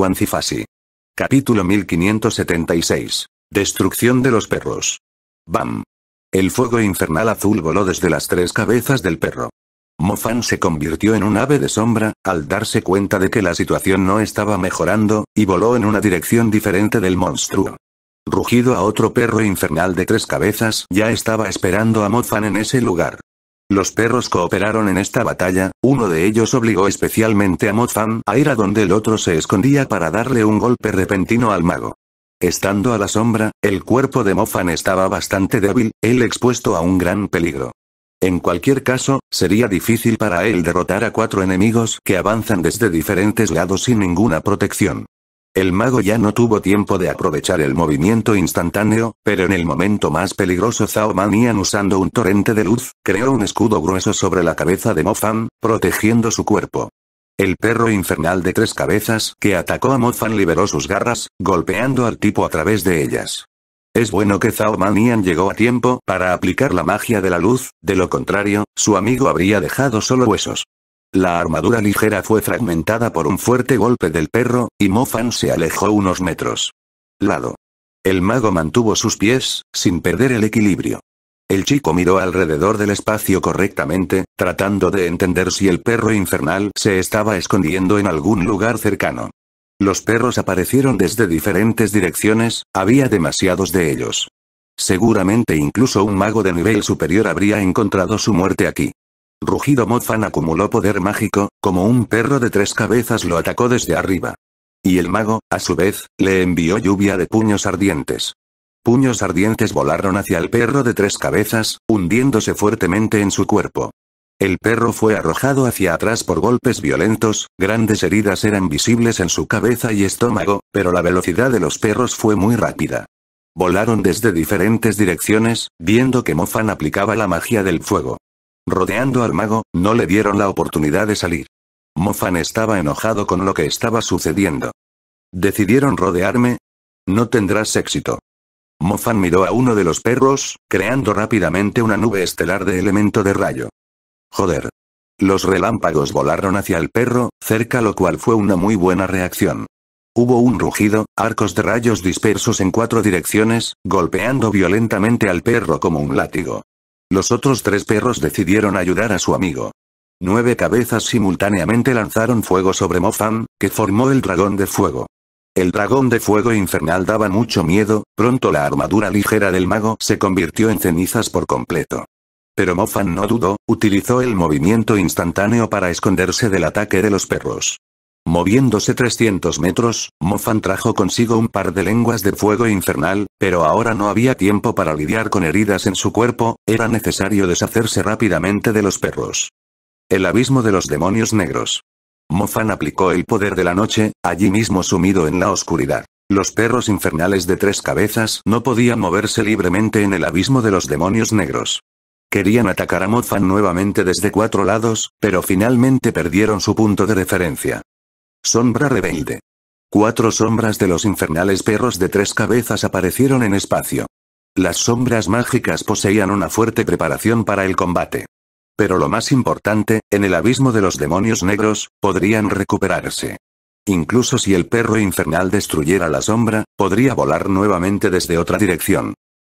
Cuancifasi. Capítulo 1576. Destrucción de los perros. Bam. El fuego infernal azul voló desde las tres cabezas del perro. Mofan se convirtió en un ave de sombra, al darse cuenta de que la situación no estaba mejorando, y voló en una dirección diferente del monstruo. Rugido a otro perro infernal de tres cabezas ya estaba esperando a Mofan en ese lugar. Los perros cooperaron en esta batalla, uno de ellos obligó especialmente a moffan a ir a donde el otro se escondía para darle un golpe repentino al mago. Estando a la sombra, el cuerpo de Mofan estaba bastante débil, él expuesto a un gran peligro. En cualquier caso, sería difícil para él derrotar a cuatro enemigos que avanzan desde diferentes lados sin ninguna protección. El mago ya no tuvo tiempo de aprovechar el movimiento instantáneo, pero en el momento más peligroso Zhao Manian usando un torrente de luz, creó un escudo grueso sobre la cabeza de Fan, protegiendo su cuerpo. El perro infernal de tres cabezas que atacó a Fan liberó sus garras, golpeando al tipo a través de ellas. Es bueno que Zhao Manian llegó a tiempo para aplicar la magia de la luz, de lo contrario, su amigo habría dejado solo huesos. La armadura ligera fue fragmentada por un fuerte golpe del perro, y Mofan se alejó unos metros. Lado. El mago mantuvo sus pies, sin perder el equilibrio. El chico miró alrededor del espacio correctamente, tratando de entender si el perro infernal se estaba escondiendo en algún lugar cercano. Los perros aparecieron desde diferentes direcciones, había demasiados de ellos. Seguramente incluso un mago de nivel superior habría encontrado su muerte aquí. Rugido Mofan acumuló poder mágico, como un perro de tres cabezas lo atacó desde arriba. Y el mago, a su vez, le envió lluvia de puños ardientes. Puños ardientes volaron hacia el perro de tres cabezas, hundiéndose fuertemente en su cuerpo. El perro fue arrojado hacia atrás por golpes violentos, grandes heridas eran visibles en su cabeza y estómago, pero la velocidad de los perros fue muy rápida. Volaron desde diferentes direcciones, viendo que Mofan aplicaba la magia del fuego. Rodeando al mago, no le dieron la oportunidad de salir. Mofan estaba enojado con lo que estaba sucediendo. ¿Decidieron rodearme? No tendrás éxito. Mofan miró a uno de los perros, creando rápidamente una nube estelar de elemento de rayo. Joder. Los relámpagos volaron hacia el perro, cerca lo cual fue una muy buena reacción. Hubo un rugido, arcos de rayos dispersos en cuatro direcciones, golpeando violentamente al perro como un látigo. Los otros tres perros decidieron ayudar a su amigo. Nueve cabezas simultáneamente lanzaron fuego sobre Mofan, que formó el dragón de fuego. El dragón de fuego infernal daba mucho miedo, pronto la armadura ligera del mago se convirtió en cenizas por completo. Pero Mofan no dudó, utilizó el movimiento instantáneo para esconderse del ataque de los perros. Moviéndose 300 metros, Mofan trajo consigo un par de lenguas de fuego infernal, pero ahora no había tiempo para lidiar con heridas en su cuerpo, era necesario deshacerse rápidamente de los perros. El abismo de los demonios negros. Mofan aplicó el poder de la noche, allí mismo sumido en la oscuridad. Los perros infernales de tres cabezas no podían moverse libremente en el abismo de los demonios negros. Querían atacar a Mofan nuevamente desde cuatro lados, pero finalmente perdieron su punto de referencia. Sombra rebelde. Cuatro sombras de los infernales perros de tres cabezas aparecieron en espacio. Las sombras mágicas poseían una fuerte preparación para el combate. Pero lo más importante, en el abismo de los demonios negros, podrían recuperarse. Incluso si el perro infernal destruyera la sombra, podría volar nuevamente desde otra dirección.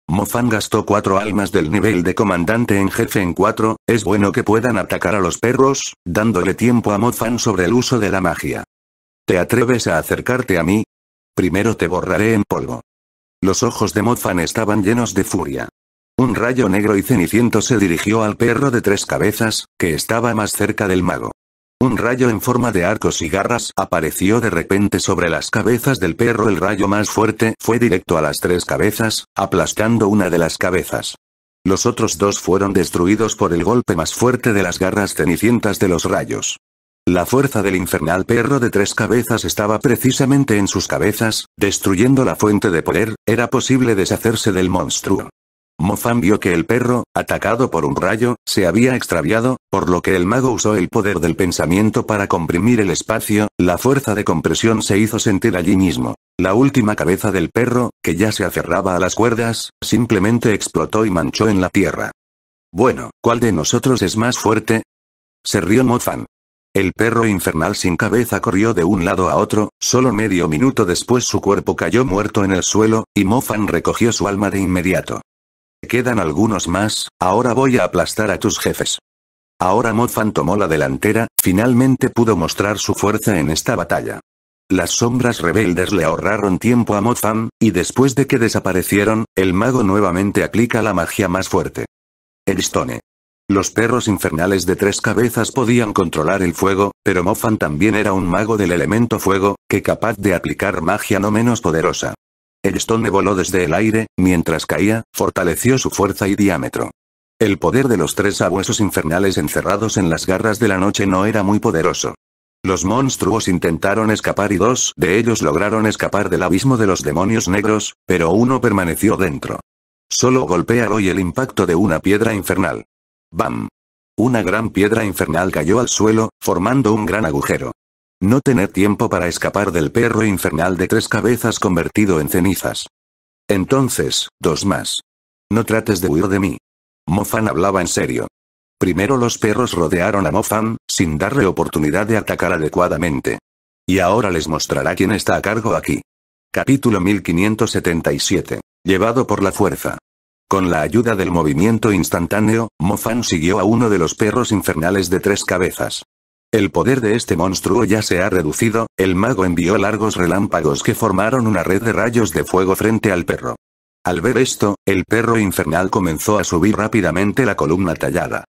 Mofan gastó cuatro almas del nivel de comandante en jefe en cuatro, es bueno que puedan atacar a los perros, dándole tiempo a Mofan sobre el uso de la magia. ¿Te atreves a acercarte a mí? Primero te borraré en polvo. Los ojos de Mofan estaban llenos de furia. Un rayo negro y ceniciento se dirigió al perro de tres cabezas, que estaba más cerca del mago. Un rayo en forma de arcos y garras apareció de repente sobre las cabezas del perro. El rayo más fuerte fue directo a las tres cabezas, aplastando una de las cabezas. Los otros dos fueron destruidos por el golpe más fuerte de las garras cenicientas de los rayos. La fuerza del infernal perro de tres cabezas estaba precisamente en sus cabezas, destruyendo la fuente de poder, era posible deshacerse del monstruo. Mofan vio que el perro, atacado por un rayo, se había extraviado, por lo que el mago usó el poder del pensamiento para comprimir el espacio, la fuerza de compresión se hizo sentir allí mismo. La última cabeza del perro, que ya se aferraba a las cuerdas, simplemente explotó y manchó en la tierra. Bueno, ¿cuál de nosotros es más fuerte? Se rió Mofan. El perro infernal sin cabeza corrió de un lado a otro, solo medio minuto después su cuerpo cayó muerto en el suelo, y Mofan recogió su alma de inmediato. Quedan algunos más, ahora voy a aplastar a tus jefes. Ahora Mofan tomó la delantera, finalmente pudo mostrar su fuerza en esta batalla. Las sombras rebeldes le ahorraron tiempo a Mofan, y después de que desaparecieron, el mago nuevamente aplica la magia más fuerte. Elstone. Los perros infernales de tres cabezas podían controlar el fuego, pero Mofan también era un mago del elemento fuego, que capaz de aplicar magia no menos poderosa. El stone voló desde el aire, mientras caía, fortaleció su fuerza y diámetro. El poder de los tres abuesos infernales encerrados en las garras de la noche no era muy poderoso. Los monstruos intentaron escapar y dos de ellos lograron escapar del abismo de los demonios negros, pero uno permaneció dentro. Solo golpea hoy el impacto de una piedra infernal. ¡Bam! Una gran piedra infernal cayó al suelo, formando un gran agujero. No tener tiempo para escapar del perro infernal de tres cabezas convertido en cenizas. Entonces, dos más. No trates de huir de mí. Mofan hablaba en serio. Primero los perros rodearon a Mofan, sin darle oportunidad de atacar adecuadamente. Y ahora les mostrará quién está a cargo aquí. Capítulo 1577. Llevado por la fuerza. Con la ayuda del movimiento instantáneo, Mofan siguió a uno de los perros infernales de tres cabezas. El poder de este monstruo ya se ha reducido, el mago envió largos relámpagos que formaron una red de rayos de fuego frente al perro. Al ver esto, el perro infernal comenzó a subir rápidamente la columna tallada.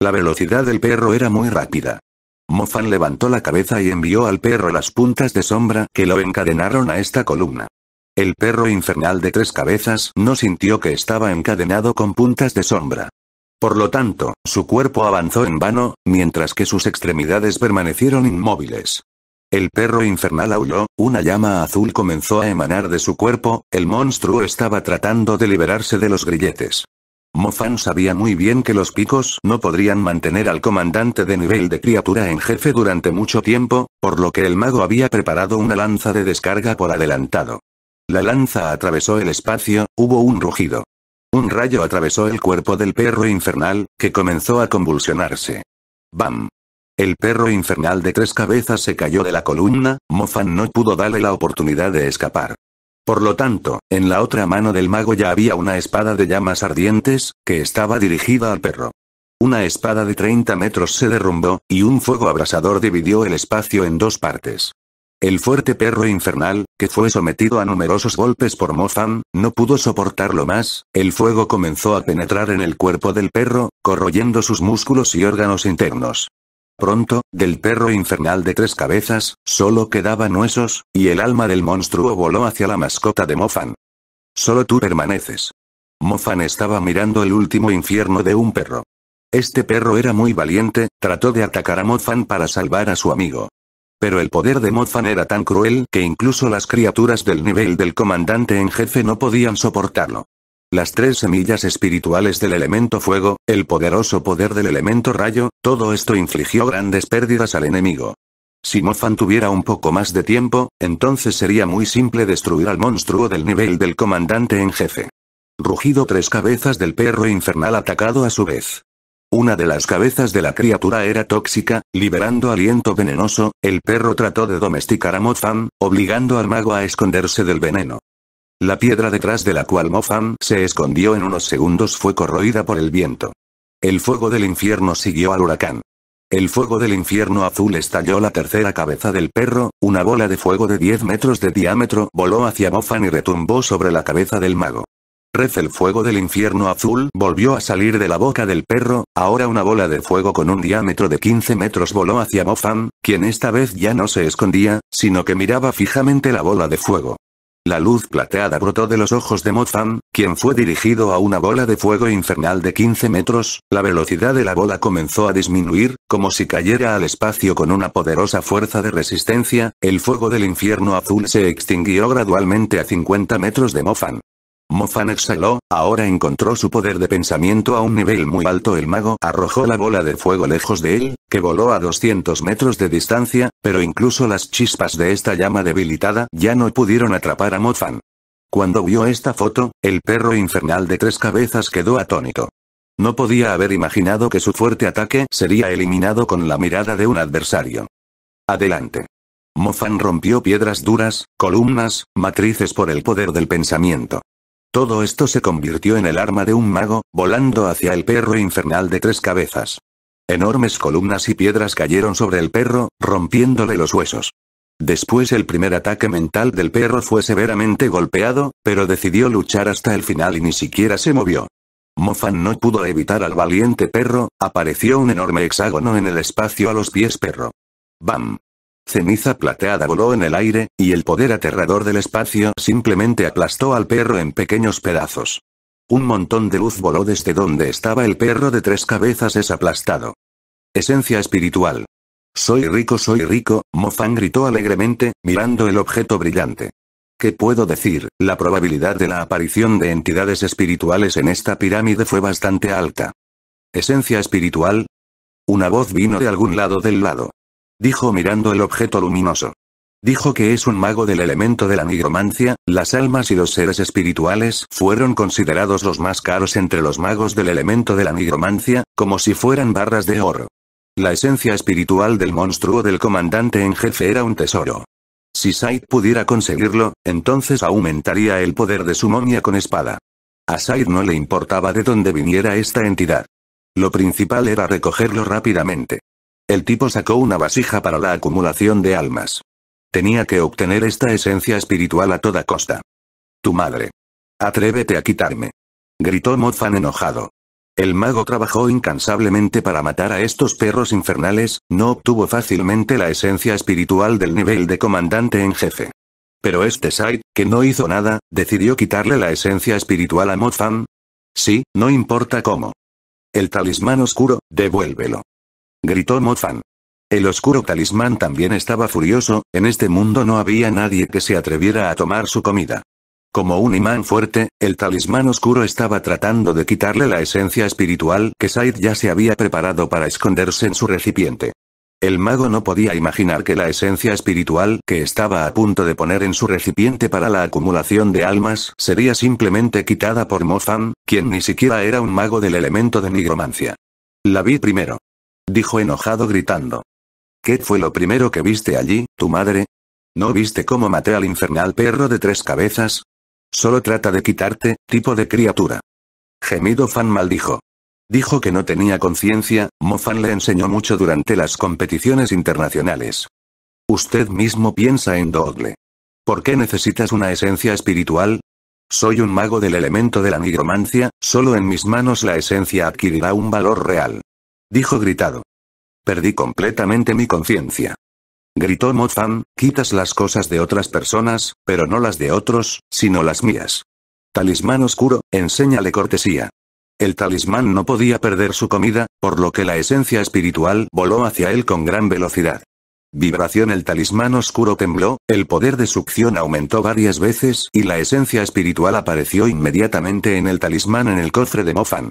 La velocidad del perro era muy rápida. Mofan levantó la cabeza y envió al perro las puntas de sombra que lo encadenaron a esta columna. El perro infernal de tres cabezas no sintió que estaba encadenado con puntas de sombra. Por lo tanto, su cuerpo avanzó en vano, mientras que sus extremidades permanecieron inmóviles. El perro infernal aulló, una llama azul comenzó a emanar de su cuerpo, el monstruo estaba tratando de liberarse de los grilletes. Mofan sabía muy bien que los picos no podrían mantener al comandante de nivel de criatura en jefe durante mucho tiempo, por lo que el mago había preparado una lanza de descarga por adelantado. La lanza atravesó el espacio, hubo un rugido. Un rayo atravesó el cuerpo del perro infernal, que comenzó a convulsionarse. ¡Bam! El perro infernal de tres cabezas se cayó de la columna, Mofan no pudo darle la oportunidad de escapar. Por lo tanto, en la otra mano del mago ya había una espada de llamas ardientes, que estaba dirigida al perro. Una espada de 30 metros se derrumbó, y un fuego abrasador dividió el espacio en dos partes. El fuerte perro infernal, que fue sometido a numerosos golpes por Mofan, no pudo soportarlo más, el fuego comenzó a penetrar en el cuerpo del perro, corroyendo sus músculos y órganos internos. Pronto, del perro infernal de tres cabezas, solo quedaban huesos, y el alma del monstruo voló hacia la mascota de Mofan. Solo tú permaneces. Mofan estaba mirando el último infierno de un perro. Este perro era muy valiente, trató de atacar a Mofan para salvar a su amigo. Pero el poder de Mofan era tan cruel que incluso las criaturas del nivel del comandante en jefe no podían soportarlo. Las tres semillas espirituales del elemento fuego, el poderoso poder del elemento rayo, todo esto infligió grandes pérdidas al enemigo. Si Mofan tuviera un poco más de tiempo, entonces sería muy simple destruir al monstruo del nivel del comandante en jefe. Rugido tres cabezas del perro infernal atacado a su vez. Una de las cabezas de la criatura era tóxica, liberando aliento venenoso, el perro trató de domesticar a Mofan, obligando al mago a esconderse del veneno. La piedra detrás de la cual Mofan se escondió en unos segundos fue corroída por el viento. El fuego del infierno siguió al huracán. El fuego del infierno azul estalló la tercera cabeza del perro, una bola de fuego de 10 metros de diámetro voló hacia Mofan y retumbó sobre la cabeza del mago. Rez el fuego del infierno azul volvió a salir de la boca del perro, ahora una bola de fuego con un diámetro de 15 metros voló hacia Mofan, quien esta vez ya no se escondía, sino que miraba fijamente la bola de fuego. La luz plateada brotó de los ojos de Moffan, quien fue dirigido a una bola de fuego infernal de 15 metros, la velocidad de la bola comenzó a disminuir, como si cayera al espacio con una poderosa fuerza de resistencia, el fuego del infierno azul se extinguió gradualmente a 50 metros de Mofan. Mofan exhaló, ahora encontró su poder de pensamiento a un nivel muy alto. El mago arrojó la bola de fuego lejos de él, que voló a 200 metros de distancia, pero incluso las chispas de esta llama debilitada ya no pudieron atrapar a Mofan. Cuando vio esta foto, el perro infernal de tres cabezas quedó atónito. No podía haber imaginado que su fuerte ataque sería eliminado con la mirada de un adversario. Adelante. Mofan rompió piedras duras, columnas, matrices por el poder del pensamiento. Todo esto se convirtió en el arma de un mago, volando hacia el perro infernal de tres cabezas. Enormes columnas y piedras cayeron sobre el perro, rompiéndole los huesos. Después el primer ataque mental del perro fue severamente golpeado, pero decidió luchar hasta el final y ni siquiera se movió. Mofan no pudo evitar al valiente perro, apareció un enorme hexágono en el espacio a los pies perro. ¡Bam! Ceniza plateada voló en el aire, y el poder aterrador del espacio simplemente aplastó al perro en pequeños pedazos. Un montón de luz voló desde donde estaba el perro de tres cabezas es aplastado. Esencia espiritual. Soy rico, soy rico, Mofán gritó alegremente, mirando el objeto brillante. ¿Qué puedo decir? La probabilidad de la aparición de entidades espirituales en esta pirámide fue bastante alta. Esencia espiritual. Una voz vino de algún lado del lado dijo mirando el objeto luminoso. Dijo que es un mago del elemento de la nigromancia, las almas y los seres espirituales fueron considerados los más caros entre los magos del elemento de la nigromancia, como si fueran barras de oro. La esencia espiritual del monstruo del comandante en jefe era un tesoro. Si Said pudiera conseguirlo, entonces aumentaría el poder de su momia con espada. A Said no le importaba de dónde viniera esta entidad. Lo principal era recogerlo rápidamente. El tipo sacó una vasija para la acumulación de almas. Tenía que obtener esta esencia espiritual a toda costa. Tu madre. Atrévete a quitarme. Gritó Mofan enojado. El mago trabajó incansablemente para matar a estos perros infernales, no obtuvo fácilmente la esencia espiritual del nivel de comandante en jefe. Pero este Side, que no hizo nada, decidió quitarle la esencia espiritual a Mofan. Sí, no importa cómo. El talismán oscuro, devuélvelo gritó Mofan. El oscuro talismán también estaba furioso, en este mundo no había nadie que se atreviera a tomar su comida. Como un imán fuerte, el talismán oscuro estaba tratando de quitarle la esencia espiritual que Said ya se había preparado para esconderse en su recipiente. El mago no podía imaginar que la esencia espiritual que estaba a punto de poner en su recipiente para la acumulación de almas sería simplemente quitada por Mofan, quien ni siquiera era un mago del elemento de nigromancia. La vi primero dijo enojado gritando. ¿Qué fue lo primero que viste allí, tu madre? ¿No viste cómo maté al infernal perro de tres cabezas? Solo trata de quitarte, tipo de criatura. Gemido Fan maldijo. Dijo que no tenía conciencia, Mofan le enseñó mucho durante las competiciones internacionales. Usted mismo piensa en Dogle. ¿Por qué necesitas una esencia espiritual? Soy un mago del elemento de la nigromancia, solo en mis manos la esencia adquirirá un valor real dijo gritado. Perdí completamente mi conciencia. Gritó Mofan, quitas las cosas de otras personas, pero no las de otros, sino las mías. Talismán oscuro, enséñale cortesía. El talismán no podía perder su comida, por lo que la esencia espiritual voló hacia él con gran velocidad. Vibración El talismán oscuro tembló, el poder de succión aumentó varias veces y la esencia espiritual apareció inmediatamente en el talismán en el cofre de Mofan.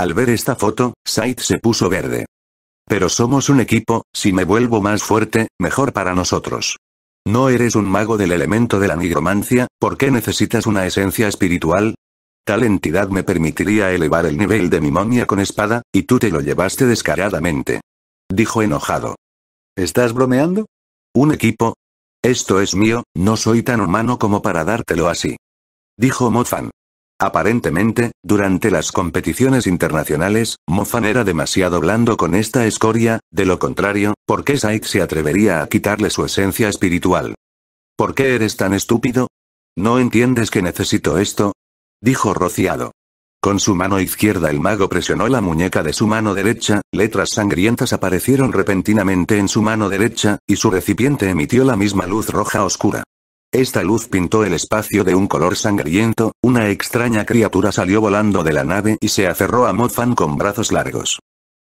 Al ver esta foto, Sait se puso verde. Pero somos un equipo, si me vuelvo más fuerte, mejor para nosotros. No eres un mago del elemento de la nigromancia, ¿por qué necesitas una esencia espiritual? Tal entidad me permitiría elevar el nivel de mi momia con espada, y tú te lo llevaste descaradamente. Dijo enojado. ¿Estás bromeando? ¿Un equipo? Esto es mío, no soy tan humano como para dártelo así. Dijo Mofan. Aparentemente, durante las competiciones internacionales, Mofan era demasiado blando con esta escoria, de lo contrario, ¿por qué Saik se atrevería a quitarle su esencia espiritual? ¿Por qué eres tan estúpido? ¿No entiendes que necesito esto? Dijo rociado. Con su mano izquierda el mago presionó la muñeca de su mano derecha, letras sangrientas aparecieron repentinamente en su mano derecha, y su recipiente emitió la misma luz roja oscura. Esta luz pintó el espacio de un color sangriento, una extraña criatura salió volando de la nave y se aferró a Mofan con brazos largos.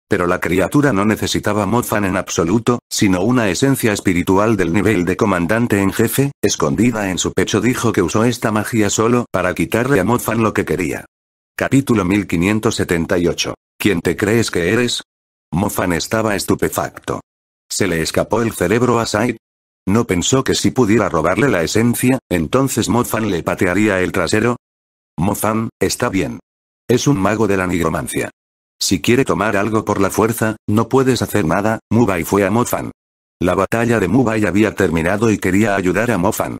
Pero la criatura no necesitaba Mofan en absoluto, sino una esencia espiritual del nivel de comandante en jefe, escondida en su pecho dijo que usó esta magia solo para quitarle a Mofan lo que quería. Capítulo 1578. ¿Quién te crees que eres? Mofan estaba estupefacto. Se le escapó el cerebro a Sai. ¿No pensó que si pudiera robarle la esencia, entonces Mofan le patearía el trasero? Mofan, está bien. Es un mago de la nigromancia. Si quiere tomar algo por la fuerza, no puedes hacer nada, Mubai fue a Mofan. La batalla de Mubai había terminado y quería ayudar a Mofan.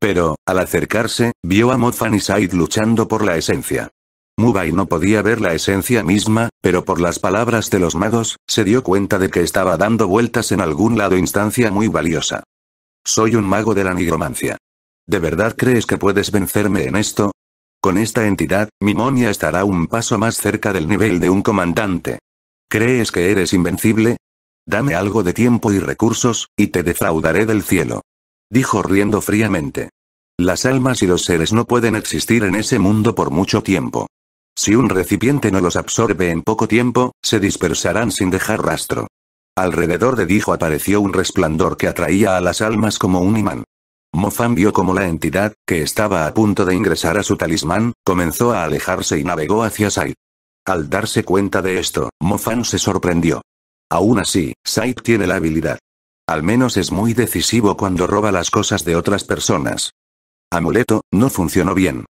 Pero, al acercarse, vio a Mofan y Said luchando por la esencia. Mubai no podía ver la esencia misma, pero por las palabras de los magos, se dio cuenta de que estaba dando vueltas en algún lado instancia muy valiosa. Soy un mago de la nigromancia. ¿De verdad crees que puedes vencerme en esto? Con esta entidad, mi momia estará un paso más cerca del nivel de un comandante. ¿Crees que eres invencible? Dame algo de tiempo y recursos, y te defraudaré del cielo. Dijo riendo fríamente. Las almas y los seres no pueden existir en ese mundo por mucho tiempo. Si un recipiente no los absorbe en poco tiempo, se dispersarán sin dejar rastro. Alrededor de Dijo apareció un resplandor que atraía a las almas como un imán. Mofan vio como la entidad, que estaba a punto de ingresar a su talismán, comenzó a alejarse y navegó hacia Sai. Al darse cuenta de esto, Mofan se sorprendió. Aún así, Sai tiene la habilidad. Al menos es muy decisivo cuando roba las cosas de otras personas. Amuleto, no funcionó bien.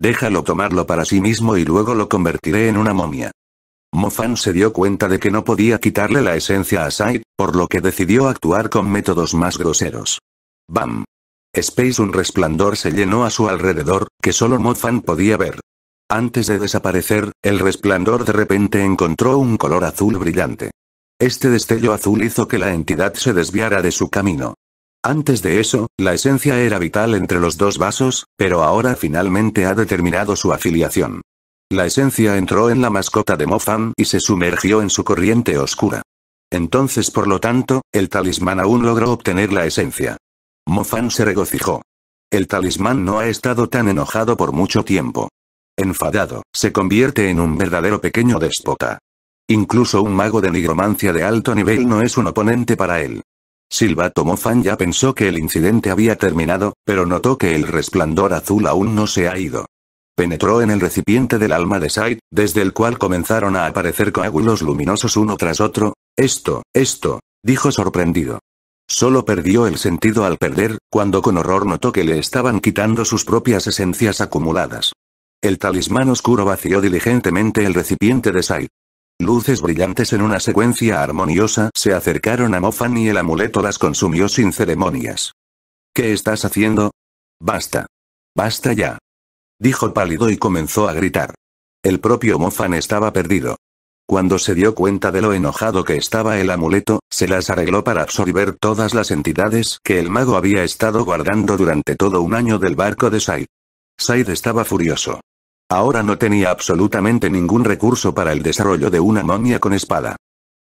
Déjalo tomarlo para sí mismo y luego lo convertiré en una momia. Mofan se dio cuenta de que no podía quitarle la esencia a Sai, por lo que decidió actuar con métodos más groseros. ¡Bam! Space un resplandor se llenó a su alrededor, que solo Mofan podía ver. Antes de desaparecer, el resplandor de repente encontró un color azul brillante. Este destello azul hizo que la entidad se desviara de su camino. Antes de eso, la esencia era vital entre los dos vasos, pero ahora finalmente ha determinado su afiliación. La esencia entró en la mascota de Mofan y se sumergió en su corriente oscura. Entonces por lo tanto, el talismán aún logró obtener la esencia. Mofan se regocijó. El talismán no ha estado tan enojado por mucho tiempo. Enfadado, se convierte en un verdadero pequeño déspota. Incluso un mago de nigromancia de alto nivel no es un oponente para él. Silvato Mofan ya pensó que el incidente había terminado, pero notó que el resplandor azul aún no se ha ido. Penetró en el recipiente del alma de Sai, desde el cual comenzaron a aparecer coágulos luminosos uno tras otro. Esto, esto, dijo sorprendido. Solo perdió el sentido al perder, cuando con horror notó que le estaban quitando sus propias esencias acumuladas. El talismán oscuro vació diligentemente el recipiente de Sai. Luces brillantes en una secuencia armoniosa se acercaron a Mofan y el amuleto las consumió sin ceremonias. ¿Qué estás haciendo? Basta. Basta ya dijo pálido y comenzó a gritar. El propio Mofan estaba perdido. Cuando se dio cuenta de lo enojado que estaba el amuleto, se las arregló para absorber todas las entidades que el mago había estado guardando durante todo un año del barco de Said. Said estaba furioso. Ahora no tenía absolutamente ningún recurso para el desarrollo de una momia con espada.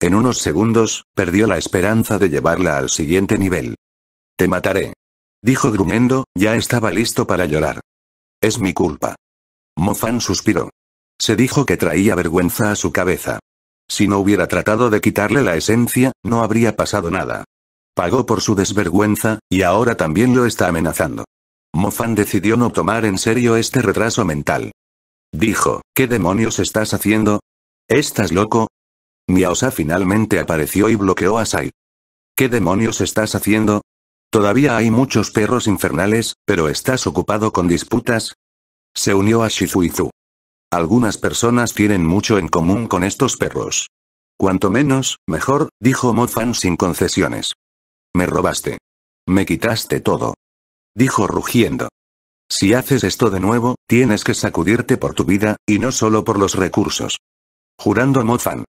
En unos segundos, perdió la esperanza de llevarla al siguiente nivel. Te mataré. Dijo gruñendo, ya estaba listo para llorar. Es mi culpa. Mofan suspiró. Se dijo que traía vergüenza a su cabeza. Si no hubiera tratado de quitarle la esencia, no habría pasado nada. Pagó por su desvergüenza, y ahora también lo está amenazando. Mofan decidió no tomar en serio este retraso mental. Dijo, ¿qué demonios estás haciendo? ¿Estás loco? Miaosa finalmente apareció y bloqueó a Sai. ¿Qué demonios estás haciendo? Todavía hay muchos perros infernales, pero estás ocupado con disputas. Se unió a Shizuizu. Algunas personas tienen mucho en común con estos perros. Cuanto menos, mejor, dijo Mofan sin concesiones. Me robaste. Me quitaste todo. Dijo rugiendo. Si haces esto de nuevo, tienes que sacudirte por tu vida, y no solo por los recursos. Jurando a Mofan.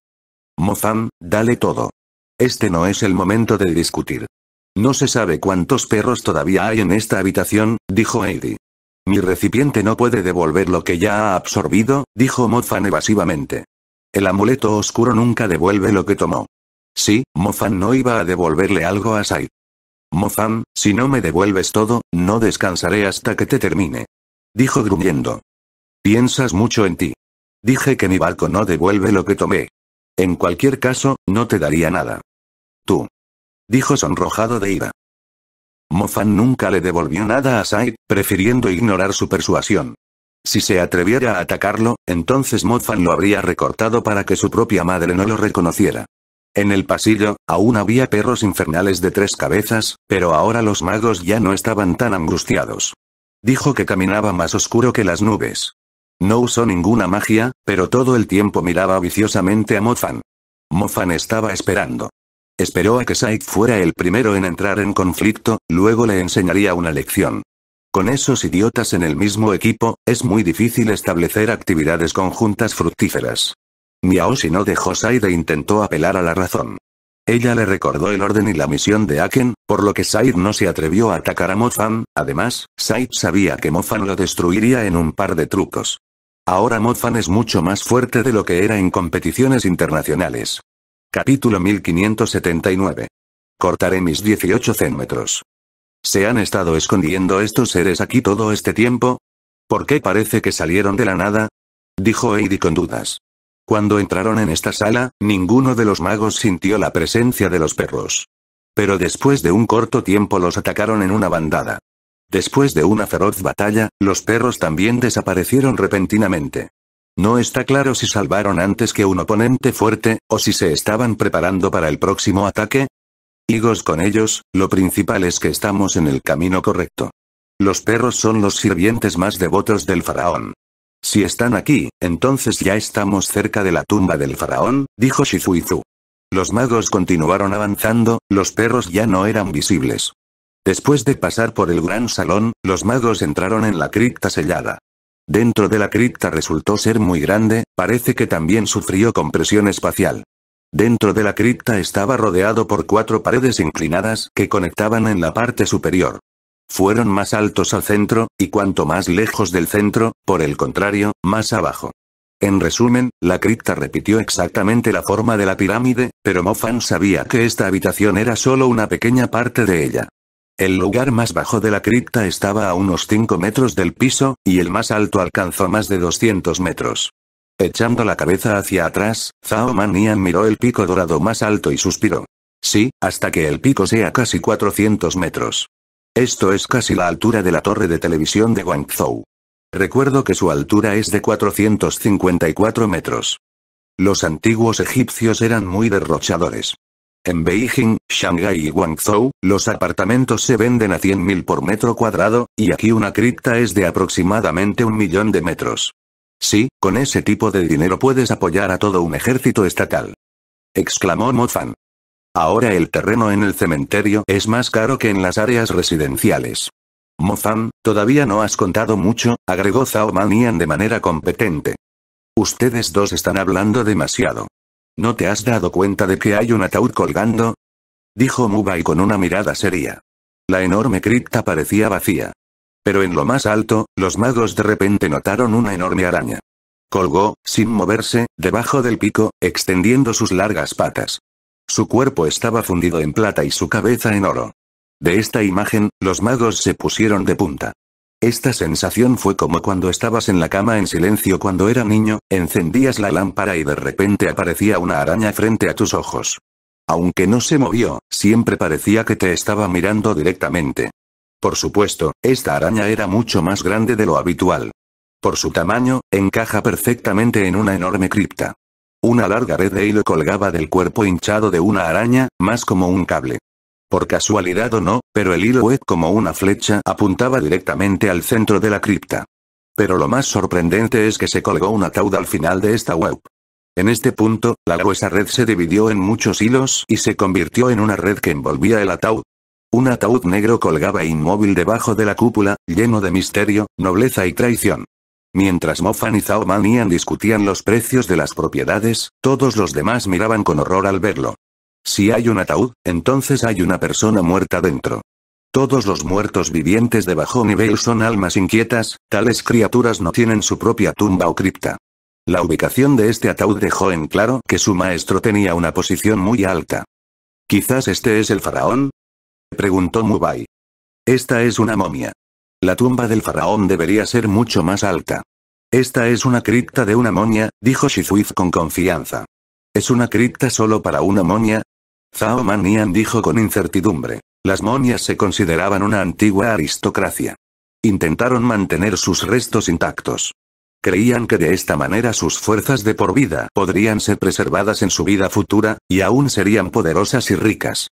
Mofan, dale todo. Este no es el momento de discutir. No se sabe cuántos perros todavía hay en esta habitación, dijo Heidi. Mi recipiente no puede devolver lo que ya ha absorbido, dijo Mofan evasivamente. El amuleto oscuro nunca devuelve lo que tomó. Sí, Mofan no iba a devolverle algo a Sai. Mofan, si no me devuelves todo, no descansaré hasta que te termine. Dijo gruñendo. Piensas mucho en ti. Dije que mi barco no devuelve lo que tomé. En cualquier caso, no te daría nada. Tú dijo sonrojado de ira. Mofan nunca le devolvió nada a Said, prefiriendo ignorar su persuasión. Si se atreviera a atacarlo, entonces Mofan lo habría recortado para que su propia madre no lo reconociera. En el pasillo, aún había perros infernales de tres cabezas, pero ahora los magos ya no estaban tan angustiados. Dijo que caminaba más oscuro que las nubes. No usó ninguna magia, pero todo el tiempo miraba viciosamente a Mofan. Mofan estaba esperando. Esperó a que Said fuera el primero en entrar en conflicto, luego le enseñaría una lección. Con esos idiotas en el mismo equipo, es muy difícil establecer actividades conjuntas fructíferas. si no dejó Said e intentó apelar a la razón. Ella le recordó el orden y la misión de Aken, por lo que Said no se atrevió a atacar a Mofan, además, Said sabía que Mofan lo destruiría en un par de trucos. Ahora Mofan es mucho más fuerte de lo que era en competiciones internacionales. Capítulo 1579. Cortaré mis 18 centímetros. ¿Se han estado escondiendo estos seres aquí todo este tiempo? ¿Por qué parece que salieron de la nada? Dijo Heidi con dudas. Cuando entraron en esta sala, ninguno de los magos sintió la presencia de los perros. Pero después de un corto tiempo los atacaron en una bandada. Después de una feroz batalla, los perros también desaparecieron repentinamente. No está claro si salvaron antes que un oponente fuerte, o si se estaban preparando para el próximo ataque. Higos con ellos, lo principal es que estamos en el camino correcto. Los perros son los sirvientes más devotos del faraón. Si están aquí, entonces ya estamos cerca de la tumba del faraón, dijo Shizuizu. Los magos continuaron avanzando, los perros ya no eran visibles. Después de pasar por el gran salón, los magos entraron en la cripta sellada dentro de la cripta resultó ser muy grande, parece que también sufrió compresión espacial. Dentro de la cripta estaba rodeado por cuatro paredes inclinadas que conectaban en la parte superior. Fueron más altos al centro, y cuanto más lejos del centro, por el contrario, más abajo. En resumen, la cripta repitió exactamente la forma de la pirámide, pero Mofan sabía que esta habitación era solo una pequeña parte de ella. El lugar más bajo de la cripta estaba a unos 5 metros del piso, y el más alto alcanzó más de 200 metros. Echando la cabeza hacia atrás, Zhao Manian miró el pico dorado más alto y suspiró. Sí, hasta que el pico sea casi 400 metros. Esto es casi la altura de la torre de televisión de Guangzhou. Recuerdo que su altura es de 454 metros. Los antiguos egipcios eran muy derrochadores. En Beijing, Shanghai y Guangzhou, los apartamentos se venden a 100.000 por metro cuadrado, y aquí una cripta es de aproximadamente un millón de metros. Sí, con ese tipo de dinero puedes apoyar a todo un ejército estatal. Exclamó Mo Fan. Ahora el terreno en el cementerio es más caro que en las áreas residenciales. Mo Fan, todavía no has contado mucho, agregó Zhao Manian de manera competente. Ustedes dos están hablando demasiado. ¿No te has dado cuenta de que hay un ataúd colgando? Dijo Mubai con una mirada seria. La enorme cripta parecía vacía. Pero en lo más alto, los magos de repente notaron una enorme araña. Colgó, sin moverse, debajo del pico, extendiendo sus largas patas. Su cuerpo estaba fundido en plata y su cabeza en oro. De esta imagen, los magos se pusieron de punta. Esta sensación fue como cuando estabas en la cama en silencio cuando era niño, encendías la lámpara y de repente aparecía una araña frente a tus ojos. Aunque no se movió, siempre parecía que te estaba mirando directamente. Por supuesto, esta araña era mucho más grande de lo habitual. Por su tamaño, encaja perfectamente en una enorme cripta. Una larga red de hilo colgaba del cuerpo hinchado de una araña, más como un cable. Por casualidad o no, pero el hilo web como una flecha apuntaba directamente al centro de la cripta. Pero lo más sorprendente es que se colgó un ataúd al final de esta web. En este punto, la gruesa red se dividió en muchos hilos y se convirtió en una red que envolvía el ataúd. Un ataúd negro colgaba inmóvil debajo de la cúpula, lleno de misterio, nobleza y traición. Mientras Mofan y Zhao discutían los precios de las propiedades, todos los demás miraban con horror al verlo. Si hay un ataúd, entonces hay una persona muerta dentro. Todos los muertos vivientes de bajo nivel son almas inquietas, tales criaturas no tienen su propia tumba o cripta. La ubicación de este ataúd dejó en claro que su maestro tenía una posición muy alta. ¿Quizás este es el faraón? Preguntó Mubai. Esta es una momia. La tumba del faraón debería ser mucho más alta. Esta es una cripta de una momia, dijo Shizuiz con confianza. Es una cripta solo para una momia, Zhao Manian dijo con incertidumbre. Las monias se consideraban una antigua aristocracia. Intentaron mantener sus restos intactos. Creían que de esta manera sus fuerzas de por vida podrían ser preservadas en su vida futura, y aún serían poderosas y ricas.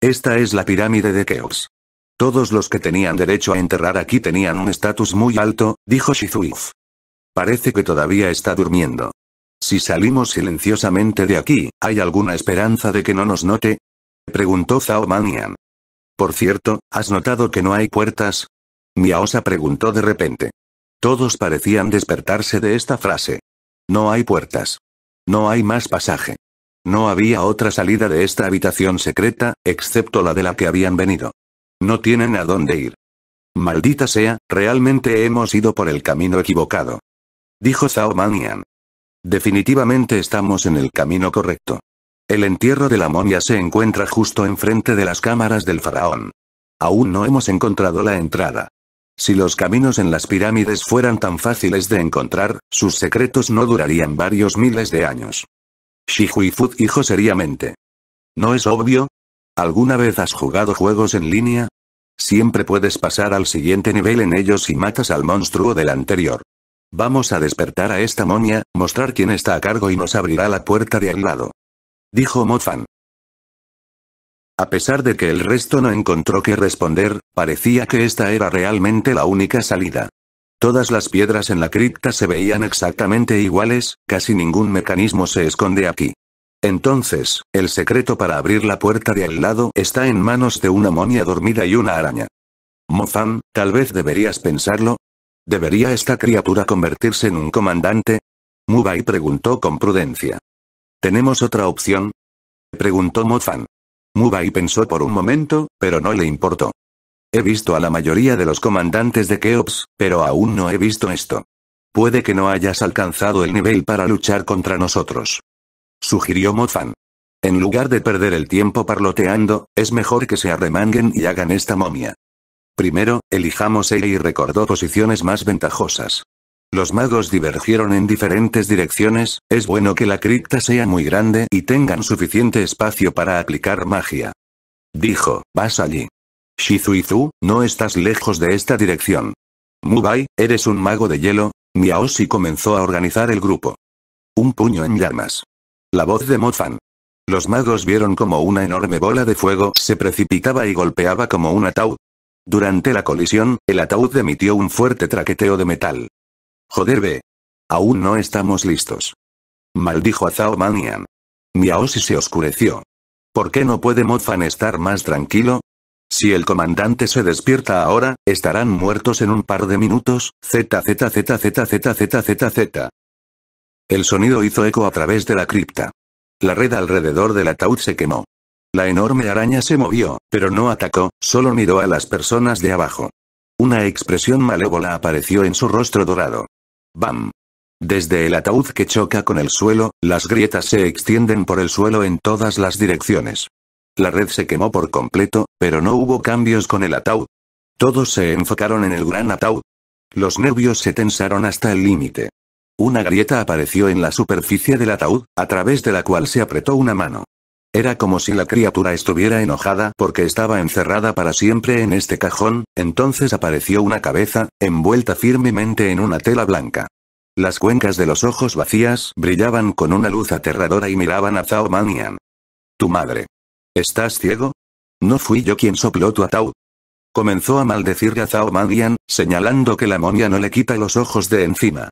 Esta es la pirámide de Keos. Todos los que tenían derecho a enterrar aquí tenían un estatus muy alto, dijo Shizuif. Parece que todavía está durmiendo. Si salimos silenciosamente de aquí, ¿hay alguna esperanza de que no nos note? Preguntó Zhao Manian. Por cierto, ¿has notado que no hay puertas? Miaosa preguntó de repente. Todos parecían despertarse de esta frase. No hay puertas. No hay más pasaje. No había otra salida de esta habitación secreta, excepto la de la que habían venido. No tienen a dónde ir. Maldita sea, realmente hemos ido por el camino equivocado. Dijo Zhao Manian. Definitivamente estamos en el camino correcto. El entierro de la momia se encuentra justo enfrente de las cámaras del faraón. Aún no hemos encontrado la entrada. Si los caminos en las pirámides fueran tan fáciles de encontrar, sus secretos no durarían varios miles de años. Shihuifud dijo seriamente. ¿No es obvio? ¿Alguna vez has jugado juegos en línea? Siempre puedes pasar al siguiente nivel en ellos y matas al monstruo del anterior. Vamos a despertar a esta momia, mostrar quién está a cargo y nos abrirá la puerta de al lado. Dijo Mofan. A pesar de que el resto no encontró qué responder, parecía que esta era realmente la única salida. Todas las piedras en la cripta se veían exactamente iguales, casi ningún mecanismo se esconde aquí. Entonces, el secreto para abrir la puerta de al lado está en manos de una momia dormida y una araña. Mofan, tal vez deberías pensarlo, ¿Debería esta criatura convertirse en un comandante? Mubai preguntó con prudencia. ¿Tenemos otra opción? Preguntó Mofan. Mubai pensó por un momento, pero no le importó. He visto a la mayoría de los comandantes de Keops, pero aún no he visto esto. Puede que no hayas alcanzado el nivel para luchar contra nosotros. Sugirió Mofan. En lugar de perder el tiempo parloteando, es mejor que se arremanguen y hagan esta momia. Primero, elijamos ella y recordó posiciones más ventajosas. Los magos divergieron en diferentes direcciones, es bueno que la cripta sea muy grande y tengan suficiente espacio para aplicar magia. Dijo, vas allí. Shizuizu, no estás lejos de esta dirección. Mubai, ¿eres un mago de hielo? Miaoshi comenzó a organizar el grupo. Un puño en llamas. La voz de Mofan. Los magos vieron como una enorme bola de fuego se precipitaba y golpeaba como un ataúd. Durante la colisión, el ataúd emitió un fuerte traqueteo de metal. Joder, ve. Aún no estamos listos. Maldijo a Zhao Manian. Miaosi se oscureció. ¿Por qué no puede Mofan estar más tranquilo? Si el comandante se despierta ahora, estarán muertos en un par de minutos, z. El sonido hizo eco a través de la cripta. La red alrededor del ataúd se quemó. La enorme araña se movió, pero no atacó, solo miró a las personas de abajo. Una expresión malévola apareció en su rostro dorado. ¡Bam! Desde el ataúd que choca con el suelo, las grietas se extienden por el suelo en todas las direcciones. La red se quemó por completo, pero no hubo cambios con el ataúd. Todos se enfocaron en el gran ataúd. Los nervios se tensaron hasta el límite. Una grieta apareció en la superficie del ataúd, a través de la cual se apretó una mano. Era como si la criatura estuviera enojada porque estaba encerrada para siempre en este cajón, entonces apareció una cabeza, envuelta firmemente en una tela blanca. Las cuencas de los ojos vacías brillaban con una luz aterradora y miraban a Zhao Manian. Tu madre. ¿Estás ciego? No fui yo quien sopló tu ataúd. Comenzó a maldecir a Zhao Manian, señalando que la monia no le quita los ojos de encima.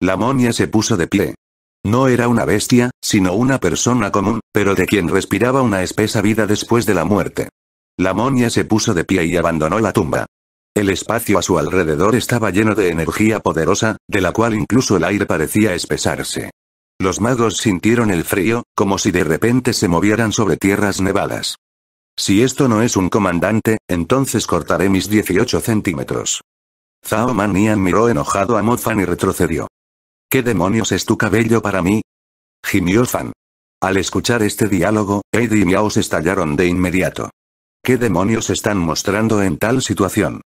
La monia se puso de pie, no era una bestia, sino una persona común, pero de quien respiraba una espesa vida después de la muerte. La monia se puso de pie y abandonó la tumba. El espacio a su alrededor estaba lleno de energía poderosa, de la cual incluso el aire parecía espesarse. Los magos sintieron el frío, como si de repente se movieran sobre tierras nevadas. Si esto no es un comandante, entonces cortaré mis 18 centímetros. Zhao Manian miró enojado a Mofan y retrocedió. ¿Qué demonios es tu cabello para mí? Gimió Fan. Al escuchar este diálogo, Eddie y Miao se estallaron de inmediato. ¿Qué demonios están mostrando en tal situación?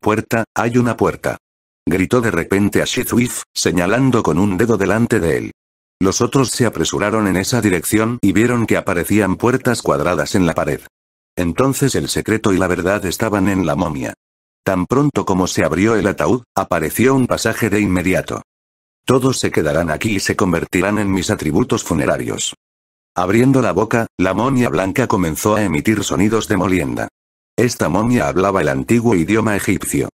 Puerta, hay una puerta. Gritó de repente a Shizuif, señalando con un dedo delante de él. Los otros se apresuraron en esa dirección y vieron que aparecían puertas cuadradas en la pared. Entonces el secreto y la verdad estaban en la momia. Tan pronto como se abrió el ataúd, apareció un pasaje de inmediato. Todos se quedarán aquí y se convertirán en mis atributos funerarios. Abriendo la boca, la momia blanca comenzó a emitir sonidos de molienda. Esta momia hablaba el antiguo idioma egipcio.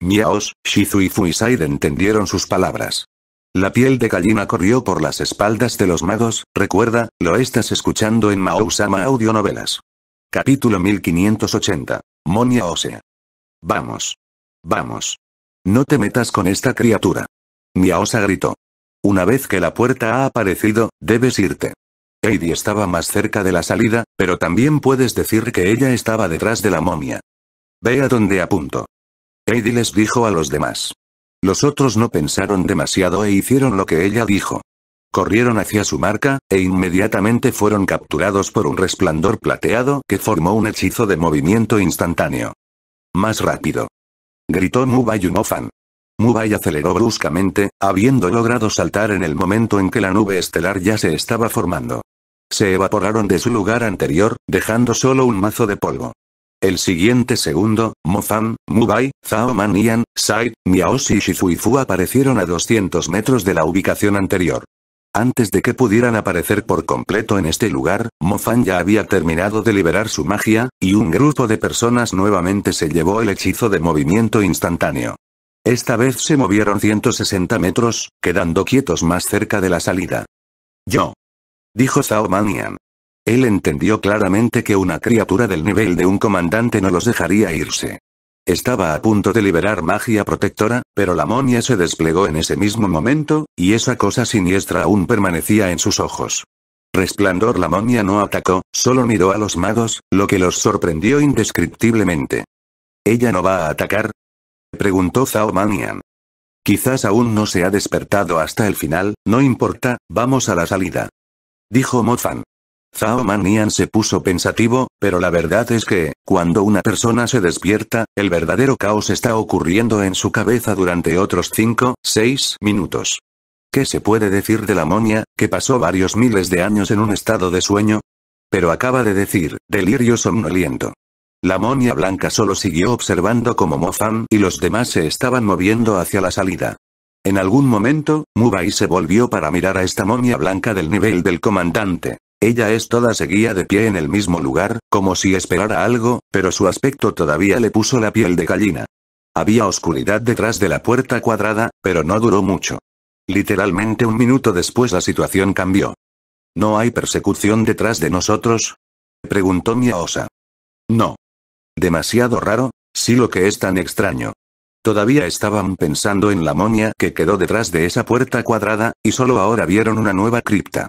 Miaos, Shizu y Fuisaide entendieron sus palabras. La piel de gallina corrió por las espaldas de los magos, recuerda, lo estás escuchando en Maousama Audionovelas. Capítulo 1580. Momia Osea. Vamos. Vamos. No te metas con esta criatura. Miaosa gritó. Una vez que la puerta ha aparecido, debes irte. Heidi estaba más cerca de la salida, pero también puedes decir que ella estaba detrás de la momia. Ve a donde apunto. Heidi les dijo a los demás. Los otros no pensaron demasiado e hicieron lo que ella dijo. Corrieron hacia su marca, e inmediatamente fueron capturados por un resplandor plateado que formó un hechizo de movimiento instantáneo. Más rápido. Gritó Mubayunofan. Mubai aceleró bruscamente, habiendo logrado saltar en el momento en que la nube estelar ya se estaba formando. Se evaporaron de su lugar anterior, dejando solo un mazo de polvo. El siguiente segundo, Mofan, Mubai, Zhao Manian, Sai, Miaoshi y Shizuifu aparecieron a 200 metros de la ubicación anterior. Antes de que pudieran aparecer por completo en este lugar, Mofan ya había terminado de liberar su magia, y un grupo de personas nuevamente se llevó el hechizo de movimiento instantáneo. Esta vez se movieron 160 metros, quedando quietos más cerca de la salida. Yo. Dijo Zhao Él entendió claramente que una criatura del nivel de un comandante no los dejaría irse. Estaba a punto de liberar magia protectora, pero la momia se desplegó en ese mismo momento, y esa cosa siniestra aún permanecía en sus ojos. Resplandor la momia no atacó, solo miró a los magos, lo que los sorprendió indescriptiblemente. Ella no va a atacar, preguntó Zhao Manian. Quizás aún no se ha despertado hasta el final, no importa, vamos a la salida. Dijo Mofan. Zhao Manian se puso pensativo, pero la verdad es que, cuando una persona se despierta, el verdadero caos está ocurriendo en su cabeza durante otros 5, 6 minutos. ¿Qué se puede decir de la monia que pasó varios miles de años en un estado de sueño? Pero acaba de decir, delirio somnoliento. La momia blanca solo siguió observando como Mofan y los demás se estaban moviendo hacia la salida. En algún momento, Mubai se volvió para mirar a esta momia blanca del nivel del comandante. Ella es toda seguía de pie en el mismo lugar, como si esperara algo, pero su aspecto todavía le puso la piel de gallina. Había oscuridad detrás de la puerta cuadrada, pero no duró mucho. Literalmente un minuto después la situación cambió. ¿No hay persecución detrás de nosotros? Preguntó Miaosa. No. Demasiado raro, sí lo que es tan extraño. Todavía estaban pensando en la momia que quedó detrás de esa puerta cuadrada, y solo ahora vieron una nueva cripta.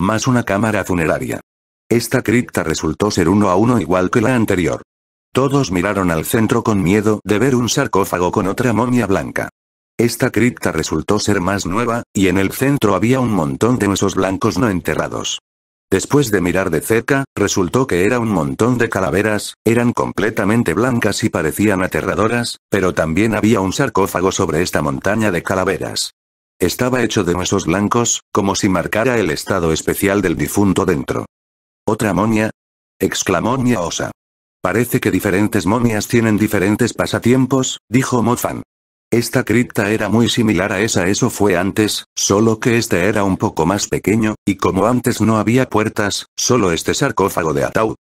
Más una cámara funeraria. Esta cripta resultó ser uno a uno igual que la anterior. Todos miraron al centro con miedo de ver un sarcófago con otra momia blanca. Esta cripta resultó ser más nueva, y en el centro había un montón de huesos blancos no enterrados. Después de mirar de cerca, resultó que era un montón de calaveras, eran completamente blancas y parecían aterradoras, pero también había un sarcófago sobre esta montaña de calaveras. Estaba hecho de huesos blancos, como si marcara el estado especial del difunto dentro. ¿Otra monia? exclamó Miaosa. Parece que diferentes monias tienen diferentes pasatiempos, dijo Mofan. Esta cripta era muy similar a esa eso fue antes, solo que este era un poco más pequeño, y como antes no había puertas, solo este sarcófago de ataúd.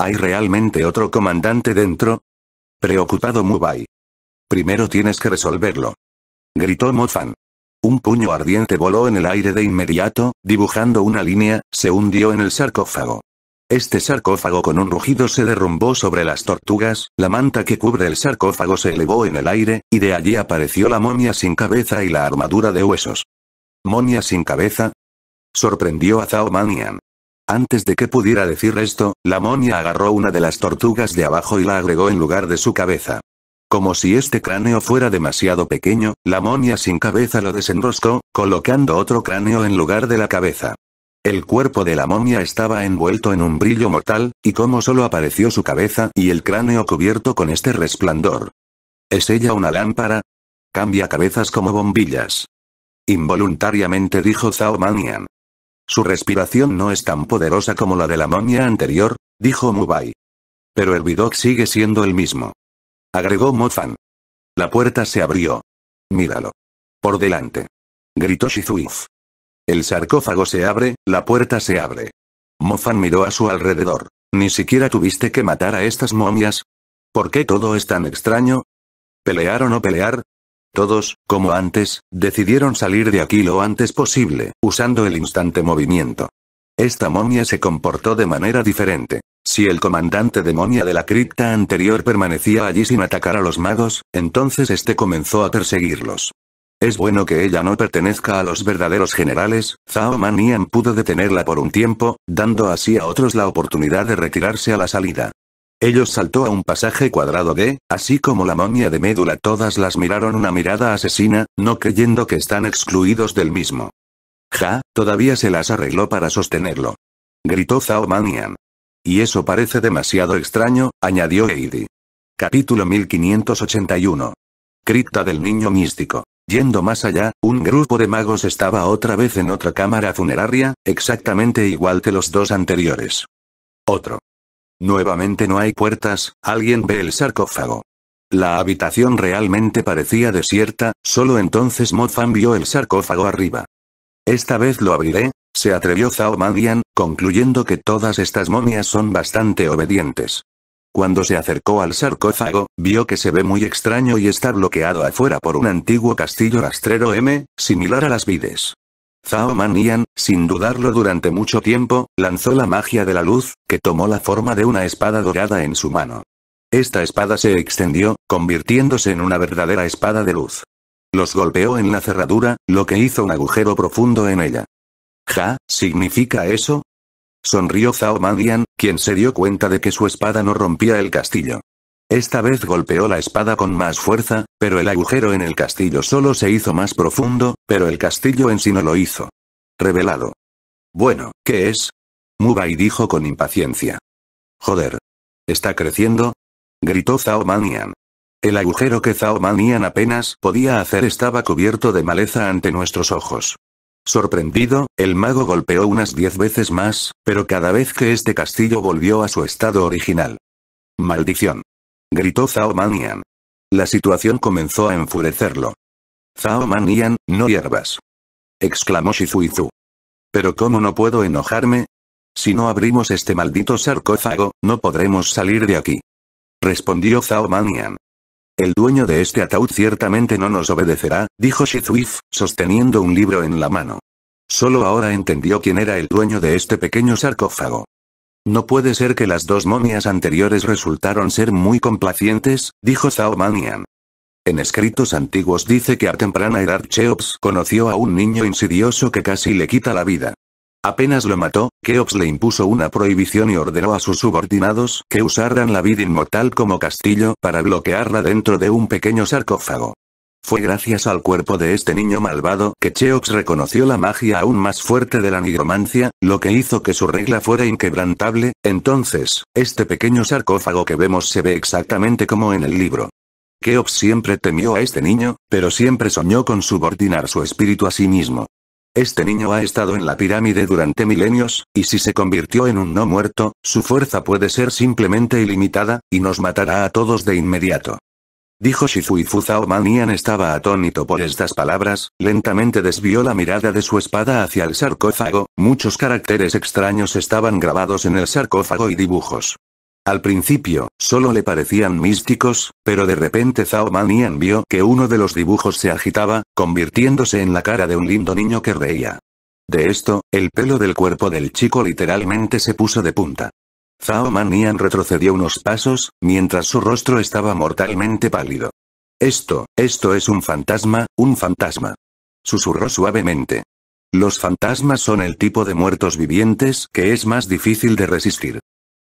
¿Hay realmente otro comandante dentro? Preocupado Mubai. Primero tienes que resolverlo. Gritó Mofan. Un puño ardiente voló en el aire de inmediato, dibujando una línea, se hundió en el sarcófago. Este sarcófago con un rugido se derrumbó sobre las tortugas, la manta que cubre el sarcófago se elevó en el aire, y de allí apareció la momia sin cabeza y la armadura de huesos. ¿Momia sin cabeza? Sorprendió a Zhao Manian. Antes de que pudiera decir esto, la momia agarró una de las tortugas de abajo y la agregó en lugar de su cabeza. Como si este cráneo fuera demasiado pequeño, la momia sin cabeza lo desenroscó, colocando otro cráneo en lugar de la cabeza. El cuerpo de la momia estaba envuelto en un brillo mortal, y como solo apareció su cabeza y el cráneo cubierto con este resplandor. ¿Es ella una lámpara? Cambia cabezas como bombillas. Involuntariamente dijo Zhao Manian. Su respiración no es tan poderosa como la de la momia anterior, dijo Mubai. Pero el Bidok sigue siendo el mismo. Agregó Mozan. La puerta se abrió. Míralo. Por delante. Gritó Shizuif. El sarcófago se abre, la puerta se abre. Mofan miró a su alrededor. ¿Ni siquiera tuviste que matar a estas momias? ¿Por qué todo es tan extraño? ¿Pelear o no pelear? Todos, como antes, decidieron salir de aquí lo antes posible, usando el instante movimiento. Esta momia se comportó de manera diferente. Si el comandante demonia de la cripta anterior permanecía allí sin atacar a los magos, entonces este comenzó a perseguirlos. Es bueno que ella no pertenezca a los verdaderos generales, Zhao Manian pudo detenerla por un tiempo, dando así a otros la oportunidad de retirarse a la salida. Ellos saltó a un pasaje cuadrado de, así como la momia de médula todas las miraron una mirada asesina, no creyendo que están excluidos del mismo. Ja, todavía se las arregló para sostenerlo. Gritó Zhao Manian. Y eso parece demasiado extraño, añadió Heidi. Capítulo 1581. Cripta del Niño Místico. Yendo más allá, un grupo de magos estaba otra vez en otra cámara funeraria, exactamente igual que los dos anteriores. Otro. Nuevamente no hay puertas, alguien ve el sarcófago. La habitación realmente parecía desierta, solo entonces Mofan vio el sarcófago arriba. Esta vez lo abriré, se atrevió Zhao Madian, concluyendo que todas estas momias son bastante obedientes. Cuando se acercó al sarcófago, vio que se ve muy extraño y está bloqueado afuera por un antiguo castillo rastrero M, similar a las vides. Zhao Manian, sin dudarlo durante mucho tiempo, lanzó la magia de la luz, que tomó la forma de una espada dorada en su mano. Esta espada se extendió, convirtiéndose en una verdadera espada de luz. Los golpeó en la cerradura, lo que hizo un agujero profundo en ella. Ja, ¿significa eso? Sonrió Zhao Manian, quien se dio cuenta de que su espada no rompía el castillo. Esta vez golpeó la espada con más fuerza, pero el agujero en el castillo solo se hizo más profundo, pero el castillo en sí no lo hizo. Revelado. Bueno, ¿qué es? Mubai dijo con impaciencia. Joder. ¿Está creciendo? Gritó Zhao Manian. El agujero que Zhao Manian apenas podía hacer estaba cubierto de maleza ante nuestros ojos. Sorprendido, el mago golpeó unas diez veces más, pero cada vez que este castillo volvió a su estado original. ¡Maldición! gritó Zhao Manian. La situación comenzó a enfurecerlo. Zhao Manian, no hierbas. exclamó Shizuizu. Pero ¿cómo no puedo enojarme? Si no abrimos este maldito sarcófago, no podremos salir de aquí. Respondió Zhao Manian. El dueño de este ataúd ciertamente no nos obedecerá, dijo Shizuif, sosteniendo un libro en la mano. Solo ahora entendió quién era el dueño de este pequeño sarcófago. No puede ser que las dos momias anteriores resultaron ser muy complacientes, dijo Zhao Manian. En escritos antiguos dice que a temprana edad Cheops conoció a un niño insidioso que casi le quita la vida. Apenas lo mató, Keops le impuso una prohibición y ordenó a sus subordinados que usaran la vida inmortal como castillo para bloquearla dentro de un pequeño sarcófago. Fue gracias al cuerpo de este niño malvado que Cheops reconoció la magia aún más fuerte de la nigromancia, lo que hizo que su regla fuera inquebrantable, entonces, este pequeño sarcófago que vemos se ve exactamente como en el libro. Cheops siempre temió a este niño, pero siempre soñó con subordinar su espíritu a sí mismo. Este niño ha estado en la pirámide durante milenios, y si se convirtió en un no muerto, su fuerza puede ser simplemente ilimitada, y nos matará a todos de inmediato. Dijo Fuzao Manian estaba atónito por estas palabras, lentamente desvió la mirada de su espada hacia el sarcófago, muchos caracteres extraños estaban grabados en el sarcófago y dibujos. Al principio, solo le parecían místicos, pero de repente Zhao Manian vio que uno de los dibujos se agitaba, convirtiéndose en la cara de un lindo niño que reía. De esto, el pelo del cuerpo del chico literalmente se puso de punta. Zhao Manian retrocedió unos pasos, mientras su rostro estaba mortalmente pálido. Esto, esto es un fantasma, un fantasma. Susurró suavemente. Los fantasmas son el tipo de muertos vivientes que es más difícil de resistir.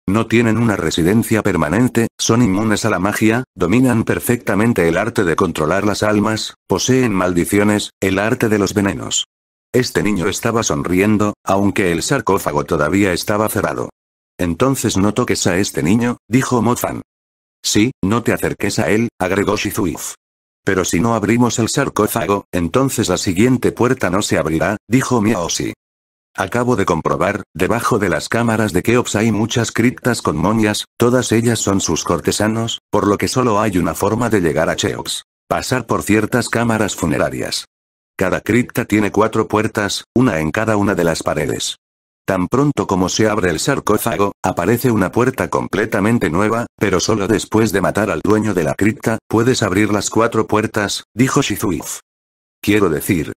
No tienen una residencia permanente, son inmunes a la magia, dominan perfectamente el arte de controlar las almas, poseen maldiciones, el arte de los venenos. Este niño estaba sonriendo, aunque el sarcófago todavía estaba cerrado. Entonces no toques a este niño, dijo Mozan. Sí, no te acerques a él, agregó Shizuif. Pero si no abrimos el sarcófago, entonces la siguiente puerta no se abrirá, dijo Miaoshi. Acabo de comprobar, debajo de las cámaras de Cheops hay muchas criptas con momias, todas ellas son sus cortesanos, por lo que solo hay una forma de llegar a Cheops. Pasar por ciertas cámaras funerarias. Cada cripta tiene cuatro puertas, una en cada una de las paredes. Tan pronto como se abre el sarcófago, aparece una puerta completamente nueva, pero solo después de matar al dueño de la cripta, puedes abrir las cuatro puertas, dijo Shizuif. Quiero decir.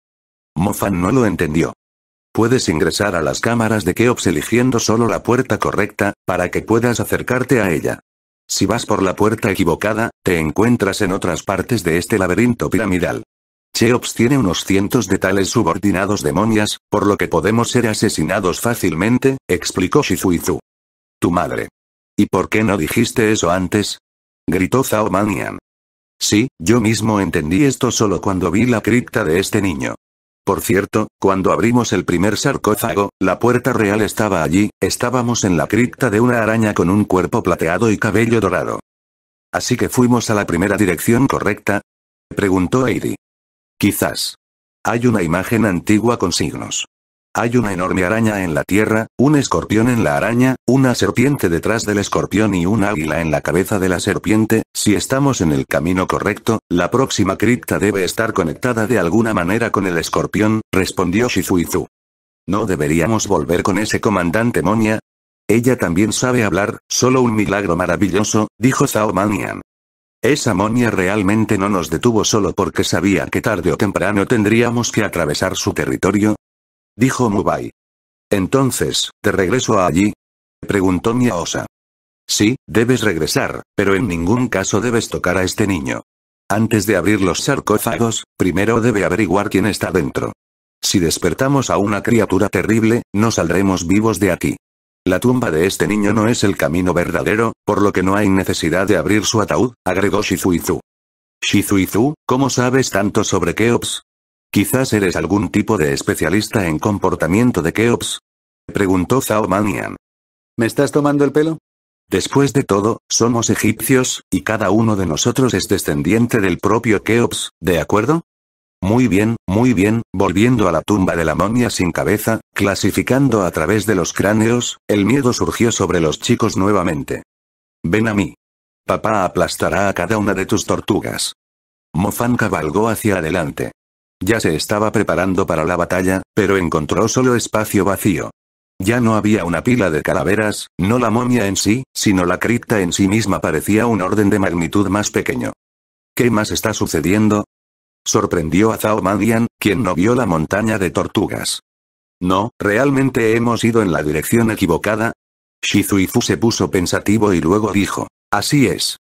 Mofan no lo entendió. Puedes ingresar a las cámaras de Keops eligiendo solo la puerta correcta, para que puedas acercarte a ella. Si vas por la puerta equivocada, te encuentras en otras partes de este laberinto piramidal. Cheops tiene unos cientos de tales subordinados demonias, por lo que podemos ser asesinados fácilmente, explicó Shizuizu. Tu madre. ¿Y por qué no dijiste eso antes? gritó Zhao Manian. Sí, yo mismo entendí esto solo cuando vi la cripta de este niño. Por cierto, cuando abrimos el primer sarcófago, la puerta real estaba allí, estábamos en la cripta de una araña con un cuerpo plateado y cabello dorado. Así que fuimos a la primera dirección correcta, preguntó Heidi. Quizás. Hay una imagen antigua con signos. Hay una enorme araña en la tierra, un escorpión en la araña, una serpiente detrás del escorpión y un águila en la cabeza de la serpiente, si estamos en el camino correcto, la próxima cripta debe estar conectada de alguna manera con el escorpión, respondió Shizuizu. ¿No deberíamos volver con ese comandante Monia? Ella también sabe hablar, solo un milagro maravilloso, dijo Zhao Manian. Esa monia realmente no nos detuvo solo porque sabía que tarde o temprano tendríamos que atravesar su territorio, dijo Mubai. Entonces, ¿te regreso a allí? preguntó Miaosa. Sí, debes regresar, pero en ningún caso debes tocar a este niño. Antes de abrir los sarcófagos, primero debe averiguar quién está dentro. Si despertamos a una criatura terrible, no saldremos vivos de aquí. La tumba de este niño no es el camino verdadero, por lo que no hay necesidad de abrir su ataúd, agregó Shizuizu. Shizuizu, ¿cómo sabes tanto sobre Keops? Quizás eres algún tipo de especialista en comportamiento de Keops. Preguntó Zhao Manian. ¿Me estás tomando el pelo? Después de todo, somos egipcios, y cada uno de nosotros es descendiente del propio Keops, ¿de acuerdo? Muy bien, muy bien, volviendo a la tumba de la momia sin cabeza, clasificando a través de los cráneos, el miedo surgió sobre los chicos nuevamente. Ven a mí. Papá aplastará a cada una de tus tortugas. Mofan cabalgó hacia adelante. Ya se estaba preparando para la batalla, pero encontró solo espacio vacío. Ya no había una pila de calaveras, no la momia en sí, sino la cripta en sí misma parecía un orden de magnitud más pequeño. ¿Qué más está sucediendo? Sorprendió a Zhao Madian, quien no vio la montaña de tortugas. No, realmente hemos ido en la dirección equivocada. Shizuizu se puso pensativo y luego dijo, así es.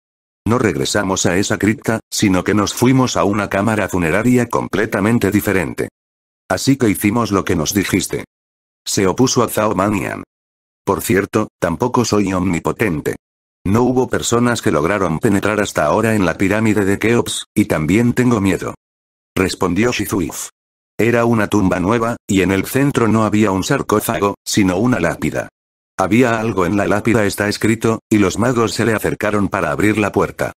No regresamos a esa cripta, sino que nos fuimos a una cámara funeraria completamente diferente. Así que hicimos lo que nos dijiste. Se opuso a Zhao Por cierto, tampoco soy omnipotente. No hubo personas que lograron penetrar hasta ahora en la pirámide de Keops, y también tengo miedo. Respondió Shizuif. Era una tumba nueva, y en el centro no había un sarcófago, sino una lápida. Había algo en la lápida está escrito, y los magos se le acercaron para abrir la puerta.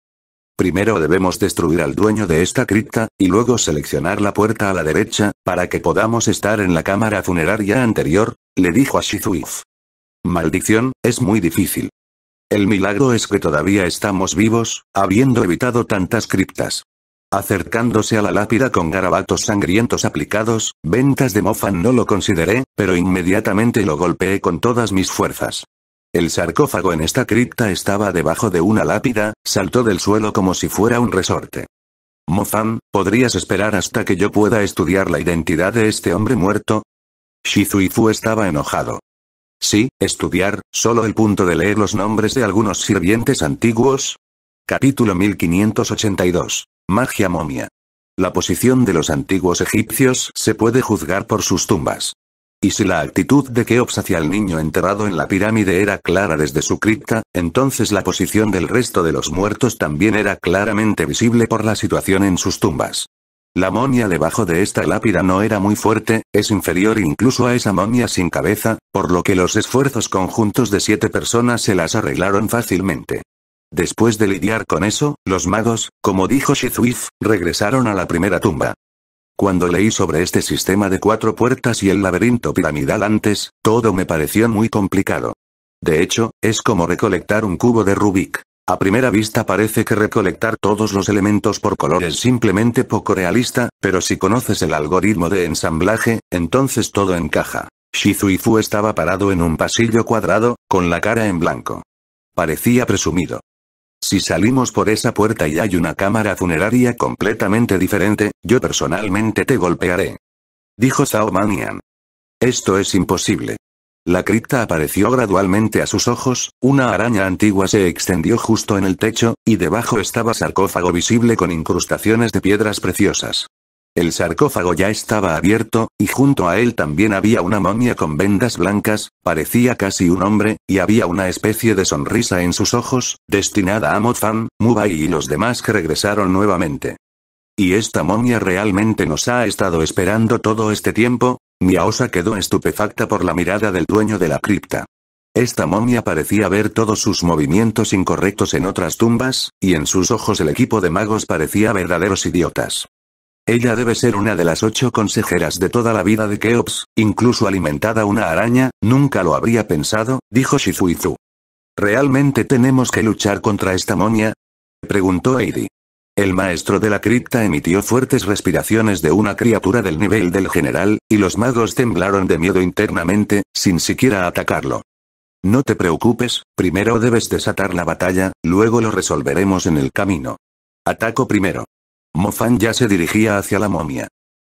Primero debemos destruir al dueño de esta cripta, y luego seleccionar la puerta a la derecha, para que podamos estar en la cámara funeraria anterior, le dijo a Shizuif. Maldición, es muy difícil. El milagro es que todavía estamos vivos, habiendo evitado tantas criptas. Acercándose a la lápida con garabatos sangrientos aplicados, ventas de Mofan no lo consideré, pero inmediatamente lo golpeé con todas mis fuerzas. El sarcófago en esta cripta estaba debajo de una lápida, saltó del suelo como si fuera un resorte. Mofan, ¿podrías esperar hasta que yo pueda estudiar la identidad de este hombre muerto? Shizuizu estaba enojado. Sí, estudiar, solo el punto de leer los nombres de algunos sirvientes antiguos. Capítulo 1582. Magia momia. La posición de los antiguos egipcios se puede juzgar por sus tumbas. Y si la actitud de Keops hacia el niño enterrado en la pirámide era clara desde su cripta, entonces la posición del resto de los muertos también era claramente visible por la situación en sus tumbas. La momia debajo de esta lápida no era muy fuerte, es inferior incluso a esa momia sin cabeza, por lo que los esfuerzos conjuntos de siete personas se las arreglaron fácilmente. Después de lidiar con eso, los magos, como dijo Shizuif, regresaron a la primera tumba. Cuando leí sobre este sistema de cuatro puertas y el laberinto piramidal antes, todo me pareció muy complicado. De hecho, es como recolectar un cubo de Rubik. A primera vista parece que recolectar todos los elementos por color es simplemente poco realista, pero si conoces el algoritmo de ensamblaje, entonces todo encaja. Shizuifu estaba parado en un pasillo cuadrado, con la cara en blanco. Parecía presumido. Si salimos por esa puerta y hay una cámara funeraria completamente diferente, yo personalmente te golpearé. Dijo Sao Manian. Esto es imposible. La cripta apareció gradualmente a sus ojos, una araña antigua se extendió justo en el techo, y debajo estaba sarcófago visible con incrustaciones de piedras preciosas. El sarcófago ya estaba abierto, y junto a él también había una momia con vendas blancas, parecía casi un hombre, y había una especie de sonrisa en sus ojos, destinada a Mofan, Mubai y los demás que regresaron nuevamente. ¿Y esta momia realmente nos ha estado esperando todo este tiempo? Miaosa quedó estupefacta por la mirada del dueño de la cripta. Esta momia parecía ver todos sus movimientos incorrectos en otras tumbas, y en sus ojos el equipo de magos parecía verdaderos idiotas. Ella debe ser una de las ocho consejeras de toda la vida de Keops, incluso alimentada una araña, nunca lo habría pensado, dijo Shizuizu. ¿Realmente tenemos que luchar contra esta momia? Preguntó Heidi. El maestro de la cripta emitió fuertes respiraciones de una criatura del nivel del general, y los magos temblaron de miedo internamente, sin siquiera atacarlo. No te preocupes, primero debes desatar la batalla, luego lo resolveremos en el camino. Ataco primero. Mofan ya se dirigía hacia la momia.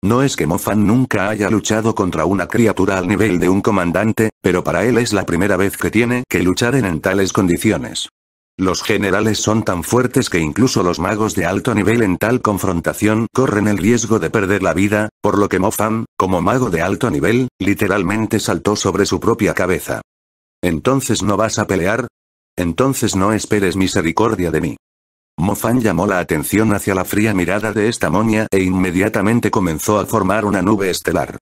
No es que Mofan nunca haya luchado contra una criatura al nivel de un comandante, pero para él es la primera vez que tiene que luchar en, en tales condiciones. Los generales son tan fuertes que incluso los magos de alto nivel en tal confrontación corren el riesgo de perder la vida, por lo que Mofan, como mago de alto nivel, literalmente saltó sobre su propia cabeza. Entonces no vas a pelear, entonces no esperes misericordia de mí. Mofan llamó la atención hacia la fría mirada de esta momia e inmediatamente comenzó a formar una nube estelar.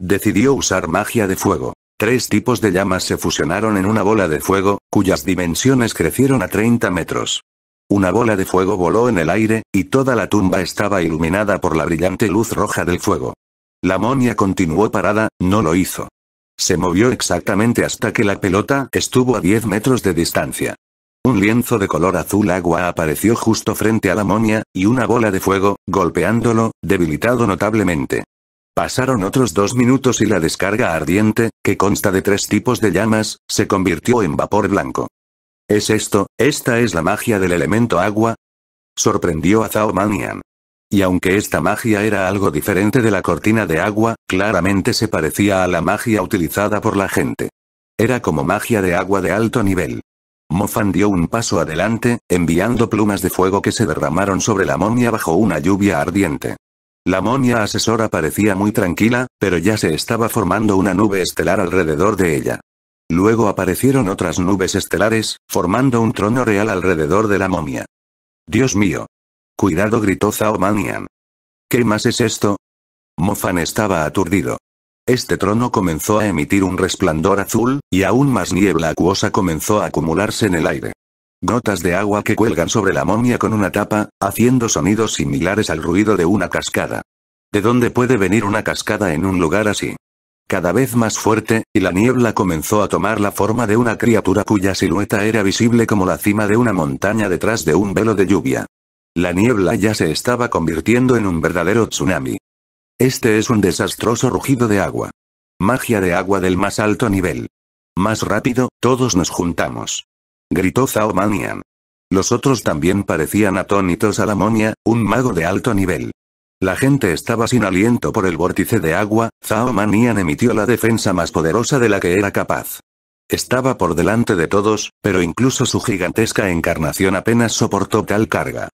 Decidió usar magia de fuego. Tres tipos de llamas se fusionaron en una bola de fuego, cuyas dimensiones crecieron a 30 metros. Una bola de fuego voló en el aire, y toda la tumba estaba iluminada por la brillante luz roja del fuego. La momia continuó parada, no lo hizo. Se movió exactamente hasta que la pelota estuvo a 10 metros de distancia. Un lienzo de color azul agua apareció justo frente a la monia, y una bola de fuego, golpeándolo, debilitado notablemente. Pasaron otros dos minutos y la descarga ardiente, que consta de tres tipos de llamas, se convirtió en vapor blanco. ¿Es esto, esta es la magia del elemento agua? Sorprendió a Zhao Manian. Y aunque esta magia era algo diferente de la cortina de agua, claramente se parecía a la magia utilizada por la gente. Era como magia de agua de alto nivel. Mofan dio un paso adelante, enviando plumas de fuego que se derramaron sobre la momia bajo una lluvia ardiente. La momia asesora parecía muy tranquila, pero ya se estaba formando una nube estelar alrededor de ella. Luego aparecieron otras nubes estelares, formando un trono real alrededor de la momia. Dios mío. Cuidado gritó Zao ¿Qué más es esto? Mofan estaba aturdido. Este trono comenzó a emitir un resplandor azul, y aún más niebla acuosa comenzó a acumularse en el aire. Gotas de agua que cuelgan sobre la momia con una tapa, haciendo sonidos similares al ruido de una cascada. ¿De dónde puede venir una cascada en un lugar así? Cada vez más fuerte, y la niebla comenzó a tomar la forma de una criatura cuya silueta era visible como la cima de una montaña detrás de un velo de lluvia. La niebla ya se estaba convirtiendo en un verdadero tsunami. Este es un desastroso rugido de agua. Magia de agua del más alto nivel. Más rápido, todos nos juntamos. Gritó Zhao Los otros también parecían atónitos a la monia, un mago de alto nivel. La gente estaba sin aliento por el vórtice de agua, Zhao emitió la defensa más poderosa de la que era capaz. Estaba por delante de todos, pero incluso su gigantesca encarnación apenas soportó tal carga.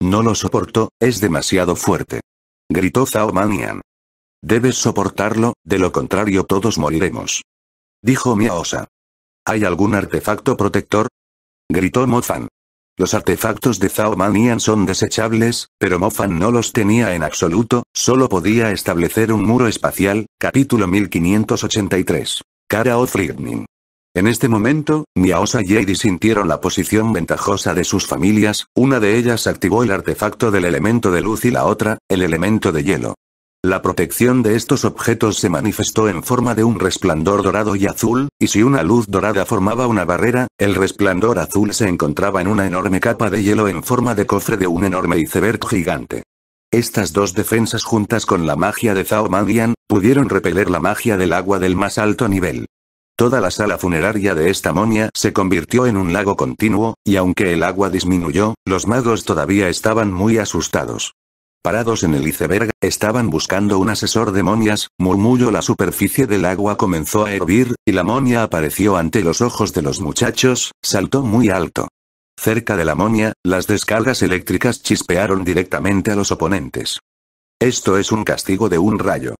No lo soportó, es demasiado fuerte gritó Zhao Manian. Debes soportarlo, de lo contrario todos moriremos. Dijo Miaosa. ¿Hay algún artefacto protector? Gritó Mofan. Los artefactos de Zhao Manian son desechables, pero Mofan no los tenía en absoluto, solo podía establecer un muro espacial, capítulo 1583. Cara o en este momento, Miaosa y Eddie sintieron la posición ventajosa de sus familias, una de ellas activó el artefacto del elemento de luz y la otra, el elemento de hielo. La protección de estos objetos se manifestó en forma de un resplandor dorado y azul, y si una luz dorada formaba una barrera, el resplandor azul se encontraba en una enorme capa de hielo en forma de cofre de un enorme iceberg gigante. Estas dos defensas juntas con la magia de Zhao Mandian, pudieron repeler la magia del agua del más alto nivel. Toda la sala funeraria de esta momia se convirtió en un lago continuo, y aunque el agua disminuyó, los magos todavía estaban muy asustados. Parados en el iceberg, estaban buscando un asesor de momias, murmullo la superficie del agua comenzó a hervir, y la momia apareció ante los ojos de los muchachos, saltó muy alto. Cerca de la momia, las descargas eléctricas chispearon directamente a los oponentes. Esto es un castigo de un rayo.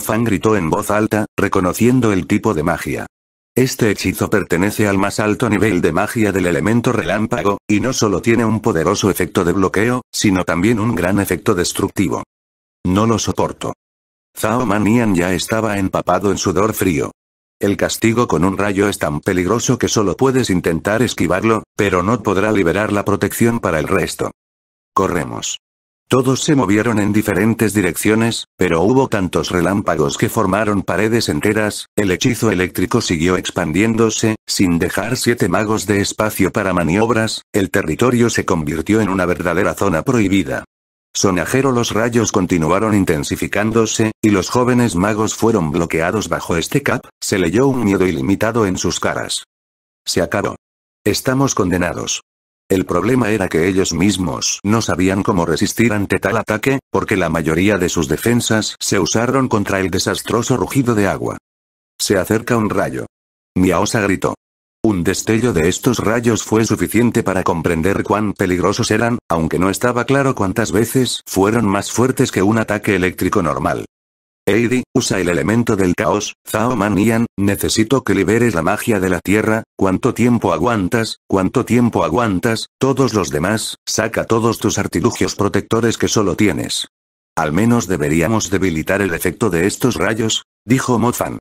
Fang gritó en voz alta, reconociendo el tipo de magia. Este hechizo pertenece al más alto nivel de magia del elemento relámpago, y no solo tiene un poderoso efecto de bloqueo, sino también un gran efecto destructivo. No lo soporto. Zhao Manian ya estaba empapado en sudor frío. El castigo con un rayo es tan peligroso que solo puedes intentar esquivarlo, pero no podrá liberar la protección para el resto. Corremos. Todos se movieron en diferentes direcciones, pero hubo tantos relámpagos que formaron paredes enteras, el hechizo eléctrico siguió expandiéndose, sin dejar siete magos de espacio para maniobras, el territorio se convirtió en una verdadera zona prohibida. Sonajero los rayos continuaron intensificándose, y los jóvenes magos fueron bloqueados bajo este cap, se leyó un miedo ilimitado en sus caras. Se acabó. Estamos condenados. El problema era que ellos mismos no sabían cómo resistir ante tal ataque, porque la mayoría de sus defensas se usaron contra el desastroso rugido de agua. Se acerca un rayo. Miaosa gritó. Un destello de estos rayos fue suficiente para comprender cuán peligrosos eran, aunque no estaba claro cuántas veces fueron más fuertes que un ataque eléctrico normal. Heidi, usa el elemento del caos, Zao Manian, necesito que liberes la magia de la tierra, ¿cuánto tiempo aguantas? ¿Cuánto tiempo aguantas? Todos los demás, saca todos tus artilugios protectores que solo tienes. Al menos deberíamos debilitar el efecto de estos rayos, dijo Mozan.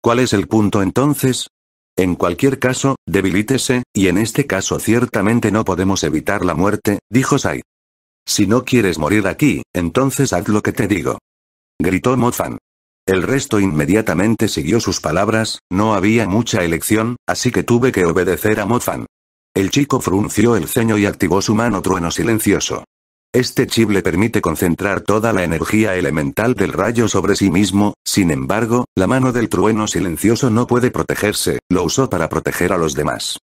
¿Cuál es el punto entonces? En cualquier caso, debilítese, y en este caso ciertamente no podemos evitar la muerte, dijo Sai. Si no quieres morir aquí, entonces haz lo que te digo gritó Motfan. El resto inmediatamente siguió sus palabras, no había mucha elección, así que tuve que obedecer a Motfan. El chico frunció el ceño y activó su mano trueno silencioso. Este chip le permite concentrar toda la energía elemental del rayo sobre sí mismo, sin embargo, la mano del trueno silencioso no puede protegerse, lo usó para proteger a los demás.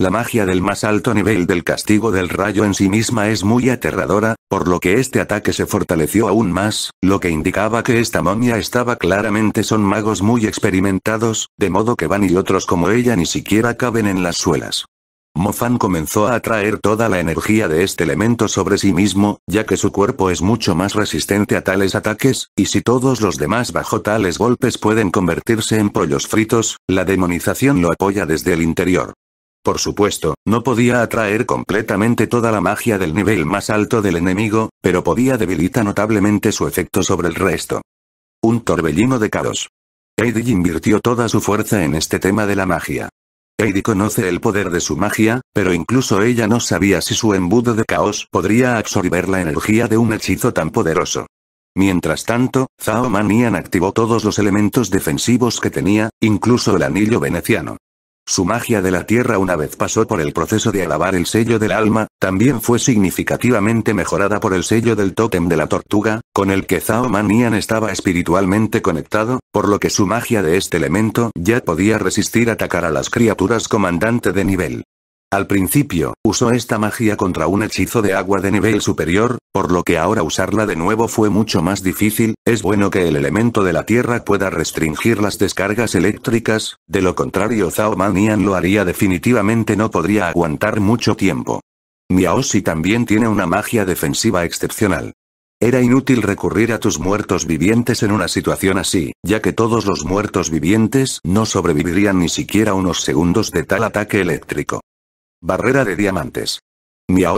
La magia del más alto nivel del castigo del rayo en sí misma es muy aterradora, por lo que este ataque se fortaleció aún más, lo que indicaba que esta momia estaba claramente son magos muy experimentados, de modo que Van y otros como ella ni siquiera caben en las suelas. Mofan comenzó a atraer toda la energía de este elemento sobre sí mismo, ya que su cuerpo es mucho más resistente a tales ataques, y si todos los demás bajo tales golpes pueden convertirse en pollos fritos, la demonización lo apoya desde el interior. Por supuesto, no podía atraer completamente toda la magia del nivel más alto del enemigo, pero podía debilitar notablemente su efecto sobre el resto. Un torbellino de caos. Eddie invirtió toda su fuerza en este tema de la magia. Heidi conoce el poder de su magia, pero incluso ella no sabía si su embudo de caos podría absorber la energía de un hechizo tan poderoso. Mientras tanto, Zhao Manian activó todos los elementos defensivos que tenía, incluso el anillo veneciano. Su magia de la tierra una vez pasó por el proceso de alabar el sello del alma, también fue significativamente mejorada por el sello del tótem de la tortuga, con el que Zhao Manian estaba espiritualmente conectado, por lo que su magia de este elemento ya podía resistir atacar a las criaturas comandante de nivel. Al principio, usó esta magia contra un hechizo de agua de nivel superior, por lo que ahora usarla de nuevo fue mucho más difícil, es bueno que el elemento de la tierra pueda restringir las descargas eléctricas, de lo contrario Zhao Manian lo haría definitivamente no podría aguantar mucho tiempo. Miaoshi también tiene una magia defensiva excepcional. Era inútil recurrir a tus muertos vivientes en una situación así, ya que todos los muertos vivientes no sobrevivirían ni siquiera unos segundos de tal ataque eléctrico. Barrera de diamantes.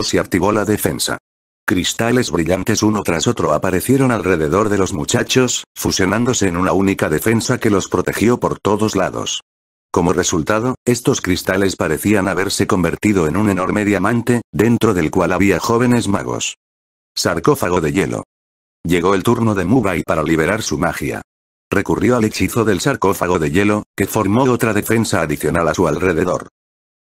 se activó la defensa. Cristales brillantes uno tras otro aparecieron alrededor de los muchachos, fusionándose en una única defensa que los protegió por todos lados. Como resultado, estos cristales parecían haberse convertido en un enorme diamante, dentro del cual había jóvenes magos. Sarcófago de hielo. Llegó el turno de Mubai para liberar su magia. Recurrió al hechizo del sarcófago de hielo, que formó otra defensa adicional a su alrededor.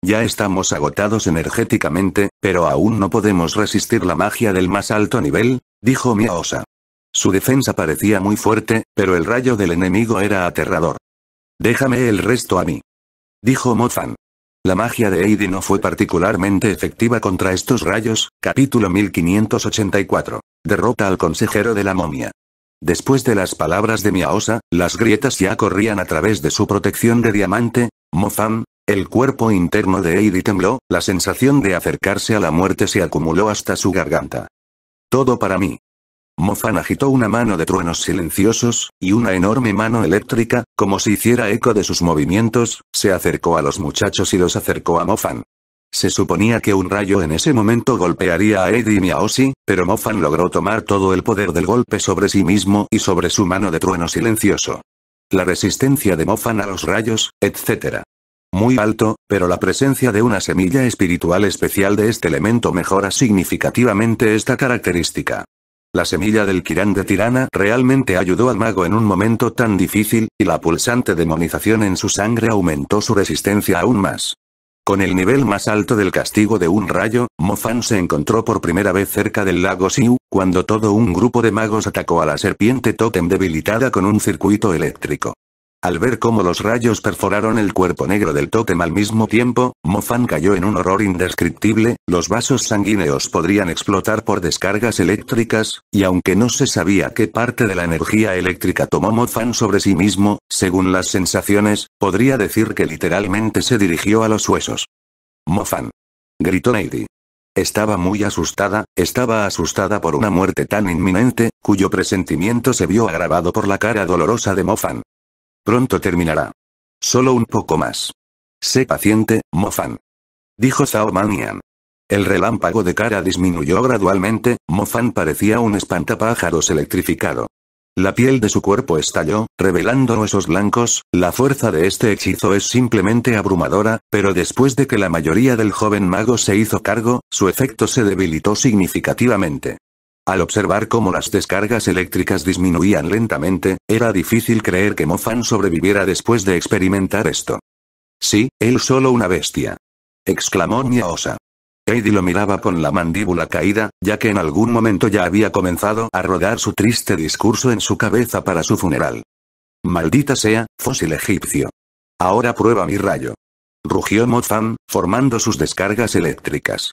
Ya estamos agotados energéticamente, pero aún no podemos resistir la magia del más alto nivel, dijo Miaosa. Su defensa parecía muy fuerte, pero el rayo del enemigo era aterrador. Déjame el resto a mí. Dijo Mofan. La magia de Heidi no fue particularmente efectiva contra estos rayos, capítulo 1584. Derrota al consejero de la momia. Después de las palabras de Miaosa, las grietas ya corrían a través de su protección de diamante, Mofan, el cuerpo interno de eddie tembló, la sensación de acercarse a la muerte se acumuló hasta su garganta. Todo para mí. Mofan agitó una mano de truenos silenciosos, y una enorme mano eléctrica, como si hiciera eco de sus movimientos, se acercó a los muchachos y los acercó a Mofan. Se suponía que un rayo en ese momento golpearía a Eddie y a pero Mofan logró tomar todo el poder del golpe sobre sí mismo y sobre su mano de trueno silencioso. La resistencia de Mofan a los rayos, etc muy alto, pero la presencia de una semilla espiritual especial de este elemento mejora significativamente esta característica. La semilla del Kirán de Tirana realmente ayudó al mago en un momento tan difícil, y la pulsante demonización en su sangre aumentó su resistencia aún más. Con el nivel más alto del castigo de un rayo, Mofan se encontró por primera vez cerca del lago Siu, cuando todo un grupo de magos atacó a la serpiente totem debilitada con un circuito eléctrico. Al ver cómo los rayos perforaron el cuerpo negro del tótem al mismo tiempo, Mofan cayó en un horror indescriptible, los vasos sanguíneos podrían explotar por descargas eléctricas, y aunque no se sabía qué parte de la energía eléctrica tomó Mofan sobre sí mismo, según las sensaciones, podría decir que literalmente se dirigió a los huesos. Mofan. Gritó Lady. Estaba muy asustada, estaba asustada por una muerte tan inminente, cuyo presentimiento se vio agravado por la cara dolorosa de Mofan. Pronto terminará. Solo un poco más. Sé paciente, Mofan. Dijo Zhao Manian. El relámpago de cara disminuyó gradualmente, Mofan parecía un espantapájaros electrificado. La piel de su cuerpo estalló, revelando huesos blancos, la fuerza de este hechizo es simplemente abrumadora, pero después de que la mayoría del joven mago se hizo cargo, su efecto se debilitó significativamente. Al observar cómo las descargas eléctricas disminuían lentamente, era difícil creer que Mofan sobreviviera después de experimentar esto. Sí, él solo una bestia. exclamó Miaosa. Eddie lo miraba con la mandíbula caída, ya que en algún momento ya había comenzado a rodar su triste discurso en su cabeza para su funeral. Maldita sea, fósil egipcio. Ahora prueba mi rayo. Rugió Mofan, formando sus descargas eléctricas.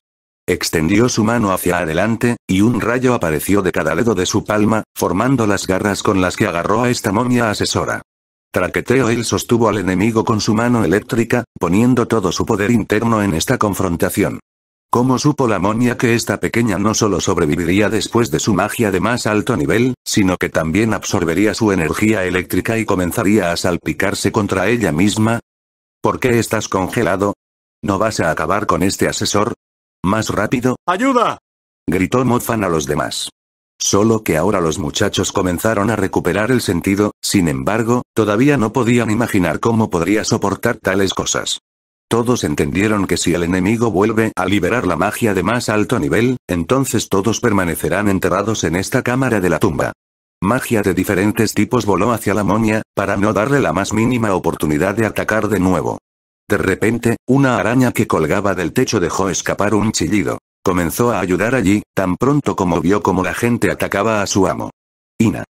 Extendió su mano hacia adelante, y un rayo apareció de cada dedo de su palma, formando las garras con las que agarró a esta momia asesora. Traqueteo él sostuvo al enemigo con su mano eléctrica, poniendo todo su poder interno en esta confrontación. ¿Cómo supo la momia que esta pequeña no solo sobreviviría después de su magia de más alto nivel, sino que también absorbería su energía eléctrica y comenzaría a salpicarse contra ella misma? ¿Por qué estás congelado? ¿No vas a acabar con este asesor? ¡Más rápido! ¡Ayuda! gritó Mofan a los demás. Solo que ahora los muchachos comenzaron a recuperar el sentido, sin embargo, todavía no podían imaginar cómo podría soportar tales cosas. Todos entendieron que si el enemigo vuelve a liberar la magia de más alto nivel, entonces todos permanecerán enterrados en esta cámara de la tumba. Magia de diferentes tipos voló hacia la momia, para no darle la más mínima oportunidad de atacar de nuevo. De repente, una araña que colgaba del techo dejó escapar un chillido. Comenzó a ayudar allí, tan pronto como vio como la gente atacaba a su amo. Ina.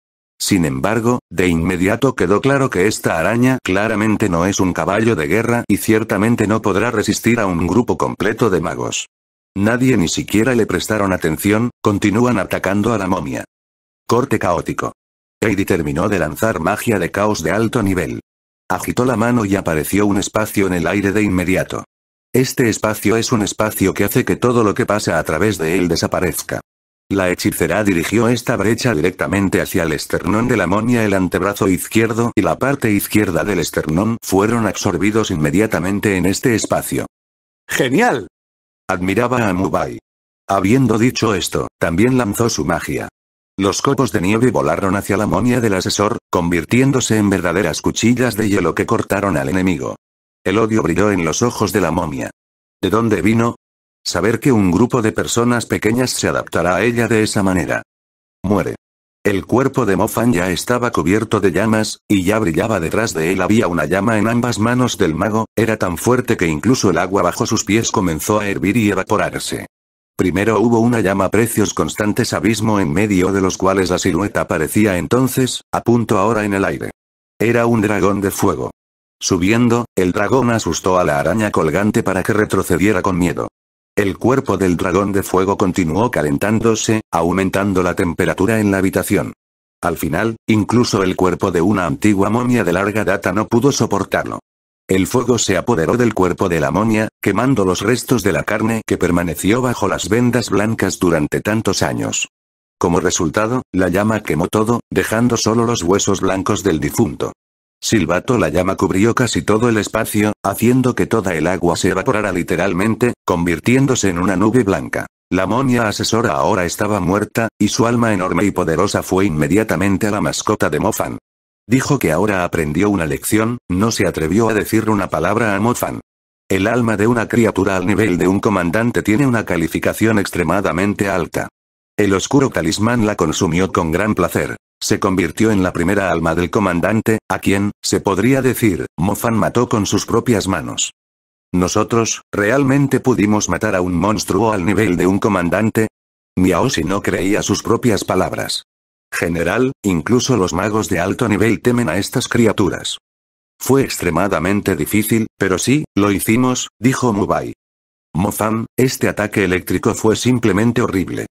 Sin embargo, de inmediato quedó claro que esta araña claramente no es un caballo de guerra y ciertamente no podrá resistir a un grupo completo de magos. Nadie ni siquiera le prestaron atención, continúan atacando a la momia. Corte caótico. Heidi terminó de lanzar magia de caos de alto nivel. Agitó la mano y apareció un espacio en el aire de inmediato. Este espacio es un espacio que hace que todo lo que pasa a través de él desaparezca. La hechicera dirigió esta brecha directamente hacia el esternón de la monia. el antebrazo izquierdo y la parte izquierda del esternón fueron absorbidos inmediatamente en este espacio. ¡Genial! Admiraba a Mubai. Habiendo dicho esto, también lanzó su magia. Los copos de nieve volaron hacia la momia del asesor, convirtiéndose en verdaderas cuchillas de hielo que cortaron al enemigo. El odio brilló en los ojos de la momia. ¿De dónde vino? Saber que un grupo de personas pequeñas se adaptará a ella de esa manera. Muere. El cuerpo de Mofan ya estaba cubierto de llamas, y ya brillaba detrás de él había una llama en ambas manos del mago, era tan fuerte que incluso el agua bajo sus pies comenzó a hervir y evaporarse. Primero hubo una llama precios constantes abismo en medio de los cuales la silueta parecía entonces, a punto ahora en el aire. Era un dragón de fuego. Subiendo, el dragón asustó a la araña colgante para que retrocediera con miedo. El cuerpo del dragón de fuego continuó calentándose, aumentando la temperatura en la habitación. Al final, incluso el cuerpo de una antigua momia de larga data no pudo soportarlo. El fuego se apoderó del cuerpo de la monia, quemando los restos de la carne que permaneció bajo las vendas blancas durante tantos años. Como resultado, la llama quemó todo, dejando solo los huesos blancos del difunto. Silbato la llama cubrió casi todo el espacio, haciendo que toda el agua se evaporara literalmente, convirtiéndose en una nube blanca. La monia asesora ahora estaba muerta, y su alma enorme y poderosa fue inmediatamente a la mascota de Mofan. Dijo que ahora aprendió una lección, no se atrevió a decir una palabra a Mofan. El alma de una criatura al nivel de un comandante tiene una calificación extremadamente alta. El oscuro talismán la consumió con gran placer. Se convirtió en la primera alma del comandante, a quien, se podría decir, Mofan mató con sus propias manos. ¿Nosotros, realmente pudimos matar a un monstruo al nivel de un comandante? si no creía sus propias palabras general, incluso los magos de alto nivel temen a estas criaturas. Fue extremadamente difícil, pero sí, lo hicimos, dijo Mubai. Mofan, este ataque eléctrico fue simplemente horrible.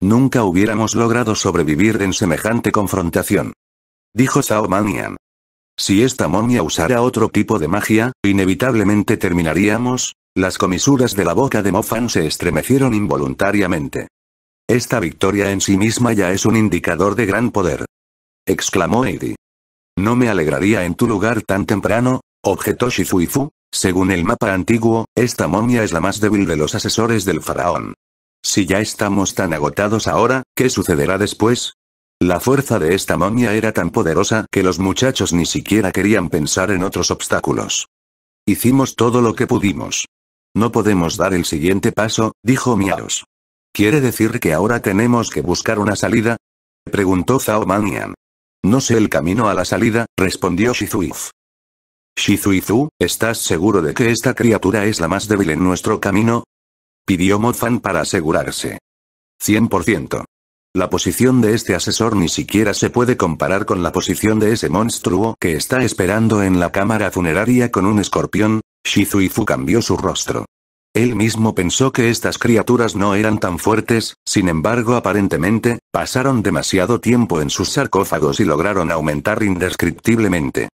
Nunca hubiéramos logrado sobrevivir en semejante confrontación. Dijo Sao Manian. Si esta momia usara otro tipo de magia, inevitablemente terminaríamos. Las comisuras de la boca de Mofan se estremecieron involuntariamente. Esta victoria en sí misma ya es un indicador de gran poder. Exclamó Eddie. No me alegraría en tu lugar tan temprano, objetó Shizuifu. Según el mapa antiguo, esta momia es la más débil de los asesores del faraón. Si ya estamos tan agotados ahora, ¿qué sucederá después? La fuerza de esta momia era tan poderosa que los muchachos ni siquiera querían pensar en otros obstáculos. Hicimos todo lo que pudimos. No podemos dar el siguiente paso, dijo Miaos. ¿Quiere decir que ahora tenemos que buscar una salida? Preguntó Zhao Manian. No sé el camino a la salida, respondió Shizuif. Shizuizu, ¿estás seguro de que esta criatura es la más débil en nuestro camino? Pidió Mofan para asegurarse. 100%. La posición de este asesor ni siquiera se puede comparar con la posición de ese monstruo que está esperando en la cámara funeraria con un escorpión, Shizuizu cambió su rostro. Él mismo pensó que estas criaturas no eran tan fuertes, sin embargo aparentemente, pasaron demasiado tiempo en sus sarcófagos y lograron aumentar indescriptiblemente.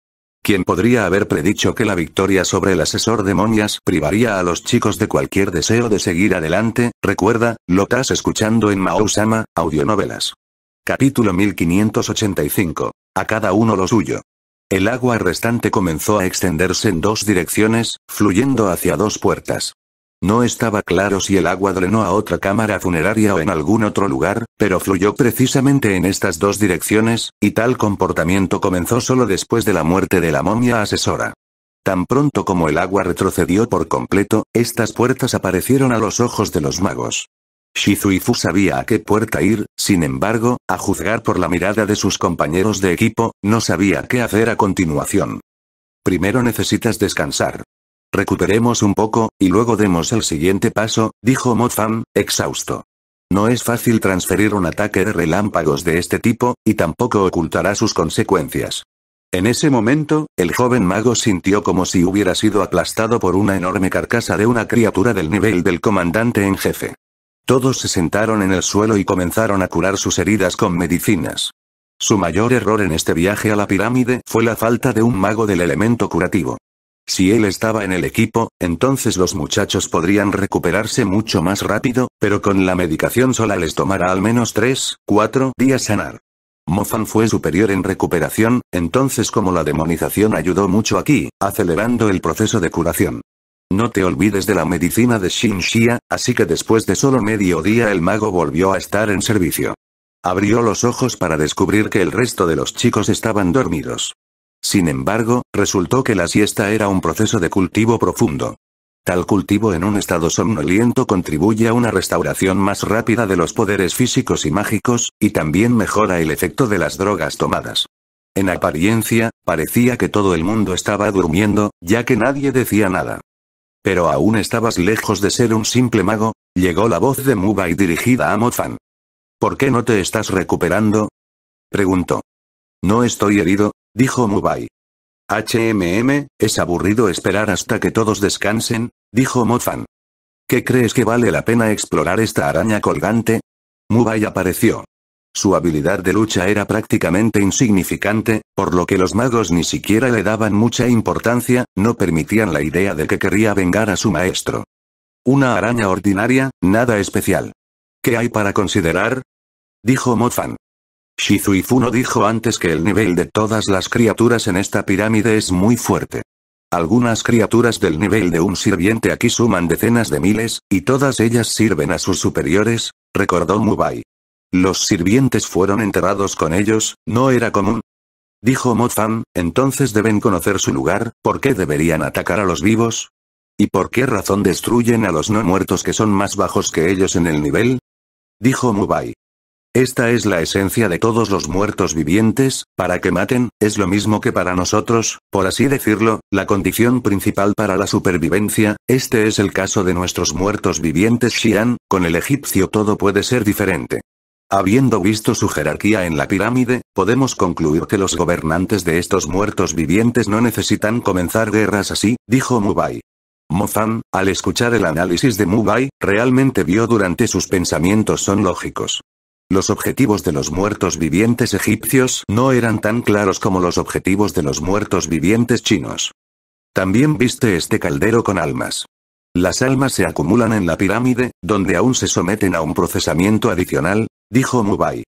¿Quién podría haber predicho que la victoria sobre el asesor demonias privaría a los chicos de cualquier deseo de seguir adelante? Recuerda, lo estás escuchando en Mahou-sama audionovelas. Capítulo 1585. A cada uno lo suyo. El agua restante comenzó a extenderse en dos direcciones, fluyendo hacia dos puertas. No estaba claro si el agua drenó a otra cámara funeraria o en algún otro lugar, pero fluyó precisamente en estas dos direcciones, y tal comportamiento comenzó solo después de la muerte de la momia asesora. Tan pronto como el agua retrocedió por completo, estas puertas aparecieron a los ojos de los magos. Shizuifu sabía a qué puerta ir, sin embargo, a juzgar por la mirada de sus compañeros de equipo, no sabía qué hacer a continuación. Primero necesitas descansar. Recuperemos un poco, y luego demos el siguiente paso, dijo Mofam, exhausto. No es fácil transferir un ataque de relámpagos de este tipo, y tampoco ocultará sus consecuencias. En ese momento, el joven mago sintió como si hubiera sido aplastado por una enorme carcasa de una criatura del nivel del comandante en jefe. Todos se sentaron en el suelo y comenzaron a curar sus heridas con medicinas. Su mayor error en este viaje a la pirámide fue la falta de un mago del elemento curativo. Si él estaba en el equipo, entonces los muchachos podrían recuperarse mucho más rápido, pero con la medicación sola les tomará al menos 3, 4 días sanar. Mofan fue superior en recuperación, entonces como la demonización ayudó mucho aquí, acelerando el proceso de curación. No te olvides de la medicina de Shinshia, así que después de solo medio día el mago volvió a estar en servicio. Abrió los ojos para descubrir que el resto de los chicos estaban dormidos. Sin embargo, resultó que la siesta era un proceso de cultivo profundo. Tal cultivo en un estado somnoliento contribuye a una restauración más rápida de los poderes físicos y mágicos, y también mejora el efecto de las drogas tomadas. En apariencia, parecía que todo el mundo estaba durmiendo, ya que nadie decía nada. Pero aún estabas lejos de ser un simple mago, llegó la voz de Muba y dirigida a Mofan. ¿Por qué no te estás recuperando? preguntó. No estoy herido, dijo Mubai. HMM, es aburrido esperar hasta que todos descansen, dijo Mofan. ¿Qué crees que vale la pena explorar esta araña colgante? Mubai apareció. Su habilidad de lucha era prácticamente insignificante, por lo que los magos ni siquiera le daban mucha importancia, no permitían la idea de que quería vengar a su maestro. Una araña ordinaria, nada especial. ¿Qué hay para considerar? Dijo Mofan. Shizuifuno dijo antes que el nivel de todas las criaturas en esta pirámide es muy fuerte. Algunas criaturas del nivel de un sirviente aquí suman decenas de miles, y todas ellas sirven a sus superiores, recordó Mubai. Los sirvientes fueron enterrados con ellos, no era común. Dijo Mozam, entonces deben conocer su lugar, ¿por qué deberían atacar a los vivos? ¿Y por qué razón destruyen a los no muertos que son más bajos que ellos en el nivel? Dijo Mubai. Esta es la esencia de todos los muertos vivientes, para que maten, es lo mismo que para nosotros, por así decirlo, la condición principal para la supervivencia, este es el caso de nuestros muertos vivientes Xi'an, con el egipcio todo puede ser diferente. Habiendo visto su jerarquía en la pirámide, podemos concluir que los gobernantes de estos muertos vivientes no necesitan comenzar guerras así, dijo Mubai. Mofan, al escuchar el análisis de Mubai, realmente vio durante sus pensamientos son lógicos. Los objetivos de los muertos vivientes egipcios no eran tan claros como los objetivos de los muertos vivientes chinos. También viste este caldero con almas. Las almas se acumulan en la pirámide, donde aún se someten a un procesamiento adicional, dijo Mubai.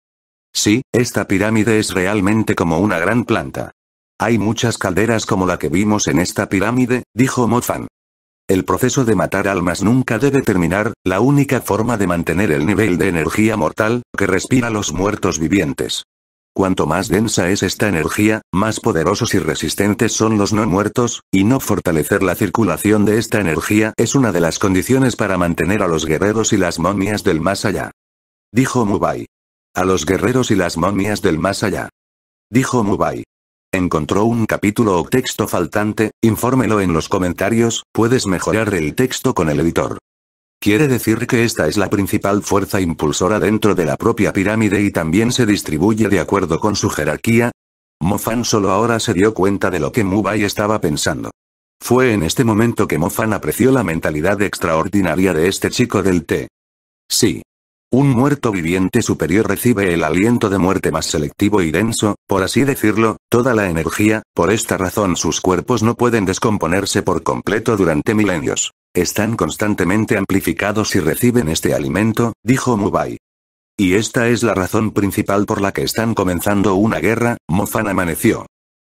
Sí, esta pirámide es realmente como una gran planta. Hay muchas calderas como la que vimos en esta pirámide, dijo Mofan. El proceso de matar almas nunca debe terminar, la única forma de mantener el nivel de energía mortal, que respira los muertos vivientes. Cuanto más densa es esta energía, más poderosos y resistentes son los no muertos, y no fortalecer la circulación de esta energía es una de las condiciones para mantener a los guerreros y las momias del más allá. Dijo Mubai. A los guerreros y las momias del más allá. Dijo Mubai. ¿Encontró un capítulo o texto faltante? Infórmelo en los comentarios, puedes mejorar el texto con el editor. Quiere decir que esta es la principal fuerza impulsora dentro de la propia pirámide y también se distribuye de acuerdo con su jerarquía. Mofan solo ahora se dio cuenta de lo que Mubai estaba pensando. Fue en este momento que Mofan apreció la mentalidad extraordinaria de este chico del té. Sí, un muerto viviente superior recibe el aliento de muerte más selectivo y denso, por así decirlo, toda la energía, por esta razón sus cuerpos no pueden descomponerse por completo durante milenios. Están constantemente amplificados y reciben este alimento, dijo Mubai. Y esta es la razón principal por la que están comenzando una guerra, Mofan amaneció.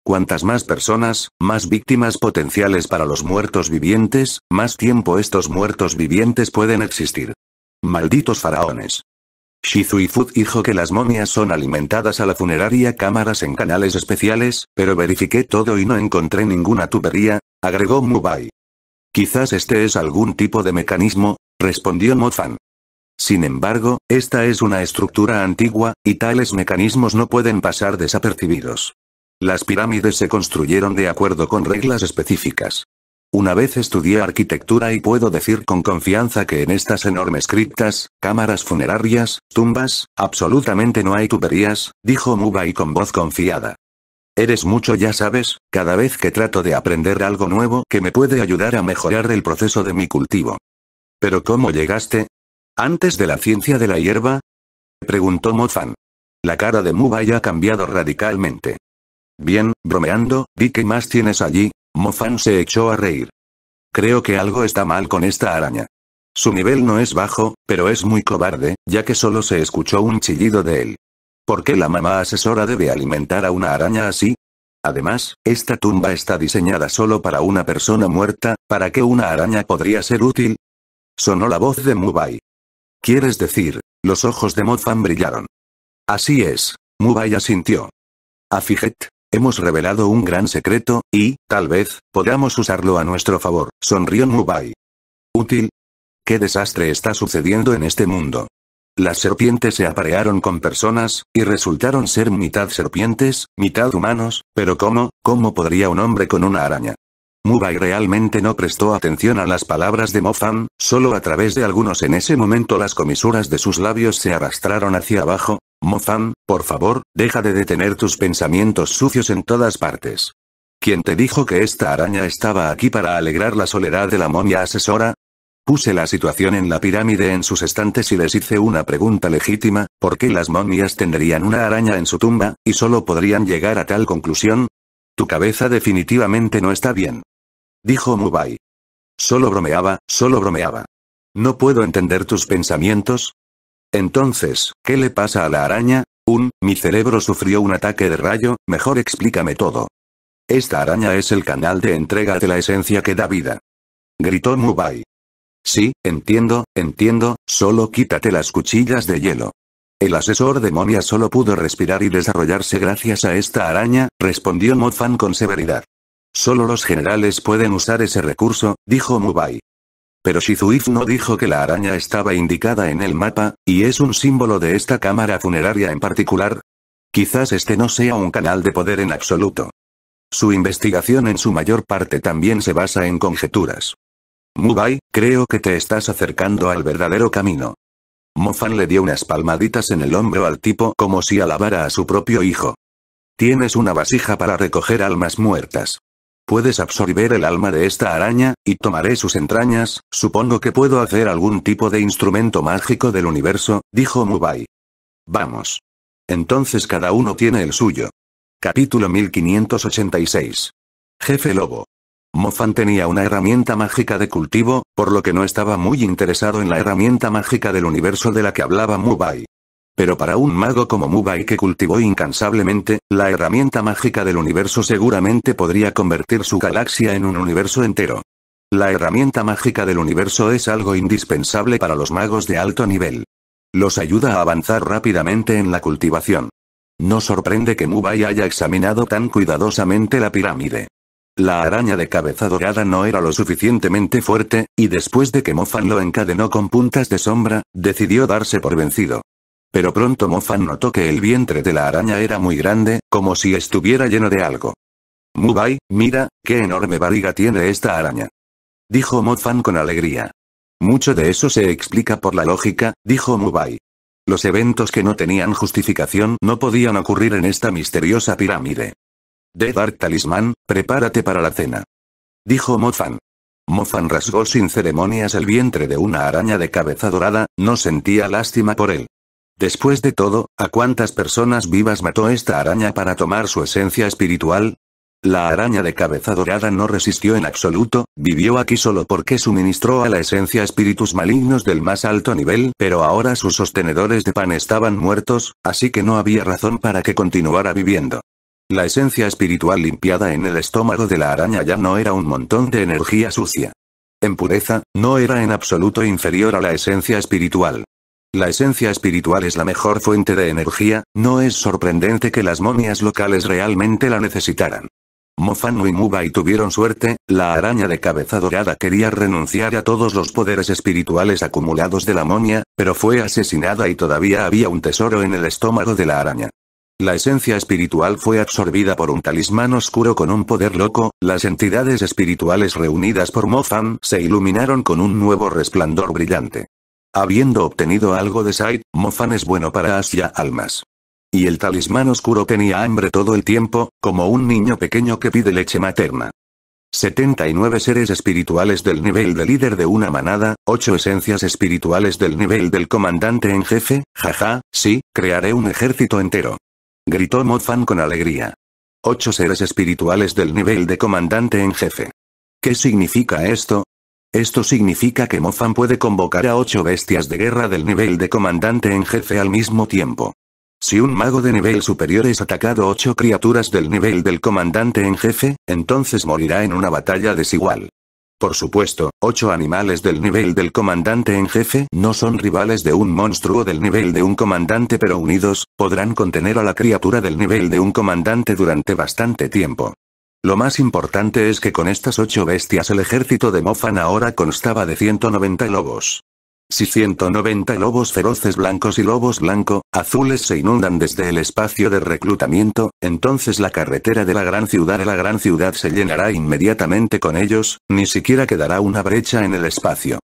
Cuantas más personas, más víctimas potenciales para los muertos vivientes, más tiempo estos muertos vivientes pueden existir. Malditos faraones. Shizui dijo que las momias son alimentadas a la funeraria cámaras en canales especiales, pero verifiqué todo y no encontré ninguna tubería, agregó Mubai. Quizás este es algún tipo de mecanismo, respondió Mofan. Sin embargo, esta es una estructura antigua, y tales mecanismos no pueden pasar desapercibidos. Las pirámides se construyeron de acuerdo con reglas específicas. Una vez estudié arquitectura y puedo decir con confianza que en estas enormes criptas, cámaras funerarias, tumbas, absolutamente no hay tuberías, dijo Mubai con voz confiada. Eres mucho ya sabes, cada vez que trato de aprender algo nuevo que me puede ayudar a mejorar el proceso de mi cultivo. ¿Pero cómo llegaste? ¿Antes de la ciencia de la hierba? Preguntó Mofan. La cara de Mubai ha cambiado radicalmente. Bien, bromeando, di que más tienes allí, Mofan se echó a reír. Creo que algo está mal con esta araña. Su nivel no es bajo, pero es muy cobarde, ya que solo se escuchó un chillido de él. ¿Por qué la mamá asesora debe alimentar a una araña así? Además, esta tumba está diseñada solo para una persona muerta, ¿para qué una araña podría ser útil? Sonó la voz de Mubai. ¿Quieres decir? Los ojos de Mofan brillaron. Así es. Mubai asintió. Afijet, Hemos revelado un gran secreto, y, tal vez, podamos usarlo a nuestro favor, sonrió Mubai. ¿Útil? ¿Qué desastre está sucediendo en este mundo? Las serpientes se aparearon con personas, y resultaron ser mitad serpientes, mitad humanos, pero ¿cómo, cómo podría un hombre con una araña? Mubai realmente no prestó atención a las palabras de Mofan, solo a través de algunos en ese momento las comisuras de sus labios se arrastraron hacia abajo, «Mofan, por favor, deja de detener tus pensamientos sucios en todas partes. ¿Quién te dijo que esta araña estaba aquí para alegrar la soledad de la momia asesora? Puse la situación en la pirámide en sus estantes y les hice una pregunta legítima, ¿por qué las momias tendrían una araña en su tumba, y solo podrían llegar a tal conclusión? Tu cabeza definitivamente no está bien. Dijo Mubai. Solo bromeaba, solo bromeaba. No puedo entender tus pensamientos, entonces, ¿qué le pasa a la araña? Un, mi cerebro sufrió un ataque de rayo, mejor explícame todo. Esta araña es el canal de entrega de la esencia que da vida. Gritó Mubai. Sí, entiendo, entiendo, solo quítate las cuchillas de hielo. El asesor de demonia solo pudo respirar y desarrollarse gracias a esta araña, respondió Mofan con severidad. Solo los generales pueden usar ese recurso, dijo Mubai. Pero Shizuif no dijo que la araña estaba indicada en el mapa, y es un símbolo de esta cámara funeraria en particular. Quizás este no sea un canal de poder en absoluto. Su investigación en su mayor parte también se basa en conjeturas. Mubai, creo que te estás acercando al verdadero camino. Mofan le dio unas palmaditas en el hombro al tipo como si alabara a su propio hijo. Tienes una vasija para recoger almas muertas. Puedes absorber el alma de esta araña, y tomaré sus entrañas, supongo que puedo hacer algún tipo de instrumento mágico del universo, dijo Mubai. Vamos. Entonces cada uno tiene el suyo. Capítulo 1586. Jefe Lobo. Mofan tenía una herramienta mágica de cultivo, por lo que no estaba muy interesado en la herramienta mágica del universo de la que hablaba Mubai. Pero para un mago como Mubai que cultivó incansablemente, la herramienta mágica del universo seguramente podría convertir su galaxia en un universo entero. La herramienta mágica del universo es algo indispensable para los magos de alto nivel. Los ayuda a avanzar rápidamente en la cultivación. No sorprende que Mubai haya examinado tan cuidadosamente la pirámide. La araña de cabeza dorada no era lo suficientemente fuerte, y después de que Mofan lo encadenó con puntas de sombra, decidió darse por vencido. Pero pronto Mofan notó que el vientre de la araña era muy grande, como si estuviera lleno de algo. Mubai, mira, qué enorme barriga tiene esta araña. Dijo Mofan con alegría. Mucho de eso se explica por la lógica, dijo Mubai. Los eventos que no tenían justificación no podían ocurrir en esta misteriosa pirámide. The Dark Talisman, prepárate para la cena. Dijo Mofan. Mofan rasgó sin ceremonias el vientre de una araña de cabeza dorada, no sentía lástima por él. Después de todo, ¿a cuántas personas vivas mató esta araña para tomar su esencia espiritual? La araña de cabeza dorada no resistió en absoluto, vivió aquí solo porque suministró a la esencia espíritus malignos del más alto nivel, pero ahora sus sostenedores de pan estaban muertos, así que no había razón para que continuara viviendo. La esencia espiritual limpiada en el estómago de la araña ya no era un montón de energía sucia. En pureza, no era en absoluto inferior a la esencia espiritual. La esencia espiritual es la mejor fuente de energía, no es sorprendente que las momias locales realmente la necesitaran. Mofan y Mubai tuvieron suerte, la araña de cabeza dorada quería renunciar a todos los poderes espirituales acumulados de la momia, pero fue asesinada y todavía había un tesoro en el estómago de la araña. La esencia espiritual fue absorbida por un talismán oscuro con un poder loco, las entidades espirituales reunidas por Mofan se iluminaron con un nuevo resplandor brillante. Habiendo obtenido algo de Said, Mofan es bueno para Asia Almas. Y el talismán oscuro tenía hambre todo el tiempo, como un niño pequeño que pide leche materna. 79 seres espirituales del nivel de líder de una manada, 8 esencias espirituales del nivel del comandante en jefe, jaja, sí, crearé un ejército entero. Gritó Mofan con alegría. 8 seres espirituales del nivel de comandante en jefe. ¿Qué significa esto? Esto significa que Mofan puede convocar a ocho bestias de guerra del nivel de comandante en jefe al mismo tiempo. Si un mago de nivel superior es atacado ocho criaturas del nivel del comandante en jefe, entonces morirá en una batalla desigual. Por supuesto, ocho animales del nivel del comandante en jefe no son rivales de un monstruo del nivel de un comandante pero unidos, podrán contener a la criatura del nivel de un comandante durante bastante tiempo. Lo más importante es que con estas ocho bestias el ejército de Mofan ahora constaba de 190 lobos. Si 190 lobos feroces blancos y lobos blanco, azules se inundan desde el espacio de reclutamiento, entonces la carretera de la gran ciudad a la gran ciudad se llenará inmediatamente con ellos, ni siquiera quedará una brecha en el espacio.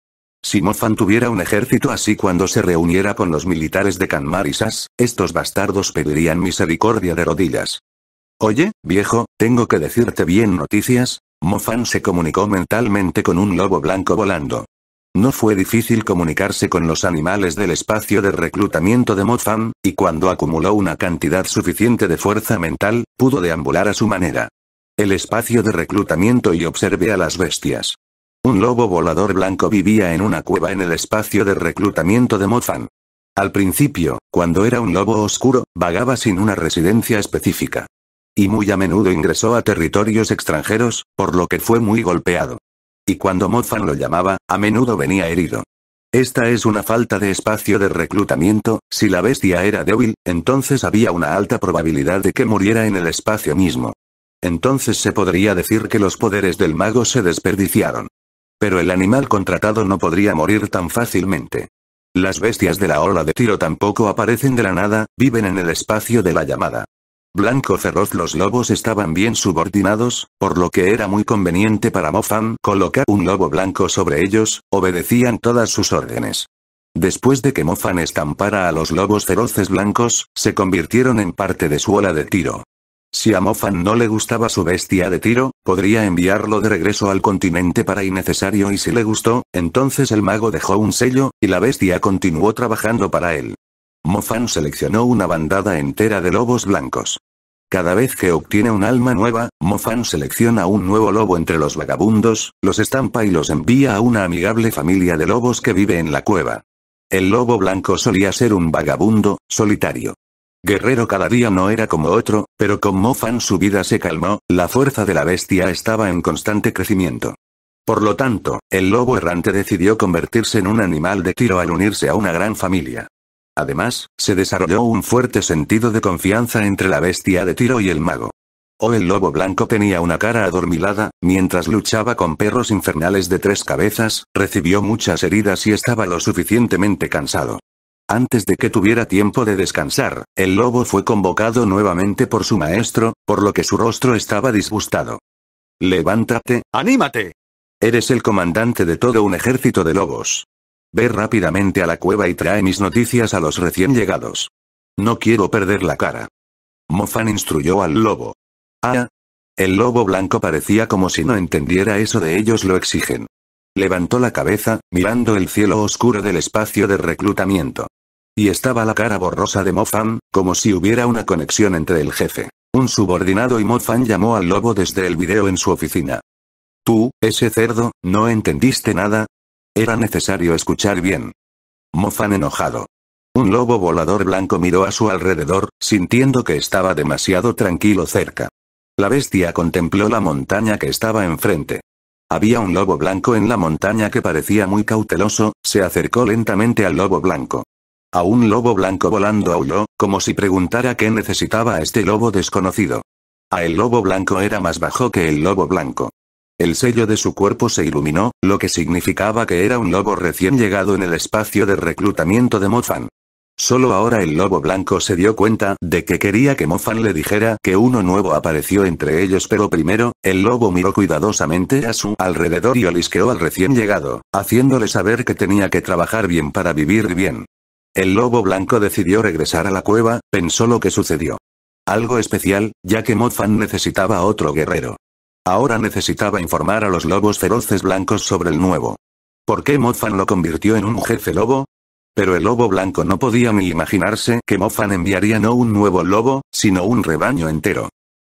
Si Mofan tuviera un ejército así cuando se reuniera con los militares de Sass, estos bastardos pedirían misericordia de rodillas. Oye, viejo, tengo que decirte bien noticias. Mofan se comunicó mentalmente con un lobo blanco volando. No fue difícil comunicarse con los animales del espacio de reclutamiento de Mofan, y cuando acumuló una cantidad suficiente de fuerza mental, pudo deambular a su manera. El espacio de reclutamiento y observé a las bestias. Un lobo volador blanco vivía en una cueva en el espacio de reclutamiento de Mofan. Al principio, cuando era un lobo oscuro, vagaba sin una residencia específica y muy a menudo ingresó a territorios extranjeros, por lo que fue muy golpeado. Y cuando Mofan lo llamaba, a menudo venía herido. Esta es una falta de espacio de reclutamiento, si la bestia era débil, entonces había una alta probabilidad de que muriera en el espacio mismo. Entonces se podría decir que los poderes del mago se desperdiciaron. Pero el animal contratado no podría morir tan fácilmente. Las bestias de la ola de tiro tampoco aparecen de la nada, viven en el espacio de la llamada. Blanco Feroz los lobos estaban bien subordinados, por lo que era muy conveniente para Mofan colocar un lobo blanco sobre ellos, obedecían todas sus órdenes. Después de que Mofan estampara a los lobos feroces blancos, se convirtieron en parte de su ola de tiro. Si a Mofan no le gustaba su bestia de tiro, podría enviarlo de regreso al continente para innecesario y si le gustó, entonces el mago dejó un sello, y la bestia continuó trabajando para él. Mofan seleccionó una bandada entera de lobos blancos. Cada vez que obtiene un alma nueva, Mofan selecciona un nuevo lobo entre los vagabundos, los estampa y los envía a una amigable familia de lobos que vive en la cueva. El lobo blanco solía ser un vagabundo, solitario. Guerrero cada día no era como otro, pero con Mofan su vida se calmó, la fuerza de la bestia estaba en constante crecimiento. Por lo tanto, el lobo errante decidió convertirse en un animal de tiro al unirse a una gran familia. Además, se desarrolló un fuerte sentido de confianza entre la bestia de tiro y el mago. O el lobo blanco tenía una cara adormilada, mientras luchaba con perros infernales de tres cabezas, recibió muchas heridas y estaba lo suficientemente cansado. Antes de que tuviera tiempo de descansar, el lobo fue convocado nuevamente por su maestro, por lo que su rostro estaba disgustado. Levántate, anímate. Eres el comandante de todo un ejército de lobos. Ve rápidamente a la cueva y trae mis noticias a los recién llegados. No quiero perder la cara. Mofan instruyó al lobo. Ah. El lobo blanco parecía como si no entendiera eso de ellos lo exigen. Levantó la cabeza, mirando el cielo oscuro del espacio de reclutamiento. Y estaba la cara borrosa de Mofan, como si hubiera una conexión entre el jefe, un subordinado y Mofan llamó al lobo desde el video en su oficina. Tú, ese cerdo, no entendiste nada, era necesario escuchar bien. Mofan enojado. Un lobo volador blanco miró a su alrededor, sintiendo que estaba demasiado tranquilo cerca. La bestia contempló la montaña que estaba enfrente. Había un lobo blanco en la montaña que parecía muy cauteloso, se acercó lentamente al lobo blanco. A un lobo blanco volando aulló, como si preguntara qué necesitaba este lobo desconocido. A el lobo blanco era más bajo que el lobo blanco. El sello de su cuerpo se iluminó, lo que significaba que era un lobo recién llegado en el espacio de reclutamiento de Mofan. Solo ahora el lobo blanco se dio cuenta de que quería que Mofan le dijera que uno nuevo apareció entre ellos pero primero, el lobo miró cuidadosamente a su alrededor y olisqueó al recién llegado, haciéndole saber que tenía que trabajar bien para vivir bien. El lobo blanco decidió regresar a la cueva, pensó lo que sucedió. Algo especial, ya que Mofan necesitaba otro guerrero. Ahora necesitaba informar a los lobos feroces blancos sobre el nuevo. ¿Por qué Mofan lo convirtió en un jefe lobo? Pero el lobo blanco no podía ni imaginarse que Mofan enviaría no un nuevo lobo, sino un rebaño entero.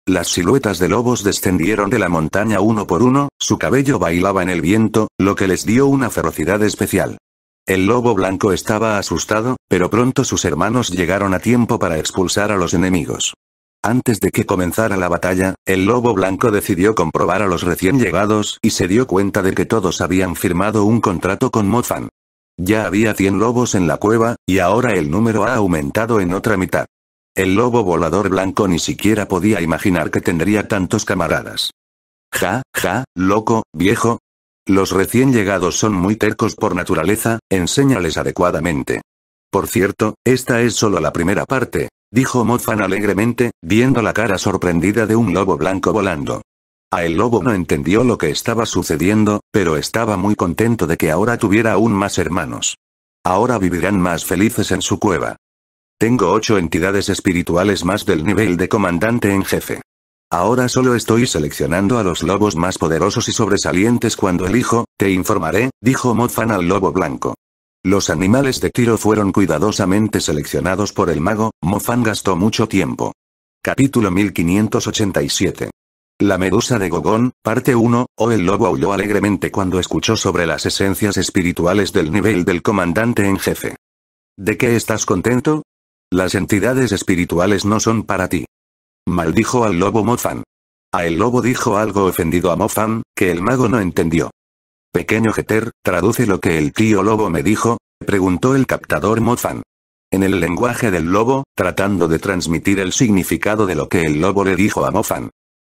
Las siluetas de lobos descendieron de la montaña uno por uno, su cabello bailaba en el viento, lo que les dio una ferocidad especial. El lobo blanco estaba asustado, pero pronto sus hermanos llegaron a tiempo para expulsar a los enemigos. Antes de que comenzara la batalla, el lobo blanco decidió comprobar a los recién llegados y se dio cuenta de que todos habían firmado un contrato con Mofan. Ya había 100 lobos en la cueva, y ahora el número ha aumentado en otra mitad. El lobo volador blanco ni siquiera podía imaginar que tendría tantos camaradas. Ja, ja, loco, viejo. Los recién llegados son muy tercos por naturaleza, enséñales adecuadamente. Por cierto, esta es solo la primera parte, dijo Mofan alegremente, viendo la cara sorprendida de un lobo blanco volando. A ah, el lobo no entendió lo que estaba sucediendo, pero estaba muy contento de que ahora tuviera aún más hermanos. Ahora vivirán más felices en su cueva. Tengo ocho entidades espirituales más del nivel de comandante en jefe. Ahora solo estoy seleccionando a los lobos más poderosos y sobresalientes cuando elijo, te informaré, dijo Mofan al lobo blanco. Los animales de tiro fueron cuidadosamente seleccionados por el mago, Mofan gastó mucho tiempo. Capítulo 1587. La medusa de Gogón, parte 1, o el lobo aulló alegremente cuando escuchó sobre las esencias espirituales del nivel del comandante en jefe. ¿De qué estás contento? Las entidades espirituales no son para ti. Maldijo al lobo Mofan. A el lobo dijo algo ofendido a Mofan, que el mago no entendió. Pequeño Jeter, traduce lo que el tío lobo me dijo, preguntó el captador Mofan. En el lenguaje del lobo, tratando de transmitir el significado de lo que el lobo le dijo a Mofan.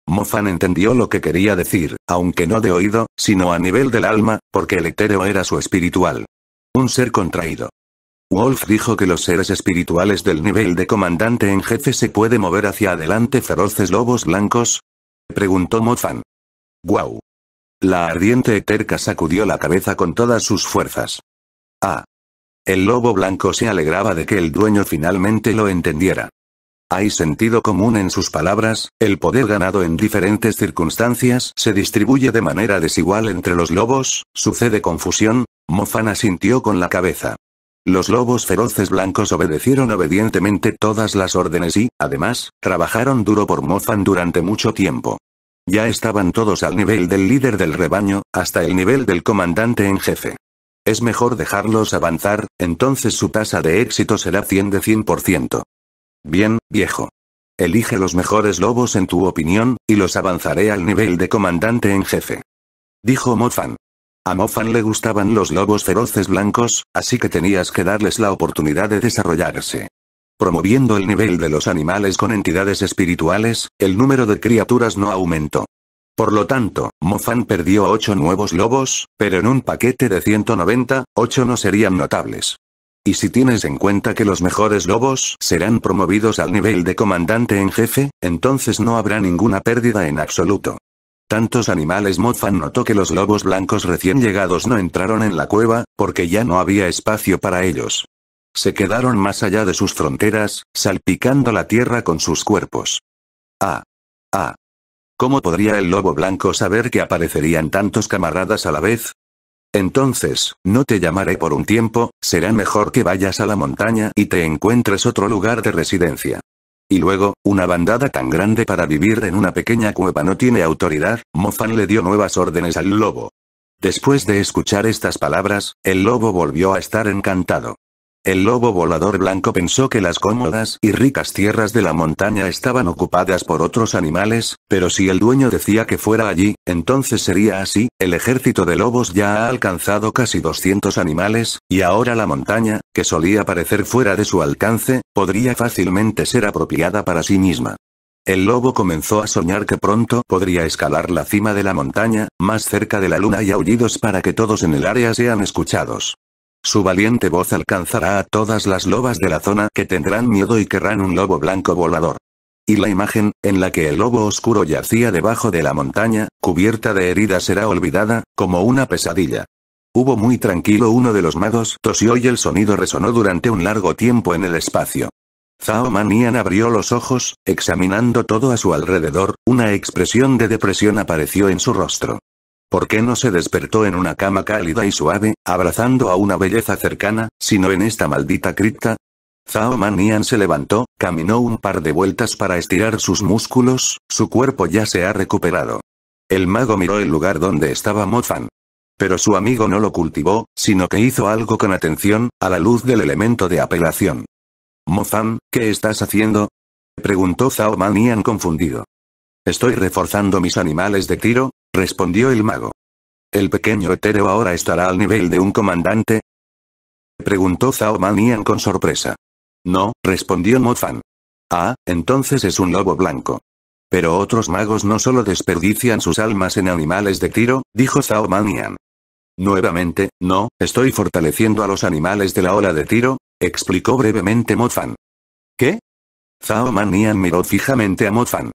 Mofan entendió lo que quería decir, aunque no de oído, sino a nivel del alma, porque el etéreo era su espiritual. Un ser contraído. Wolf dijo que los seres espirituales del nivel de comandante en jefe se puede mover hacia adelante feroces lobos blancos. Preguntó Mofan. Guau, la ardiente Eterca sacudió la cabeza con todas sus fuerzas. Ah. El lobo blanco se alegraba de que el dueño finalmente lo entendiera. Hay sentido común en sus palabras, el poder ganado en diferentes circunstancias se distribuye de manera desigual entre los lobos, sucede confusión, Mofan asintió con la cabeza. Los lobos feroces blancos obedecieron obedientemente todas las órdenes y, además, trabajaron duro por Mofan durante mucho tiempo. Ya estaban todos al nivel del líder del rebaño, hasta el nivel del comandante en jefe. Es mejor dejarlos avanzar, entonces su tasa de éxito será 100 de 100%. Bien, viejo. Elige los mejores lobos en tu opinión, y los avanzaré al nivel de comandante en jefe. Dijo Mofan. A Mofan le gustaban los lobos feroces blancos, así que tenías que darles la oportunidad de desarrollarse promoviendo el nivel de los animales con entidades espirituales, el número de criaturas no aumentó. Por lo tanto, Mofan perdió 8 nuevos lobos, pero en un paquete de 190, 8 no serían notables. Y si tienes en cuenta que los mejores lobos serán promovidos al nivel de comandante en jefe, entonces no habrá ninguna pérdida en absoluto. Tantos animales Mofan notó que los lobos blancos recién llegados no entraron en la cueva, porque ya no había espacio para ellos se quedaron más allá de sus fronteras, salpicando la tierra con sus cuerpos. Ah. Ah. ¿Cómo podría el lobo blanco saber que aparecerían tantos camaradas a la vez? Entonces, no te llamaré por un tiempo, será mejor que vayas a la montaña y te encuentres otro lugar de residencia. Y luego, una bandada tan grande para vivir en una pequeña cueva no tiene autoridad, Mofan le dio nuevas órdenes al lobo. Después de escuchar estas palabras, el lobo volvió a estar encantado. El lobo volador blanco pensó que las cómodas y ricas tierras de la montaña estaban ocupadas por otros animales, pero si el dueño decía que fuera allí, entonces sería así, el ejército de lobos ya ha alcanzado casi 200 animales, y ahora la montaña, que solía parecer fuera de su alcance, podría fácilmente ser apropiada para sí misma. El lobo comenzó a soñar que pronto podría escalar la cima de la montaña, más cerca de la luna y aullidos para que todos en el área sean escuchados. Su valiente voz alcanzará a todas las lobas de la zona que tendrán miedo y querrán un lobo blanco volador. Y la imagen, en la que el lobo oscuro yacía debajo de la montaña, cubierta de heridas será olvidada, como una pesadilla. Hubo muy tranquilo uno de los magos tosió y el sonido resonó durante un largo tiempo en el espacio. Zhao Manian abrió los ojos, examinando todo a su alrededor, una expresión de depresión apareció en su rostro. ¿Por qué no se despertó en una cama cálida y suave, abrazando a una belleza cercana, sino en esta maldita cripta? Zhao Manian se levantó, caminó un par de vueltas para estirar sus músculos, su cuerpo ya se ha recuperado. El mago miró el lugar donde estaba Mofan. Pero su amigo no lo cultivó, sino que hizo algo con atención, a la luz del elemento de apelación. Mofan, ¿qué estás haciendo? Preguntó Zhao Manian confundido. Estoy reforzando mis animales de tiro, respondió el mago. ¿El pequeño etéreo ahora estará al nivel de un comandante? Preguntó Zhao Manian con sorpresa. No, respondió Mofan. Ah, entonces es un lobo blanco. Pero otros magos no solo desperdician sus almas en animales de tiro, dijo Zhao Manian. Nuevamente, no, estoy fortaleciendo a los animales de la ola de tiro, explicó brevemente Mofan. ¿Qué? Zhao Manian miró fijamente a Mofan.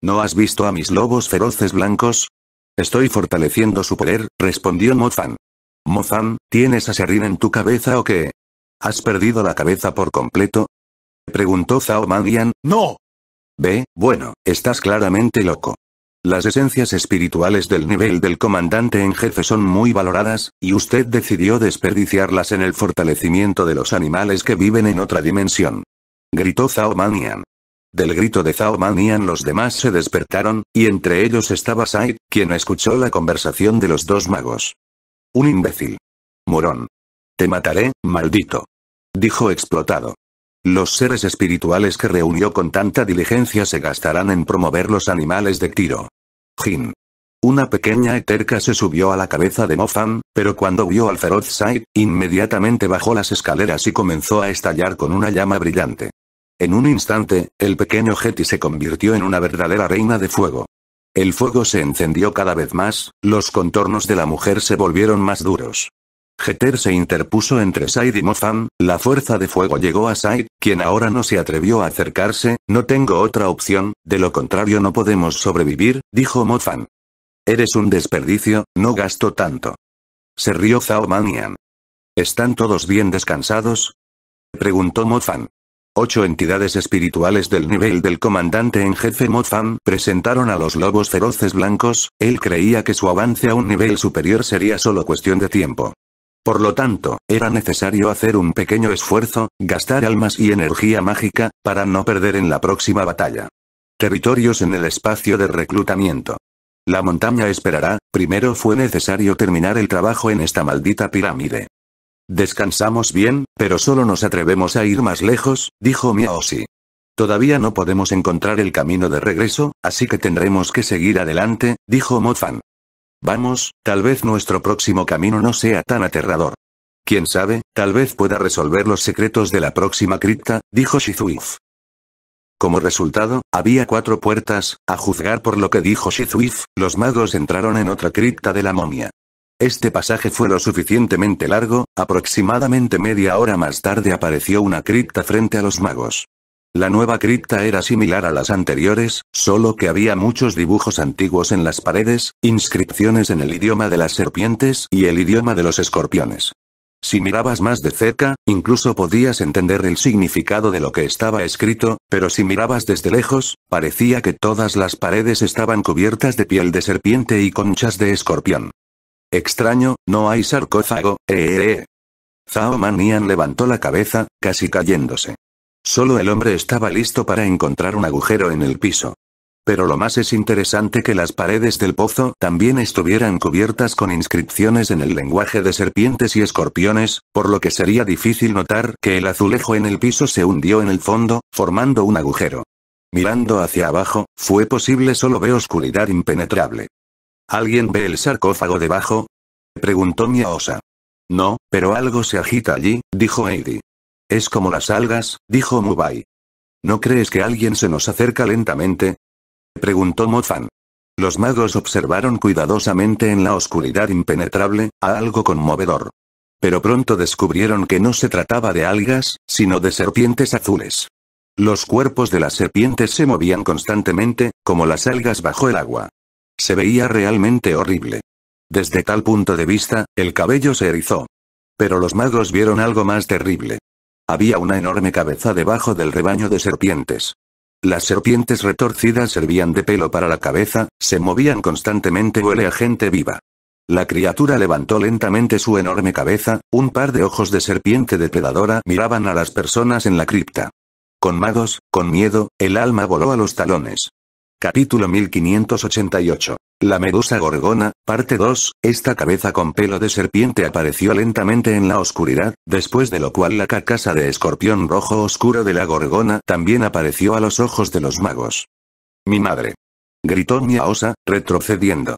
¿No has visto a mis lobos feroces blancos? Estoy fortaleciendo su poder, respondió Mozan. Mozan, ¿tienes a Serin en tu cabeza o qué? ¿Has perdido la cabeza por completo? Preguntó Zhao Manian. ¡No! Ve, bueno, estás claramente loco. Las esencias espirituales del nivel del comandante en jefe son muy valoradas, y usted decidió desperdiciarlas en el fortalecimiento de los animales que viven en otra dimensión. Gritó Zhao Manian. Del grito de Zhao manian los demás se despertaron, y entre ellos estaba Sai, quien escuchó la conversación de los dos magos. Un imbécil. Morón. Te mataré, maldito. Dijo explotado. Los seres espirituales que reunió con tanta diligencia se gastarán en promover los animales de tiro. Jin. Una pequeña eterca se subió a la cabeza de Mofan, pero cuando vio al feroz Sai, inmediatamente bajó las escaleras y comenzó a estallar con una llama brillante. En un instante, el pequeño Getty se convirtió en una verdadera reina de fuego. El fuego se encendió cada vez más, los contornos de la mujer se volvieron más duros. Jeter se interpuso entre Said y Mofan, la fuerza de fuego llegó a Said, quien ahora no se atrevió a acercarse, no tengo otra opción, de lo contrario no podemos sobrevivir, dijo Mofan. Eres un desperdicio, no gasto tanto. Se rió Zhao Manian. ¿Están todos bien descansados? Preguntó Mofan. Ocho entidades espirituales del nivel del comandante en jefe mofan presentaron a los lobos feroces blancos, él creía que su avance a un nivel superior sería solo cuestión de tiempo. Por lo tanto, era necesario hacer un pequeño esfuerzo, gastar almas y energía mágica, para no perder en la próxima batalla. Territorios en el espacio de reclutamiento. La montaña esperará, primero fue necesario terminar el trabajo en esta maldita pirámide. Descansamos bien, pero solo nos atrevemos a ir más lejos, dijo Miaosi. Todavía no podemos encontrar el camino de regreso, así que tendremos que seguir adelante, dijo Mofan. Vamos, tal vez nuestro próximo camino no sea tan aterrador. Quién sabe, tal vez pueda resolver los secretos de la próxima cripta, dijo Shizuif. Como resultado, había cuatro puertas, a juzgar por lo que dijo Shizuif, los magos entraron en otra cripta de la momia. Este pasaje fue lo suficientemente largo, aproximadamente media hora más tarde apareció una cripta frente a los magos. La nueva cripta era similar a las anteriores, solo que había muchos dibujos antiguos en las paredes, inscripciones en el idioma de las serpientes y el idioma de los escorpiones. Si mirabas más de cerca, incluso podías entender el significado de lo que estaba escrito, pero si mirabas desde lejos, parecía que todas las paredes estaban cubiertas de piel de serpiente y conchas de escorpión. Extraño, no hay sarcófago, eh, eh, eh. Zhao Manian levantó la cabeza, casi cayéndose. Solo el hombre estaba listo para encontrar un agujero en el piso. Pero lo más es interesante que las paredes del pozo también estuvieran cubiertas con inscripciones en el lenguaje de serpientes y escorpiones, por lo que sería difícil notar que el azulejo en el piso se hundió en el fondo, formando un agujero. Mirando hacia abajo, fue posible solo ver oscuridad impenetrable. ¿Alguien ve el sarcófago debajo? Preguntó Miaosa. No, pero algo se agita allí, dijo Heidi. Es como las algas, dijo Mubai. ¿No crees que alguien se nos acerca lentamente? Preguntó Mofan. Los magos observaron cuidadosamente en la oscuridad impenetrable, a algo conmovedor. Pero pronto descubrieron que no se trataba de algas, sino de serpientes azules. Los cuerpos de las serpientes se movían constantemente, como las algas bajo el agua. Se veía realmente horrible. Desde tal punto de vista, el cabello se erizó. Pero los magos vieron algo más terrible. Había una enorme cabeza debajo del rebaño de serpientes. Las serpientes retorcidas servían de pelo para la cabeza, se movían constantemente huele a gente viva. La criatura levantó lentamente su enorme cabeza, un par de ojos de serpiente depredadora miraban a las personas en la cripta. Con magos, con miedo, el alma voló a los talones. Capítulo 1588. La medusa gorgona, parte 2, esta cabeza con pelo de serpiente apareció lentamente en la oscuridad, después de lo cual la carcasa de escorpión rojo oscuro de la gorgona también apareció a los ojos de los magos. Mi madre. Gritó Miaosa, retrocediendo.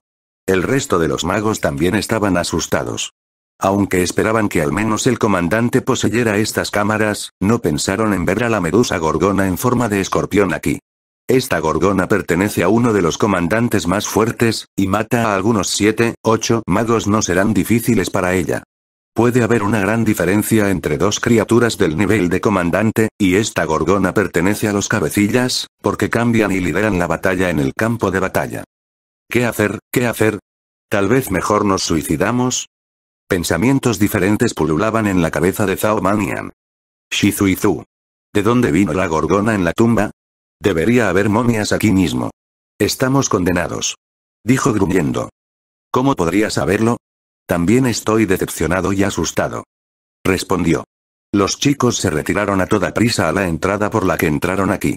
El resto de los magos también estaban asustados. Aunque esperaban que al menos el comandante poseyera estas cámaras, no pensaron en ver a la medusa gorgona en forma de escorpión aquí. Esta gorgona pertenece a uno de los comandantes más fuertes, y mata a algunos siete, ocho magos no serán difíciles para ella. Puede haber una gran diferencia entre dos criaturas del nivel de comandante, y esta gorgona pertenece a los cabecillas, porque cambian y lideran la batalla en el campo de batalla. ¿Qué hacer? ¿Qué hacer? Tal vez mejor nos suicidamos. Pensamientos diferentes pululaban en la cabeza de Zhao Manian. Shizuizu. ¿De dónde vino la gorgona en la tumba? Debería haber momias aquí mismo. Estamos condenados. Dijo gruñendo. ¿Cómo podría saberlo? También estoy decepcionado y asustado. Respondió. Los chicos se retiraron a toda prisa a la entrada por la que entraron aquí.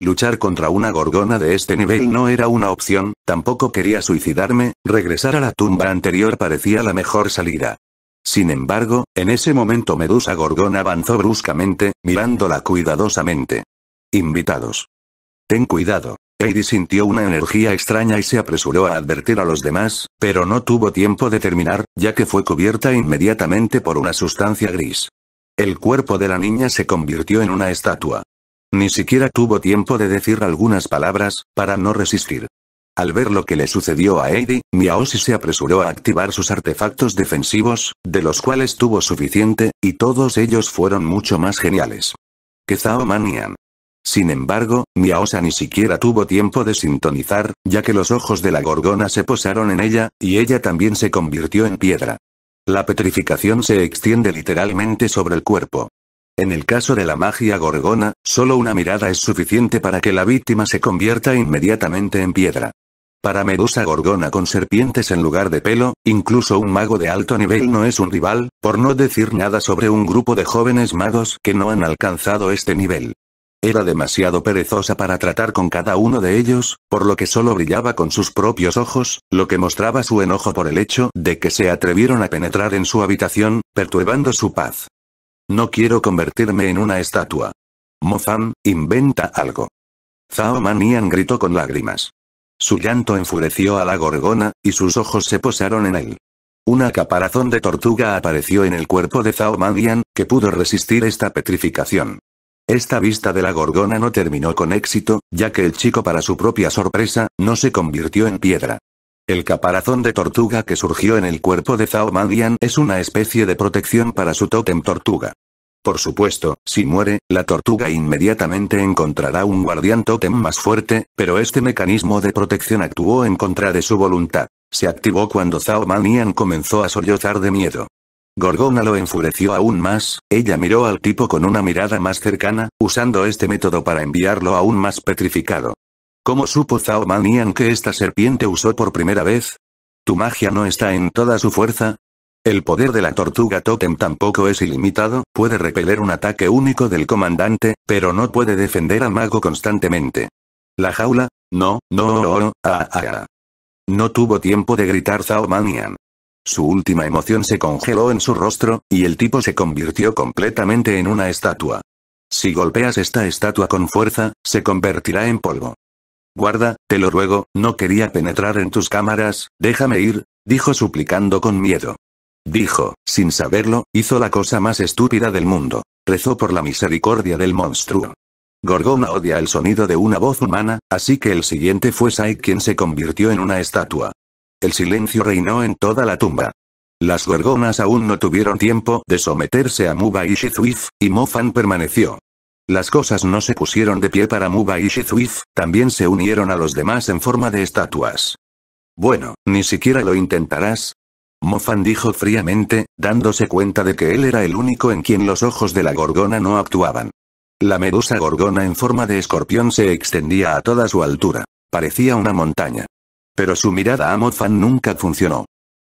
Luchar contra una gorgona de este nivel no era una opción, tampoco quería suicidarme, regresar a la tumba anterior parecía la mejor salida. Sin embargo, en ese momento Medusa Gorgona avanzó bruscamente, mirándola cuidadosamente. Invitados. Ten cuidado. Heidi sintió una energía extraña y se apresuró a advertir a los demás, pero no tuvo tiempo de terminar, ya que fue cubierta inmediatamente por una sustancia gris. El cuerpo de la niña se convirtió en una estatua. Ni siquiera tuvo tiempo de decir algunas palabras, para no resistir. Al ver lo que le sucedió a Heidi, Miaosi se apresuró a activar sus artefactos defensivos, de los cuales tuvo suficiente, y todos ellos fueron mucho más geniales. Que Manian. Sin embargo, Miaosa ni siquiera tuvo tiempo de sintonizar, ya que los ojos de la gorgona se posaron en ella, y ella también se convirtió en piedra. La petrificación se extiende literalmente sobre el cuerpo. En el caso de la magia gorgona, solo una mirada es suficiente para que la víctima se convierta inmediatamente en piedra. Para Medusa Gorgona con serpientes en lugar de pelo, incluso un mago de alto nivel no es un rival, por no decir nada sobre un grupo de jóvenes magos que no han alcanzado este nivel. Era demasiado perezosa para tratar con cada uno de ellos, por lo que solo brillaba con sus propios ojos, lo que mostraba su enojo por el hecho de que se atrevieron a penetrar en su habitación, perturbando su paz. No quiero convertirme en una estatua. Mo-Fan, inventa algo. Zhao Manian gritó con lágrimas. Su llanto enfureció a la gorgona, y sus ojos se posaron en él. Una caparazón de tortuga apareció en el cuerpo de Zhao Manian, que pudo resistir esta petrificación. Esta vista de la gorgona no terminó con éxito, ya que el chico para su propia sorpresa, no se convirtió en piedra. El caparazón de tortuga que surgió en el cuerpo de Zhao Mandian es una especie de protección para su tótem tortuga. Por supuesto, si muere, la tortuga inmediatamente encontrará un guardián tótem más fuerte, pero este mecanismo de protección actuó en contra de su voluntad. Se activó cuando Zhao Manian comenzó a sollozar de miedo. Gorgona lo enfureció aún más, ella miró al tipo con una mirada más cercana, usando este método para enviarlo aún más petrificado. ¿Cómo supo Zhao Manian que esta serpiente usó por primera vez? ¿Tu magia no está en toda su fuerza? El poder de la tortuga Totem tampoco es ilimitado, puede repeler un ataque único del comandante, pero no puede defender a mago constantemente. ¿La jaula? No, no, no, ah, ah, ah. No tuvo tiempo de gritar Zhao Manian. Su última emoción se congeló en su rostro, y el tipo se convirtió completamente en una estatua. Si golpeas esta estatua con fuerza, se convertirá en polvo. Guarda, te lo ruego, no quería penetrar en tus cámaras, déjame ir, dijo suplicando con miedo. Dijo, sin saberlo, hizo la cosa más estúpida del mundo. Rezó por la misericordia del monstruo. Gorgona odia el sonido de una voz humana, así que el siguiente fue Sai quien se convirtió en una estatua. El silencio reinó en toda la tumba. Las gorgonas aún no tuvieron tiempo de someterse a Muba y Shizuif, y Mofan permaneció. Las cosas no se pusieron de pie para Muba y Shizuif, también se unieron a los demás en forma de estatuas. Bueno, ni siquiera lo intentarás. Mofan dijo fríamente, dándose cuenta de que él era el único en quien los ojos de la gorgona no actuaban. La medusa gorgona en forma de escorpión se extendía a toda su altura. Parecía una montaña. Pero su mirada a Mofan nunca funcionó.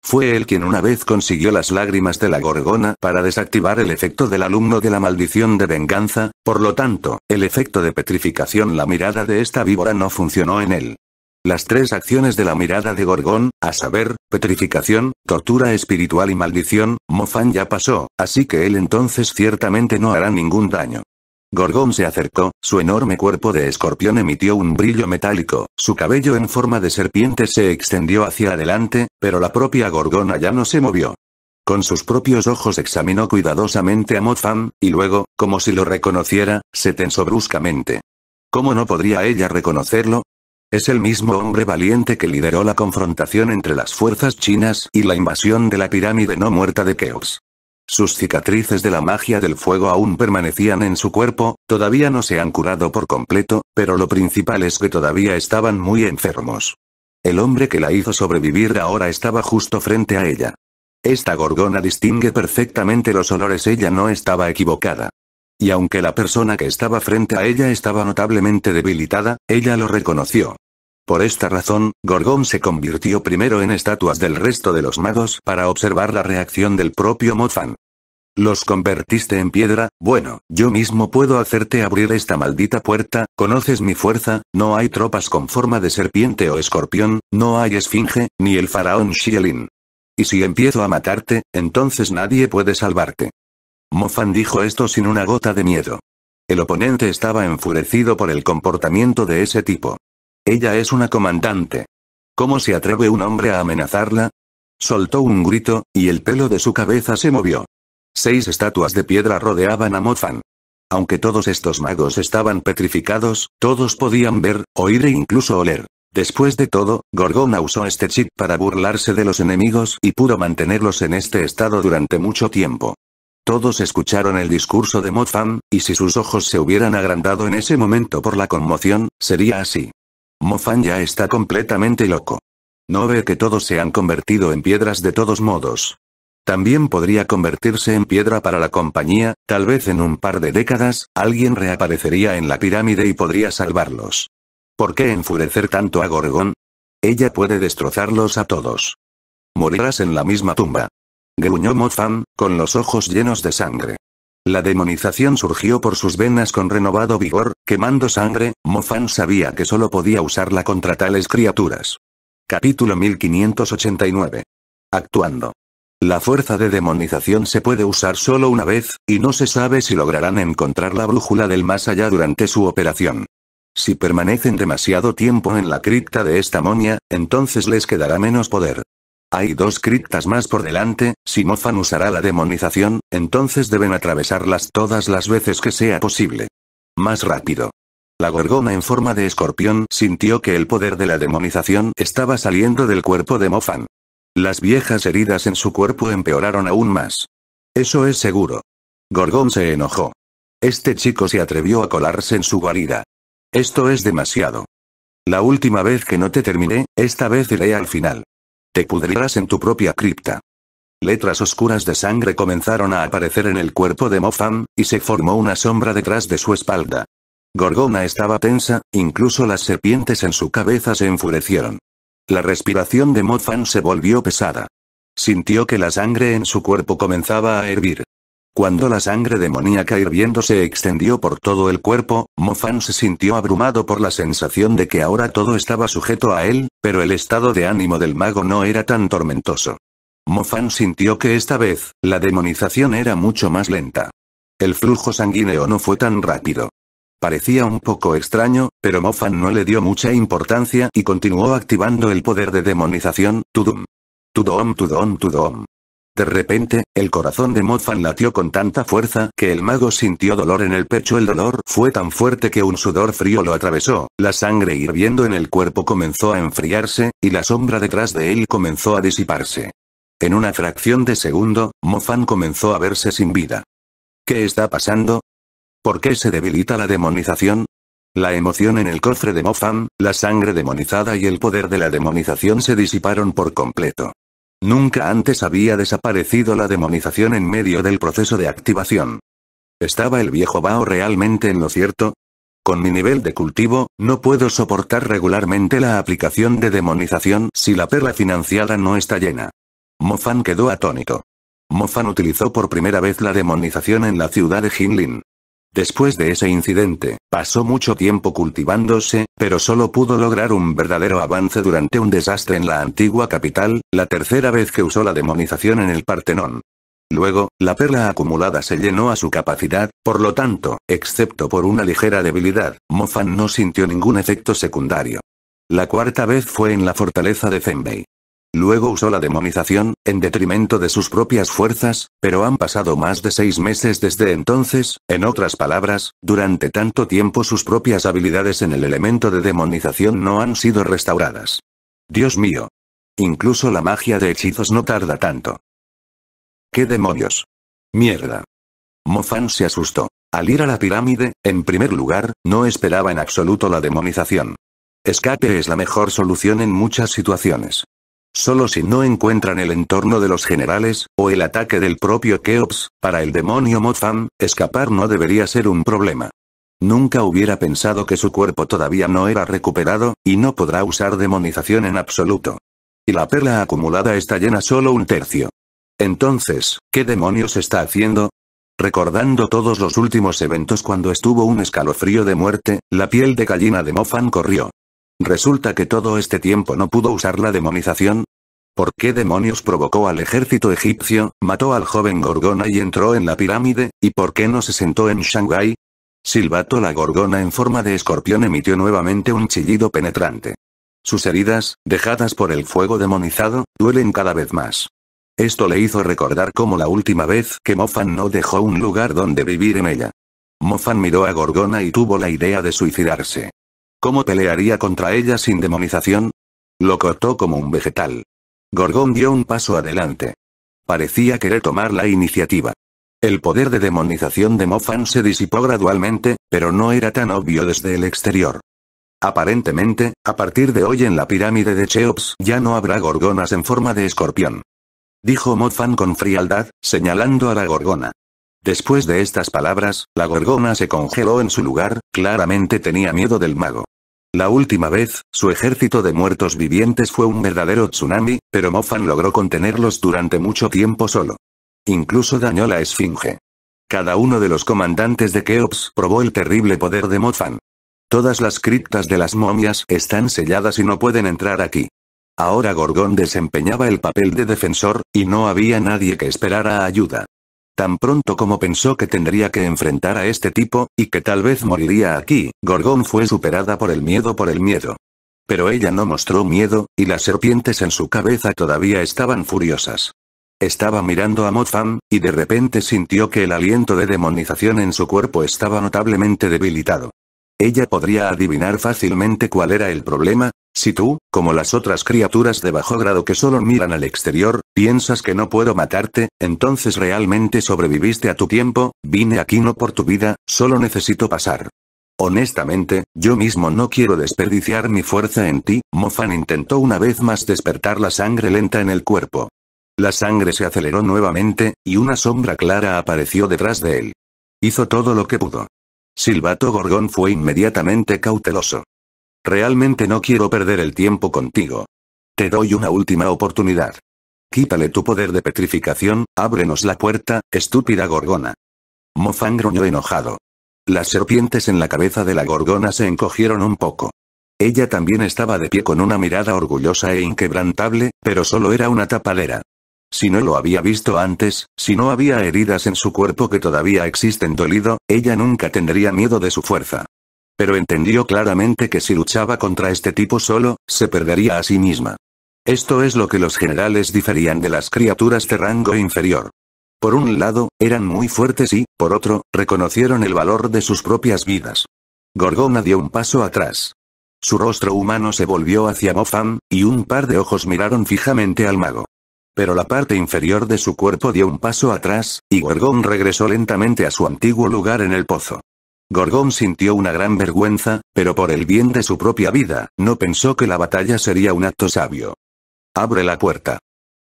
Fue él quien una vez consiguió las lágrimas de la gorgona para desactivar el efecto del alumno de la maldición de venganza, por lo tanto, el efecto de petrificación la mirada de esta víbora no funcionó en él. Las tres acciones de la mirada de Gorgón, a saber, petrificación, tortura espiritual y maldición, Mofan ya pasó, así que él entonces ciertamente no hará ningún daño. Gorgón se acercó, su enorme cuerpo de escorpión emitió un brillo metálico, su cabello en forma de serpiente se extendió hacia adelante, pero la propia Gorgona ya no se movió. Con sus propios ojos examinó cuidadosamente a Mofam, y luego, como si lo reconociera, se tensó bruscamente. ¿Cómo no podría ella reconocerlo? Es el mismo hombre valiente que lideró la confrontación entre las fuerzas chinas y la invasión de la pirámide no muerta de Keops. Sus cicatrices de la magia del fuego aún permanecían en su cuerpo, todavía no se han curado por completo, pero lo principal es que todavía estaban muy enfermos. El hombre que la hizo sobrevivir ahora estaba justo frente a ella. Esta gorgona distingue perfectamente los olores, ella no estaba equivocada. Y aunque la persona que estaba frente a ella estaba notablemente debilitada, ella lo reconoció. Por esta razón, Gorgón se convirtió primero en estatuas del resto de los magos para observar la reacción del propio Mofan. Los convertiste en piedra, bueno, yo mismo puedo hacerte abrir esta maldita puerta, conoces mi fuerza, no hay tropas con forma de serpiente o escorpión, no hay esfinge, ni el faraón Shielin. Y si empiezo a matarte, entonces nadie puede salvarte. Mofan dijo esto sin una gota de miedo. El oponente estaba enfurecido por el comportamiento de ese tipo. Ella es una comandante. ¿Cómo se atreve un hombre a amenazarla? Soltó un grito, y el pelo de su cabeza se movió. Seis estatuas de piedra rodeaban a Mofan. Aunque todos estos magos estaban petrificados, todos podían ver, oír e incluso oler. Después de todo, Gorgona usó este chip para burlarse de los enemigos y pudo mantenerlos en este estado durante mucho tiempo. Todos escucharon el discurso de Mozán, y si sus ojos se hubieran agrandado en ese momento por la conmoción, sería así. Mofan ya está completamente loco. No ve que todos se han convertido en piedras de todos modos. También podría convertirse en piedra para la compañía, tal vez en un par de décadas, alguien reaparecería en la pirámide y podría salvarlos. ¿Por qué enfurecer tanto a Gorgon? Ella puede destrozarlos a todos. Morirás en la misma tumba. Gruñó Mofan, con los ojos llenos de sangre. La demonización surgió por sus venas con renovado vigor, quemando sangre, Mofan sabía que solo podía usarla contra tales criaturas. Capítulo 1589. Actuando. La fuerza de demonización se puede usar solo una vez, y no se sabe si lograrán encontrar la brújula del más allá durante su operación. Si permanecen demasiado tiempo en la cripta de esta monia, entonces les quedará menos poder. Hay dos criptas más por delante, si Mofan usará la demonización, entonces deben atravesarlas todas las veces que sea posible. Más rápido. La gorgona en forma de escorpión sintió que el poder de la demonización estaba saliendo del cuerpo de Mofan. Las viejas heridas en su cuerpo empeoraron aún más. Eso es seguro. Gorgón se enojó. Este chico se atrevió a colarse en su guarida. Esto es demasiado. La última vez que no te terminé, esta vez iré al final. Te pudrirás en tu propia cripta. Letras oscuras de sangre comenzaron a aparecer en el cuerpo de Mofan, y se formó una sombra detrás de su espalda. Gorgona estaba tensa, incluso las serpientes en su cabeza se enfurecieron. La respiración de Mofan se volvió pesada. Sintió que la sangre en su cuerpo comenzaba a hervir. Cuando la sangre demoníaca hirviendo se extendió por todo el cuerpo, Mofan se sintió abrumado por la sensación de que ahora todo estaba sujeto a él, pero el estado de ánimo del mago no era tan tormentoso. Mofan sintió que esta vez, la demonización era mucho más lenta. El flujo sanguíneo no fue tan rápido. Parecía un poco extraño, pero Mofan no le dio mucha importancia y continuó activando el poder de demonización, Tudum. Tudom, Tudom, Tudom. De repente, el corazón de Mofan latió con tanta fuerza que el mago sintió dolor en el pecho. El dolor fue tan fuerte que un sudor frío lo atravesó, la sangre hirviendo en el cuerpo comenzó a enfriarse, y la sombra detrás de él comenzó a disiparse. En una fracción de segundo, Mofan comenzó a verse sin vida. ¿Qué está pasando? ¿Por qué se debilita la demonización? La emoción en el cofre de Mofan, la sangre demonizada y el poder de la demonización se disiparon por completo. Nunca antes había desaparecido la demonización en medio del proceso de activación. ¿Estaba el viejo Bao realmente en lo cierto? Con mi nivel de cultivo, no puedo soportar regularmente la aplicación de demonización si la perla financiada no está llena. Mofan quedó atónito. Mofan utilizó por primera vez la demonización en la ciudad de Jinlin. Después de ese incidente, pasó mucho tiempo cultivándose, pero solo pudo lograr un verdadero avance durante un desastre en la antigua capital, la tercera vez que usó la demonización en el Partenón. Luego, la perla acumulada se llenó a su capacidad, por lo tanto, excepto por una ligera debilidad, Mofan no sintió ningún efecto secundario. La cuarta vez fue en la fortaleza de Fenbei. Luego usó la demonización, en detrimento de sus propias fuerzas, pero han pasado más de seis meses desde entonces, en otras palabras, durante tanto tiempo sus propias habilidades en el elemento de demonización no han sido restauradas. Dios mío. Incluso la magia de hechizos no tarda tanto. ¿Qué demonios? Mierda. Mofan se asustó. Al ir a la pirámide, en primer lugar, no esperaba en absoluto la demonización. Escape es la mejor solución en muchas situaciones. Solo si no encuentran el entorno de los generales, o el ataque del propio Keops, para el demonio Mofan escapar no debería ser un problema. Nunca hubiera pensado que su cuerpo todavía no era recuperado, y no podrá usar demonización en absoluto. Y la perla acumulada está llena solo un tercio. Entonces, ¿qué demonios está haciendo? Recordando todos los últimos eventos cuando estuvo un escalofrío de muerte, la piel de gallina de Mofan corrió. Resulta que todo este tiempo no pudo usar la demonización. ¿Por qué demonios provocó al ejército egipcio, mató al joven Gorgona y entró en la pirámide, y por qué no se sentó en Shanghái? Silbato la Gorgona en forma de escorpión emitió nuevamente un chillido penetrante. Sus heridas, dejadas por el fuego demonizado, duelen cada vez más. Esto le hizo recordar como la última vez que Mofan no dejó un lugar donde vivir en ella. Mofan miró a Gorgona y tuvo la idea de suicidarse. ¿Cómo pelearía contra ella sin demonización? Lo cortó como un vegetal. Gorgón dio un paso adelante. Parecía querer tomar la iniciativa. El poder de demonización de Mofan se disipó gradualmente, pero no era tan obvio desde el exterior. Aparentemente, a partir de hoy en la pirámide de Cheops ya no habrá gorgonas en forma de escorpión. Dijo Mofan con frialdad, señalando a la gorgona. Después de estas palabras, la gorgona se congeló en su lugar, claramente tenía miedo del mago. La última vez, su ejército de muertos vivientes fue un verdadero tsunami, pero Mofan logró contenerlos durante mucho tiempo solo. Incluso dañó la esfinge. Cada uno de los comandantes de Keops probó el terrible poder de Mofan. Todas las criptas de las momias están selladas y no pueden entrar aquí. Ahora Gorgón desempeñaba el papel de defensor, y no había nadie que esperara ayuda. Tan pronto como pensó que tendría que enfrentar a este tipo, y que tal vez moriría aquí, Gorgón fue superada por el miedo por el miedo. Pero ella no mostró miedo, y las serpientes en su cabeza todavía estaban furiosas. Estaba mirando a Mofam, y de repente sintió que el aliento de demonización en su cuerpo estaba notablemente debilitado. Ella podría adivinar fácilmente cuál era el problema, si tú, como las otras criaturas de bajo grado que solo miran al exterior, piensas que no puedo matarte, entonces realmente sobreviviste a tu tiempo, vine aquí no por tu vida, solo necesito pasar. Honestamente, yo mismo no quiero desperdiciar mi fuerza en ti, Mofan intentó una vez más despertar la sangre lenta en el cuerpo. La sangre se aceleró nuevamente, y una sombra clara apareció detrás de él. Hizo todo lo que pudo. Silvato Gorgón fue inmediatamente cauteloso. Realmente no quiero perder el tiempo contigo. Te doy una última oportunidad. Quítale tu poder de petrificación, ábrenos la puerta, estúpida gorgona. Mofán gruñó enojado. Las serpientes en la cabeza de la gorgona se encogieron un poco. Ella también estaba de pie con una mirada orgullosa e inquebrantable, pero solo era una tapadera. Si no lo había visto antes, si no había heridas en su cuerpo que todavía existen dolido, ella nunca tendría miedo de su fuerza. Pero entendió claramente que si luchaba contra este tipo solo, se perdería a sí misma. Esto es lo que los generales diferían de las criaturas de rango inferior. Por un lado, eran muy fuertes y, por otro, reconocieron el valor de sus propias vidas. Gorgona dio un paso atrás. Su rostro humano se volvió hacia Mofam, y un par de ojos miraron fijamente al mago. Pero la parte inferior de su cuerpo dio un paso atrás, y Gorgón regresó lentamente a su antiguo lugar en el pozo. Gorgón sintió una gran vergüenza, pero por el bien de su propia vida, no pensó que la batalla sería un acto sabio. Abre la puerta.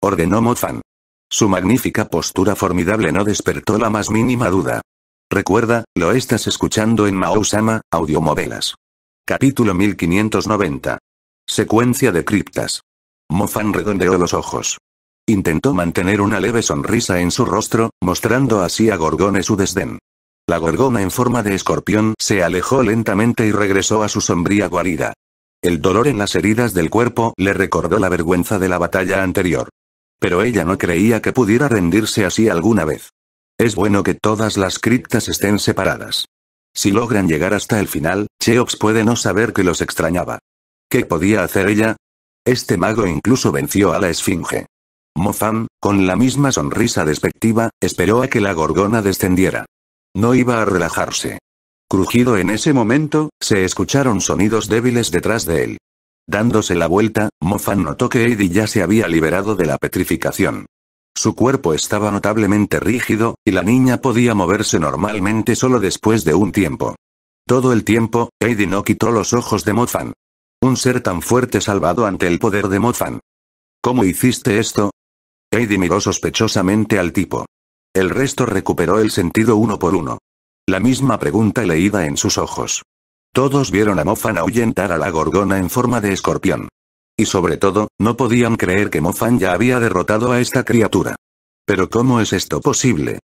Ordenó Mofan. Su magnífica postura formidable no despertó la más mínima duda. Recuerda, lo estás escuchando en Maousama, Audiomovelas. Capítulo 1590. Secuencia de criptas. Mofan redondeó los ojos. Intentó mantener una leve sonrisa en su rostro, mostrando así a Gorgone su desdén. La gorgona en forma de escorpión se alejó lentamente y regresó a su sombría guarida. El dolor en las heridas del cuerpo le recordó la vergüenza de la batalla anterior. Pero ella no creía que pudiera rendirse así alguna vez. Es bueno que todas las criptas estén separadas. Si logran llegar hasta el final, Cheops puede no saber que los extrañaba. ¿Qué podía hacer ella? Este mago incluso venció a la Esfinge. Mofan, con la misma sonrisa despectiva, esperó a que la gorgona descendiera. No iba a relajarse. Crujido en ese momento, se escucharon sonidos débiles detrás de él. Dándose la vuelta, Mofan notó que Eddie ya se había liberado de la petrificación. Su cuerpo estaba notablemente rígido, y la niña podía moverse normalmente solo después de un tiempo. Todo el tiempo, Eddie no quitó los ojos de Mofan. Un ser tan fuerte salvado ante el poder de Mofan. ¿Cómo hiciste esto, Heidi miró sospechosamente al tipo. El resto recuperó el sentido uno por uno. La misma pregunta leída en sus ojos. Todos vieron a Mofan ahuyentar a la gorgona en forma de escorpión. Y sobre todo, no podían creer que Mofan ya había derrotado a esta criatura. Pero ¿cómo es esto posible?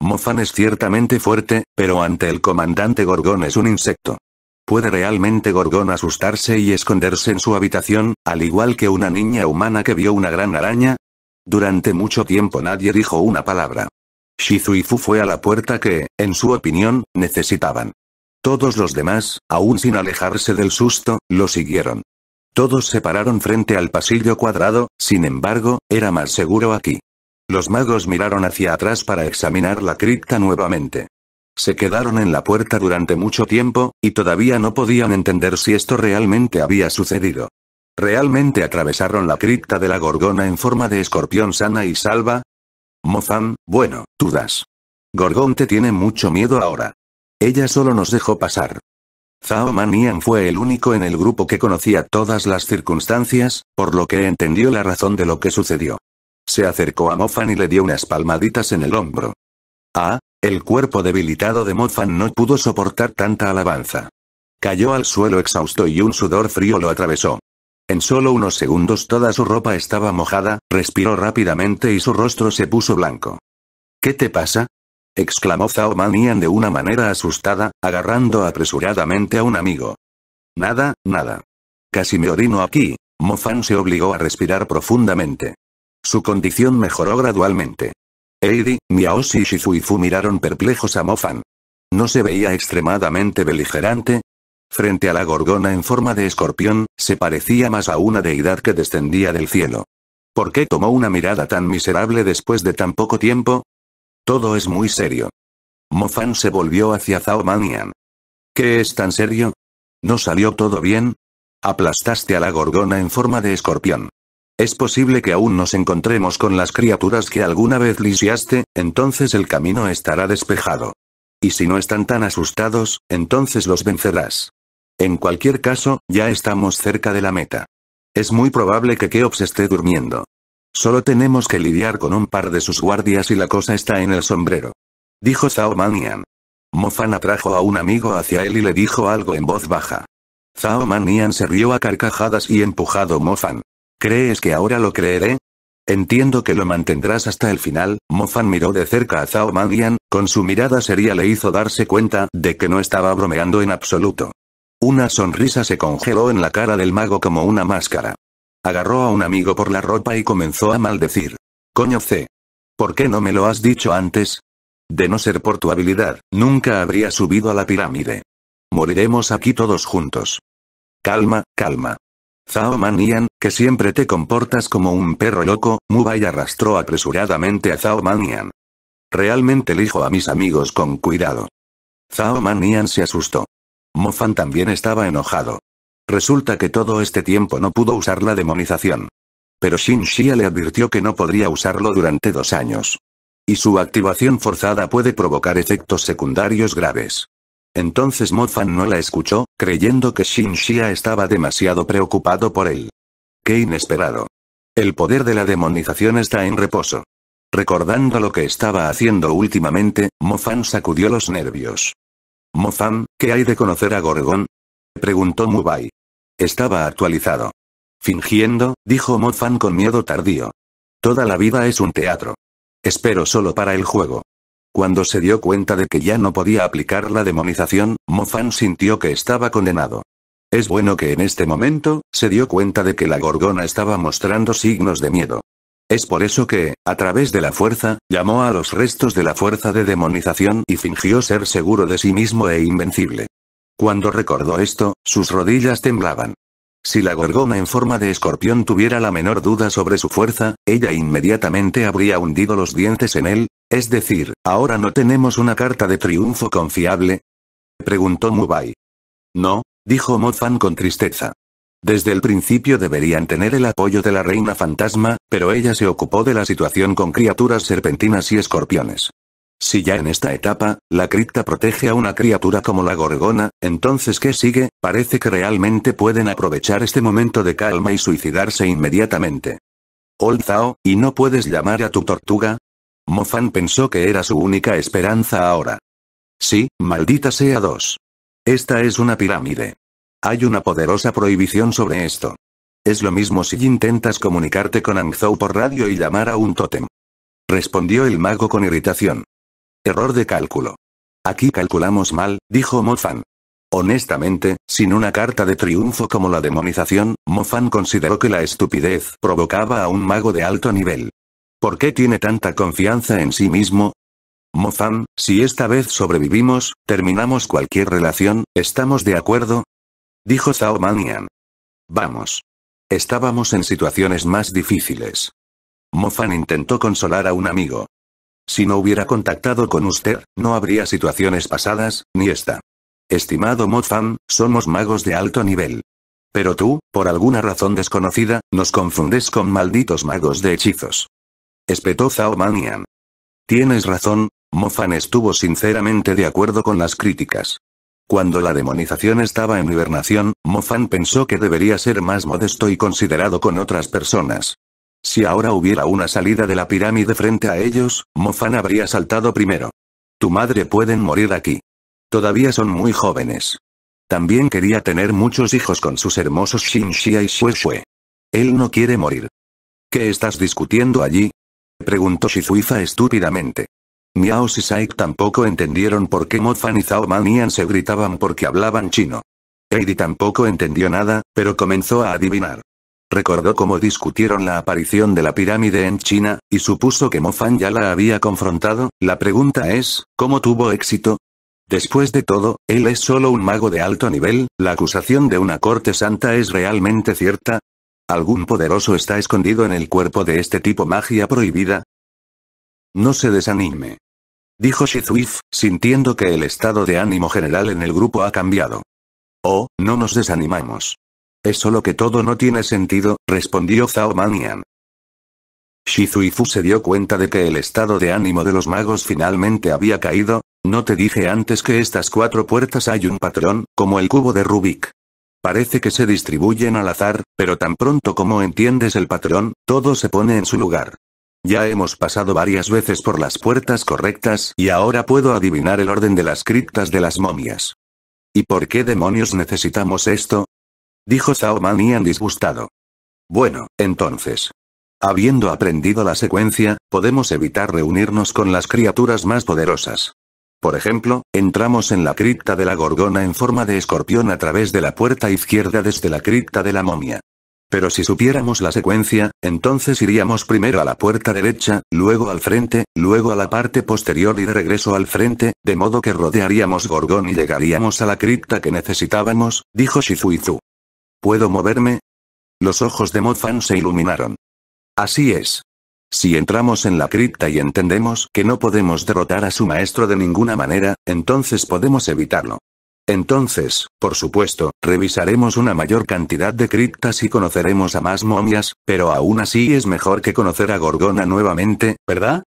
Mofan es ciertamente fuerte, pero ante el comandante Gorgón es un insecto. ¿Puede realmente Gorgón asustarse y esconderse en su habitación, al igual que una niña humana que vio una gran araña? Durante mucho tiempo nadie dijo una palabra. Shizuifu fue a la puerta que, en su opinión, necesitaban. Todos los demás, aún sin alejarse del susto, lo siguieron. Todos se pararon frente al pasillo cuadrado, sin embargo, era más seguro aquí. Los magos miraron hacia atrás para examinar la cripta nuevamente. Se quedaron en la puerta durante mucho tiempo, y todavía no podían entender si esto realmente había sucedido. ¿Realmente atravesaron la cripta de la Gorgona en forma de escorpión sana y salva? Mofan, bueno, tú das. Gorgón te tiene mucho miedo ahora. Ella solo nos dejó pasar. Zhao Manian fue el único en el grupo que conocía todas las circunstancias, por lo que entendió la razón de lo que sucedió. Se acercó a Mofan y le dio unas palmaditas en el hombro. Ah, el cuerpo debilitado de Mofan no pudo soportar tanta alabanza. Cayó al suelo exhausto y un sudor frío lo atravesó. En solo unos segundos toda su ropa estaba mojada, respiró rápidamente y su rostro se puso blanco. ¿Qué te pasa? exclamó Zhao Manian de una manera asustada, agarrando apresuradamente a un amigo. Nada, nada. Casi me orino aquí. Mo Fan se obligó a respirar profundamente. Su condición mejoró gradualmente. Miao Shi y Fu miraron perplejos a Mo Fan. No se veía extremadamente beligerante, Frente a la gorgona en forma de escorpión, se parecía más a una deidad que descendía del cielo. ¿Por qué tomó una mirada tan miserable después de tan poco tiempo? Todo es muy serio. Mofan se volvió hacia Zhao Manian. ¿Qué es tan serio? ¿No salió todo bien? Aplastaste a la gorgona en forma de escorpión. Es posible que aún nos encontremos con las criaturas que alguna vez lisiaste, entonces el camino estará despejado. Y si no están tan asustados, entonces los vencerás. En cualquier caso, ya estamos cerca de la meta. Es muy probable que Keops esté durmiendo. Solo tenemos que lidiar con un par de sus guardias y la cosa está en el sombrero. Dijo Zhao Manian. Mofan atrajo a un amigo hacia él y le dijo algo en voz baja. Zhao Manian se rió a carcajadas y empujado Mofan. ¿Crees que ahora lo creeré? Entiendo que lo mantendrás hasta el final, Mofan miró de cerca a Zhao Manian, con su mirada seria le hizo darse cuenta de que no estaba bromeando en absoluto. Una sonrisa se congeló en la cara del mago como una máscara. Agarró a un amigo por la ropa y comenzó a maldecir. Coño C. ¿Por qué no me lo has dicho antes? De no ser por tu habilidad, nunca habría subido a la pirámide. Moriremos aquí todos juntos. Calma, calma. Zao Manian, que siempre te comportas como un perro loco, Mubai arrastró apresuradamente a Zao Manian. Realmente elijo a mis amigos con cuidado. Zao Manian se asustó. Mofan también estaba enojado. Resulta que todo este tiempo no pudo usar la demonización. Pero Shin le advirtió que no podría usarlo durante dos años. Y su activación forzada puede provocar efectos secundarios graves. Entonces Mofan no la escuchó, creyendo que Shin estaba demasiado preocupado por él. ¡Qué inesperado! El poder de la demonización está en reposo. Recordando lo que estaba haciendo últimamente, Mofan sacudió los nervios. Mofan, ¿qué hay de conocer a Gorgón? Preguntó Mubai. Estaba actualizado. Fingiendo, dijo Mofan con miedo tardío. Toda la vida es un teatro. Espero solo para el juego. Cuando se dio cuenta de que ya no podía aplicar la demonización, Mofan sintió que estaba condenado. Es bueno que en este momento, se dio cuenta de que la gorgona estaba mostrando signos de miedo. Es por eso que, a través de la fuerza, llamó a los restos de la fuerza de demonización y fingió ser seguro de sí mismo e invencible. Cuando recordó esto, sus rodillas temblaban. Si la gorgona en forma de escorpión tuviera la menor duda sobre su fuerza, ella inmediatamente habría hundido los dientes en él, es decir, ahora no tenemos una carta de triunfo confiable. Preguntó Mubai. No, dijo Mofan con tristeza. Desde el principio deberían tener el apoyo de la reina fantasma, pero ella se ocupó de la situación con criaturas serpentinas y escorpiones. Si ya en esta etapa, la cripta protege a una criatura como la gorgona, entonces ¿qué sigue? Parece que realmente pueden aprovechar este momento de calma y suicidarse inmediatamente. Olzao, ¿y no puedes llamar a tu tortuga? Mofan pensó que era su única esperanza ahora. Sí, maldita sea dos. Esta es una pirámide. Hay una poderosa prohibición sobre esto. Es lo mismo si intentas comunicarte con Angzou por radio y llamar a un tótem. Respondió el mago con irritación. Error de cálculo. Aquí calculamos mal, dijo Mo-Fan. Honestamente, sin una carta de triunfo como la demonización, Mo-Fan consideró que la estupidez provocaba a un mago de alto nivel. ¿Por qué tiene tanta confianza en sí mismo? Mo-Fan, si esta vez sobrevivimos, terminamos cualquier relación, ¿estamos de acuerdo? Dijo Zao Manian. Vamos. Estábamos en situaciones más difíciles. Mofan intentó consolar a un amigo. Si no hubiera contactado con usted, no habría situaciones pasadas, ni esta. Estimado Mofan, somos magos de alto nivel. Pero tú, por alguna razón desconocida, nos confundes con malditos magos de hechizos. Espetó Zhao Manian. Tienes razón, Mofan estuvo sinceramente de acuerdo con las críticas. Cuando la demonización estaba en hibernación, Mofan pensó que debería ser más modesto y considerado con otras personas. Si ahora hubiera una salida de la pirámide frente a ellos, Mofan habría saltado primero. Tu madre pueden morir aquí. Todavía son muy jóvenes. También quería tener muchos hijos con sus hermosos Xinxia y Xuexue. Él no quiere morir. ¿Qué estás discutiendo allí? Preguntó Shizuifa estúpidamente. Miao y Saik tampoco entendieron por qué Fan y Zhao Manian se gritaban porque hablaban chino. Heidi tampoco entendió nada, pero comenzó a adivinar. Recordó cómo discutieron la aparición de la pirámide en China, y supuso que Mofan ya la había confrontado, la pregunta es, ¿cómo tuvo éxito? Después de todo, él es solo un mago de alto nivel, ¿la acusación de una corte santa es realmente cierta? ¿Algún poderoso está escondido en el cuerpo de este tipo magia prohibida? No se desanime. Dijo Shizuif, sintiendo que el estado de ánimo general en el grupo ha cambiado. Oh, no nos desanimamos. Es solo que todo no tiene sentido, respondió Zhao Manian. Shizuifu se dio cuenta de que el estado de ánimo de los magos finalmente había caído, no te dije antes que estas cuatro puertas hay un patrón, como el cubo de Rubik. Parece que se distribuyen al azar, pero tan pronto como entiendes el patrón, todo se pone en su lugar. Ya hemos pasado varias veces por las puertas correctas y ahora puedo adivinar el orden de las criptas de las momias. ¿Y por qué demonios necesitamos esto? Dijo Sao Manian disgustado. Bueno, entonces. Habiendo aprendido la secuencia, podemos evitar reunirnos con las criaturas más poderosas. Por ejemplo, entramos en la cripta de la gorgona en forma de escorpión a través de la puerta izquierda desde la cripta de la momia. Pero si supiéramos la secuencia, entonces iríamos primero a la puerta derecha, luego al frente, luego a la parte posterior y de regreso al frente, de modo que rodearíamos Gorgón y llegaríamos a la cripta que necesitábamos, dijo Shizuizu. ¿Puedo moverme? Los ojos de Mofan se iluminaron. Así es. Si entramos en la cripta y entendemos que no podemos derrotar a su maestro de ninguna manera, entonces podemos evitarlo. Entonces, por supuesto, revisaremos una mayor cantidad de criptas y conoceremos a más momias, pero aún así es mejor que conocer a Gorgona nuevamente, ¿verdad?